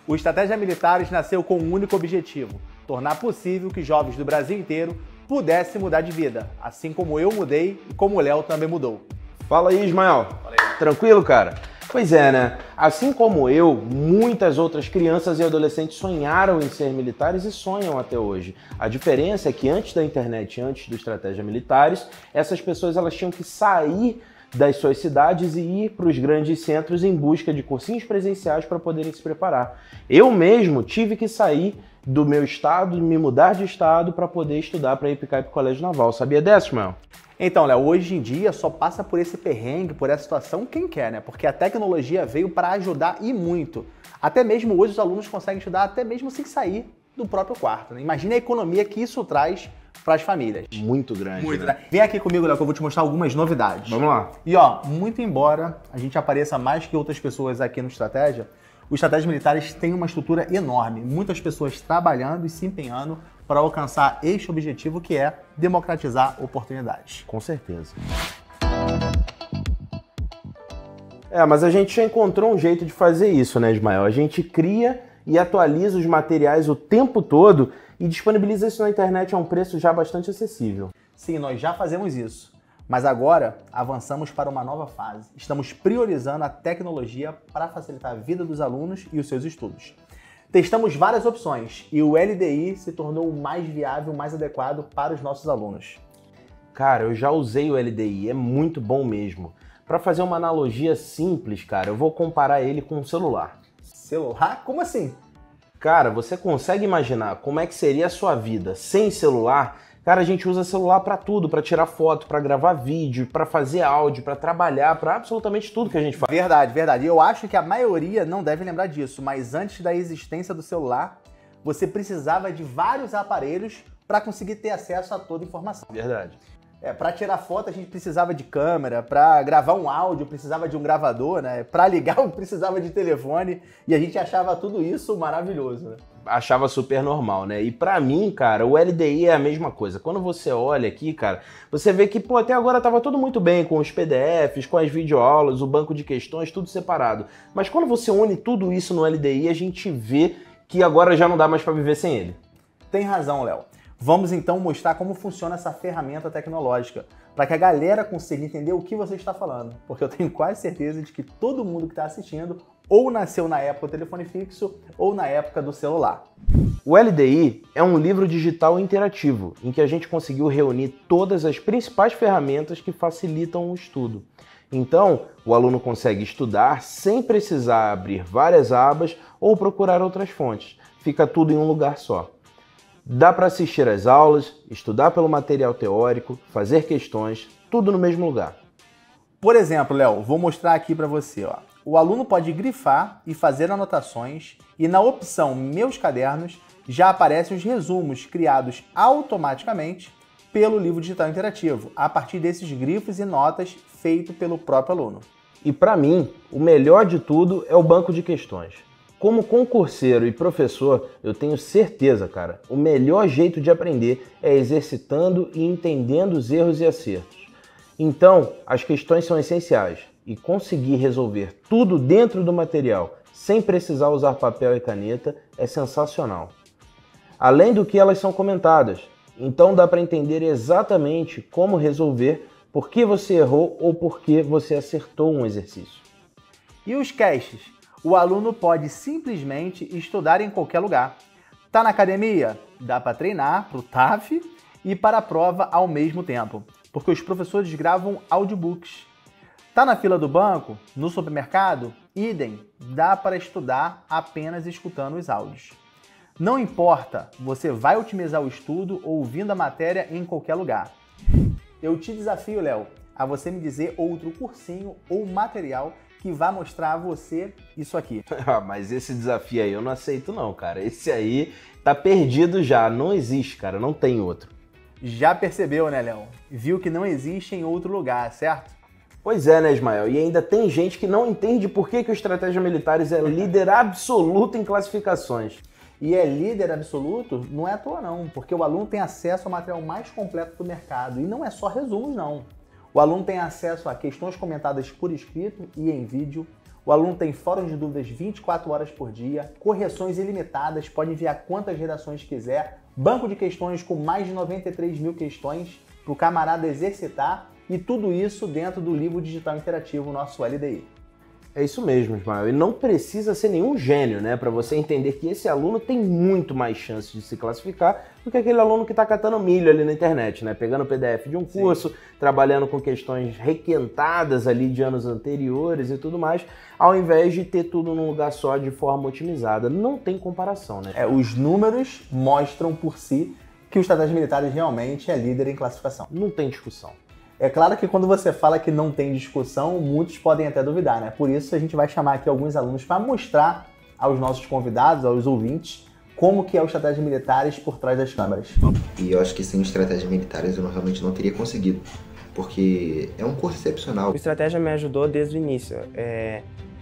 O Estratégia Militares nasceu com um único objetivo: tornar possível que jovens do Brasil inteiro pudessem mudar de vida, assim como eu mudei e como o Léo também mudou. Fala aí, Ismael. Fala aí. Tranquilo, cara? Pois é, né? Assim como eu, muitas outras crianças e adolescentes sonharam em ser militares e sonham até hoje. A diferença é que antes da internet, antes do estratégia militares, essas pessoas elas tinham que sair das suas cidades e ir para os grandes centros em busca de cursinhos presenciais para poderem se preparar. Eu mesmo tive que sair do meu estado, me mudar de estado para poder estudar para ir para o Colégio Naval. Sabia dessa, Ismael? Então, Léo, hoje em dia só passa por esse perrengue, por essa situação quem quer, né? Porque a tecnologia veio para ajudar e muito. Até mesmo hoje os alunos conseguem estudar até mesmo sem sair do próprio quarto. Né? Imagina a economia que isso traz para as famílias. Muito grande. Muito né? grande. Vem aqui comigo, Léo, que eu vou te mostrar algumas novidades. Vamos lá. E ó, muito embora a gente apareça mais que outras pessoas aqui no Estratégia, os estratégias militares têm uma estrutura enorme, muitas pessoas trabalhando e se empenhando para alcançar este objetivo que é democratizar oportunidades. Com certeza. É, mas a gente já encontrou um jeito de fazer isso, né, Ismael? A gente cria e atualiza os materiais o tempo todo e disponibiliza isso na internet a um preço já bastante acessível. Sim, nós já fazemos isso. Mas agora avançamos para uma nova fase. Estamos priorizando a tecnologia para facilitar a vida dos alunos e os seus estudos. Testamos várias opções e o LDI se tornou o mais viável, mais adequado para os nossos alunos. Cara, eu já usei o LDI, é muito bom mesmo. Para fazer uma analogia simples, cara, eu vou comparar ele com um celular. Celular? Como assim? Cara, você consegue imaginar como é que seria a sua vida sem celular? Cara, a gente usa celular para tudo, para tirar foto, para gravar vídeo, para fazer áudio, para trabalhar, para absolutamente tudo que a gente faz. Verdade, verdade. Eu acho que a maioria não deve lembrar disso, mas antes da existência do celular, você precisava de vários aparelhos para conseguir ter acesso a toda a informação. Verdade. É, para tirar foto a gente precisava de câmera, para gravar um áudio precisava de um gravador, né? Para ligar precisava de telefone e a gente achava tudo isso maravilhoso. Né? Achava super normal, né? E para mim, cara, o LDI é a mesma coisa. Quando você olha aqui, cara, você vê que pô, até agora tava tudo muito bem com os PDFs, com as videoaulas, o banco de questões, tudo separado. Mas quando você une tudo isso no LDI, a gente vê que agora já não dá mais para viver sem ele. Tem razão, Léo. Vamos então mostrar como funciona essa ferramenta tecnológica, para que a galera consiga entender o que você está falando, porque eu tenho quase certeza de que todo mundo que está assistindo ou nasceu na época do telefone fixo ou na época do celular. O LDI é um livro digital interativo em que a gente conseguiu reunir todas as principais ferramentas que facilitam o estudo. Então, o aluno consegue estudar sem precisar abrir várias abas ou procurar outras fontes. Fica tudo em um lugar só. Dá para assistir às aulas, estudar pelo material teórico, fazer questões, tudo no mesmo lugar. Por exemplo, Léo, vou mostrar aqui para você. Ó. O aluno pode grifar e fazer anotações, e na opção Meus Cadernos já aparecem os resumos criados automaticamente pelo livro digital interativo, a partir desses grifos e notas feito pelo próprio aluno. E para mim, o melhor de tudo é o banco de questões. Como concurseiro e professor, eu tenho certeza, cara, o melhor jeito de aprender é exercitando e entendendo os erros e acertos. Então, as questões são essenciais e conseguir resolver tudo dentro do material, sem precisar usar papel e caneta, é sensacional. Além do que elas são comentadas, então dá para entender exatamente como resolver, por que você errou ou por que você acertou um exercício. E os caches? o aluno pode simplesmente estudar em qualquer lugar. Tá na academia? Dá para treinar para o TAF e para a prova ao mesmo tempo, porque os professores gravam audiobooks. Tá na fila do banco? No supermercado? Idem, dá para estudar apenas escutando os áudios. Não importa, você vai otimizar o estudo ouvindo a matéria em qualquer lugar. Eu te desafio, Léo, a você me dizer outro cursinho ou material que vai mostrar a você isso aqui. Ah, mas esse desafio aí eu não aceito não, cara. Esse aí tá perdido já, não existe, cara, não tem outro. Já percebeu, né, Léo? Viu que não existe em outro lugar, certo? Pois é, né, Ismael? E ainda tem gente que não entende por que, que o Estratégia Militares é líder absoluto em classificações. E é líder absoluto, não é à toa não, porque o aluno tem acesso ao material mais completo do mercado. E não é só resumos, não. O aluno tem acesso a questões comentadas por escrito e em vídeo. O aluno tem fórum de dúvidas 24 horas por dia, correções ilimitadas, pode enviar quantas redações quiser, banco de questões com mais de 93 mil questões para o camarada exercitar e tudo isso dentro do livro digital interativo, nosso LDI. É isso mesmo, Ismael. E não precisa ser nenhum gênio, né, para você entender que esse aluno tem muito mais chances de se classificar do que aquele aluno que está catando milho ali na internet, né? Pegando o PDF de um curso, Sim. trabalhando com questões requentadas ali de anos anteriores e tudo mais, ao invés de ter tudo num lugar só de forma otimizada. Não tem comparação, né? É, os números mostram por si que o Estratégia Militares realmente é líder em classificação. Não tem discussão. É claro que quando você fala que não tem discussão, muitos podem até duvidar, né? Por isso a gente vai chamar aqui alguns alunos para mostrar aos nossos convidados, aos ouvintes, como que é o estratégia militares por trás das câmeras. E eu acho que sem estratégias militares eu não, realmente não teria conseguido, porque é um curso excepcional. O estratégia me ajudou desde o início, é,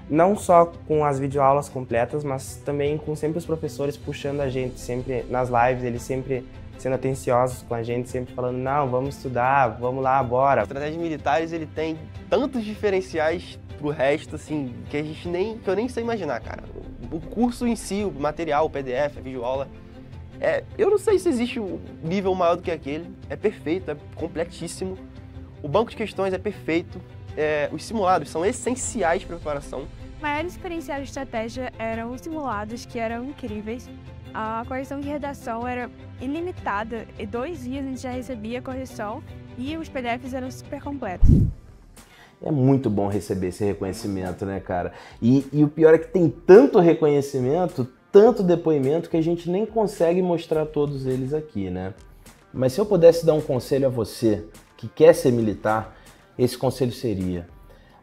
não só com as videoaulas completas, mas também com sempre os professores puxando a gente, sempre nas lives, eles sempre sendo atenciosos com a gente, sempre falando, não, vamos estudar, vamos lá, bora. Estratégias militares, ele tem tantos diferenciais o resto, assim, que a gente nem. que eu nem sei imaginar, cara. O curso em si, o material, o PDF, a videoaula. É, eu não sei se existe um nível maior do que aquele. É perfeito, é completíssimo. O banco de questões é perfeito. É, os simulados são essenciais para a preparação. O maior diferencial de estratégia eram os simulados, que eram incríveis. A correção de redação era ilimitada e dois dias a gente já recebia a correção e os PDFs eram super completos. É muito bom receber esse reconhecimento, né, cara? E, e o pior é que tem tanto reconhecimento, tanto depoimento, que a gente nem consegue mostrar todos eles aqui, né? Mas se eu pudesse dar um conselho a você que quer ser militar, esse conselho seria: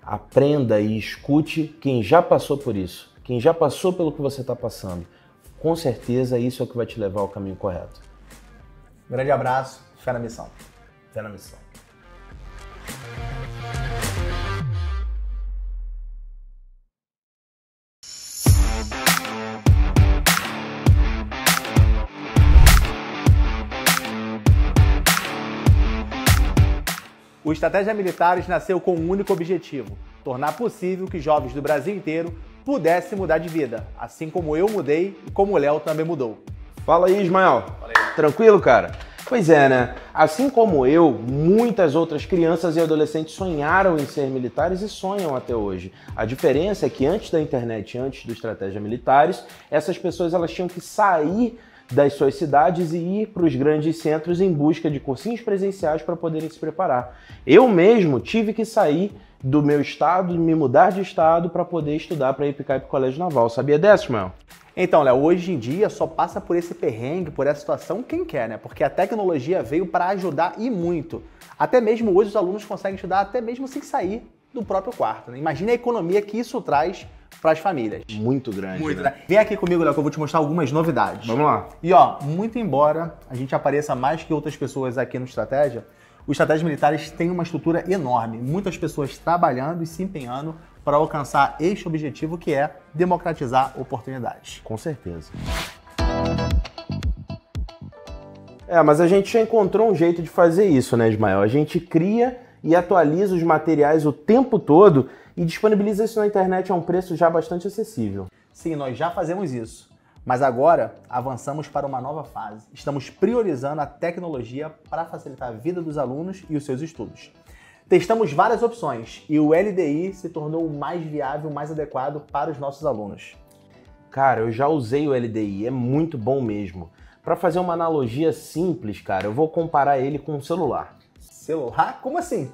aprenda e escute quem já passou por isso, quem já passou pelo que você está passando. Com certeza isso é o que vai te levar ao caminho correto. Grande abraço, fé na missão. Fé na missão. O Estratégia Militares nasceu com um único objetivo: tornar possível que jovens do Brasil inteiro pudessem mudar de vida, assim como eu mudei e como o Léo também mudou. Fala aí, Ismael. Fala aí. Tranquilo, cara? Pois é, né? Assim como eu, muitas outras crianças e adolescentes sonharam em ser militares e sonham até hoje. A diferença é que antes da internet, antes do Estratégia Militares, essas pessoas elas tinham que sair das suas cidades e ir para os grandes centros em busca de cursinhos presenciais para poderem se preparar. Eu mesmo tive que sair do meu estado, me mudar de estado para poder estudar para ir para o Colégio Naval. Sabia dessa, Mel? Então, Léo, hoje em dia só passa por esse perrengue, por essa situação quem quer, né? Porque a tecnologia veio para ajudar e muito. Até mesmo hoje os alunos conseguem estudar até mesmo sem sair do próprio quarto. Né? Imagina a economia que isso traz para as famílias. Muito grande. Muito, né? Vem aqui comigo, Léo, que eu vou te mostrar algumas novidades. Vamos lá. E ó, muito embora a gente apareça mais que outras pessoas aqui no Estratégia, os estratégias militares têm uma estrutura enorme, muitas pessoas trabalhando e se empenhando para alcançar este objetivo que é democratizar oportunidades. Com certeza. É, mas a gente já encontrou um jeito de fazer isso, né, Ismael? A gente cria e atualiza os materiais o tempo todo e disponibiliza isso na internet a um preço já bastante acessível. Sim, nós já fazemos isso. Mas agora avançamos para uma nova fase. Estamos priorizando a tecnologia para facilitar a vida dos alunos e os seus estudos. Testamos várias opções e o LDI se tornou o mais viável, mais adequado para os nossos alunos. Cara, eu já usei o LDI, é muito bom mesmo. Para fazer uma analogia simples, cara, eu vou comparar ele com um celular. Celular? Como assim?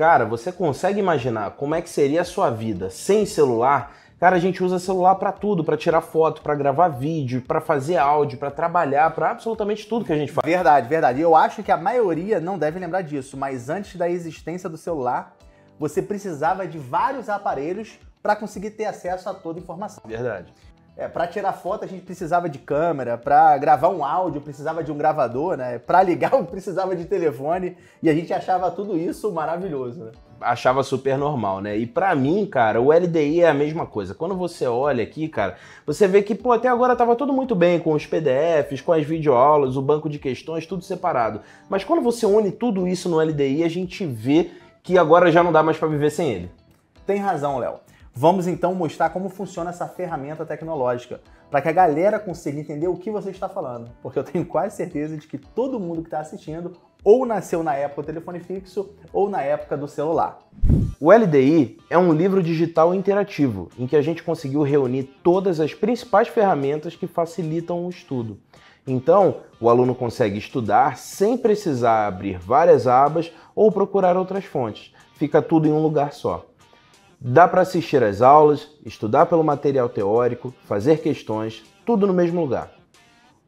Cara, você consegue imaginar como é que seria a sua vida sem celular? Cara, a gente usa celular para tudo, para tirar foto, para gravar vídeo, para fazer áudio, para trabalhar, para absolutamente tudo que a gente faz. Verdade, verdade. Eu acho que a maioria não deve lembrar disso, mas antes da existência do celular, você precisava de vários aparelhos para conseguir ter acesso a toda a informação. Verdade. É, para tirar foto a gente precisava de câmera, para gravar um áudio precisava de um gravador, né? Para ligar precisava de telefone e a gente achava tudo isso maravilhoso, né? Achava super normal, né? E para mim, cara, o LDI é a mesma coisa. Quando você olha aqui, cara, você vê que, pô, até agora tava tudo muito bem com os PDFs, com as videoaulas, o banco de questões, tudo separado. Mas quando você une tudo isso no LDI, a gente vê que agora já não dá mais para viver sem ele. Tem razão, Léo. Vamos então mostrar como funciona essa ferramenta tecnológica, para que a galera consiga entender o que você está falando, porque eu tenho quase certeza de que todo mundo que está assistindo ou nasceu na época do telefone fixo ou na época do celular. O LDI é um livro digital interativo em que a gente conseguiu reunir todas as principais ferramentas que facilitam o estudo. Então, o aluno consegue estudar sem precisar abrir várias abas ou procurar outras fontes. Fica tudo em um lugar só. Dá para assistir às aulas, estudar pelo material teórico, fazer questões, tudo no mesmo lugar.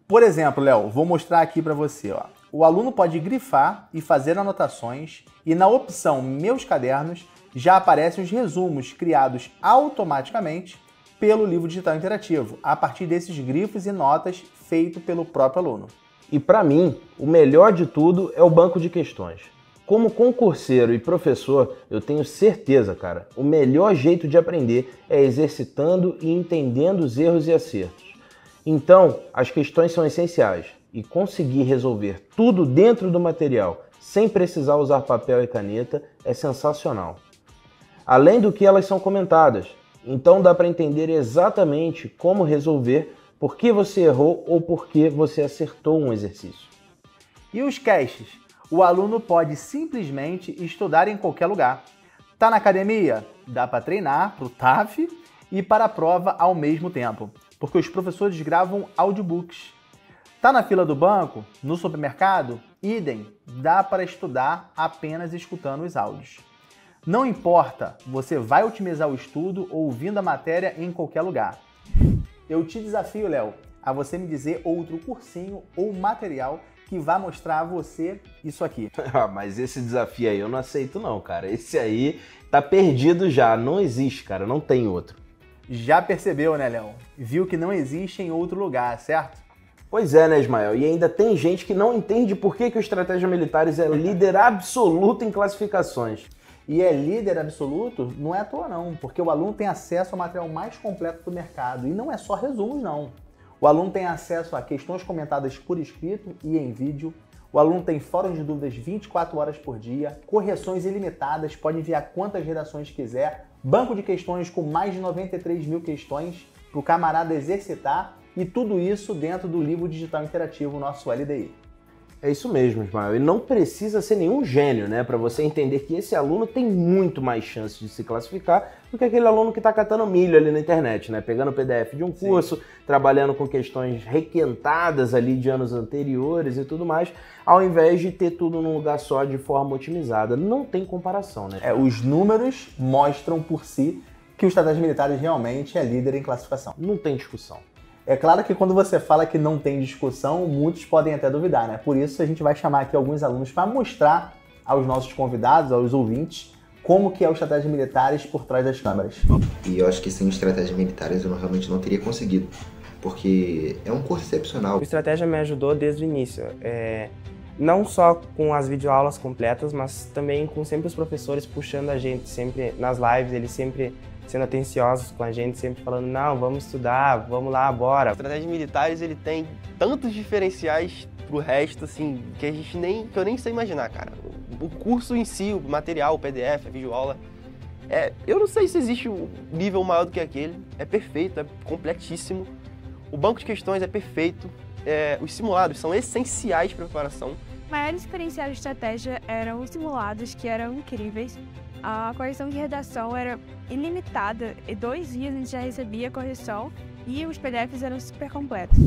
Por exemplo, Léo, vou mostrar aqui para você. Ó. O aluno pode grifar e fazer anotações, e na opção Meus Cadernos já aparecem os resumos criados automaticamente pelo livro digital interativo, a partir desses grifos e notas feito pelo próprio aluno. E para mim, o melhor de tudo é o banco de questões. Como concurseiro e professor, eu tenho certeza, cara, o melhor jeito de aprender é exercitando e entendendo os erros e acertos. Então, as questões são essenciais e conseguir resolver tudo dentro do material, sem precisar usar papel e caneta, é sensacional. Além do que elas são comentadas, então dá para entender exatamente como resolver, por que você errou ou por que você acertou um exercício. E os caches? o aluno pode simplesmente estudar em qualquer lugar. Tá na academia? Dá para treinar para o TAF e para a prova ao mesmo tempo, porque os professores gravam audiobooks. Tá na fila do banco? No supermercado? Idem, dá para estudar apenas escutando os áudios. Não importa, você vai otimizar o estudo ouvindo a matéria em qualquer lugar. Eu te desafio, Léo, a você me dizer outro cursinho ou material que vai mostrar a você isso aqui. Ah, mas esse desafio aí eu não aceito não, cara. Esse aí tá perdido já, não existe, cara, não tem outro. Já percebeu, né, Léo? Viu que não existe em outro lugar, certo? Pois é, né, Ismael? E ainda tem gente que não entende por que, que o Estratégia Militares é líder absoluto em classificações. E é líder absoluto, não é à toa não, porque o aluno tem acesso ao material mais completo do mercado. E não é só resumos, não. O aluno tem acesso a questões comentadas por escrito e em vídeo. O aluno tem fórum de dúvidas 24 horas por dia, correções ilimitadas, pode enviar quantas redações quiser, banco de questões com mais de 93 mil questões para o camarada exercitar e tudo isso dentro do livro digital interativo, nosso LDI. É isso mesmo, Ismael. E não precisa ser nenhum gênio, né, para você entender que esse aluno tem muito mais chance de se classificar do que aquele aluno que está catando milho ali na internet, né, pegando o PDF de um curso, Sim trabalhando com questões requentadas ali de anos anteriores e tudo mais, ao invés de ter tudo num lugar só de forma otimizada. Não tem comparação, né? É, os números mostram por si que o estratégia militares realmente é líder em classificação. Não tem discussão. É claro que quando você fala que não tem discussão, muitos podem até duvidar, né? Por isso a gente vai chamar aqui alguns alunos para mostrar aos nossos convidados, aos ouvintes, como que é o estratégia militares por trás das câmeras. E eu acho que sem estratégia militares eu realmente não teria conseguido porque é um curso excepcional. O Estratégia me ajudou desde o início, é, não só com as videoaulas completas, mas também com sempre os professores puxando a gente, sempre nas lives, eles sempre sendo atenciosos com a gente, sempre falando, não, vamos estudar, vamos lá, bora. O Estratégia Militares, ele tem tantos diferenciais pro resto, assim, que a gente nem, que eu nem sei imaginar, cara. O curso em si, o material, o PDF, a videoaula, é, eu não sei se existe um nível maior do que aquele, é perfeito, é completíssimo. O banco de questões é perfeito, é, os simulados são essenciais para a preparação. Maiores diferenciais de estratégia eram os simulados, que eram incríveis. A correção de redação era ilimitada e dois dias a gente já recebia a correção e os PDFs eram super completos.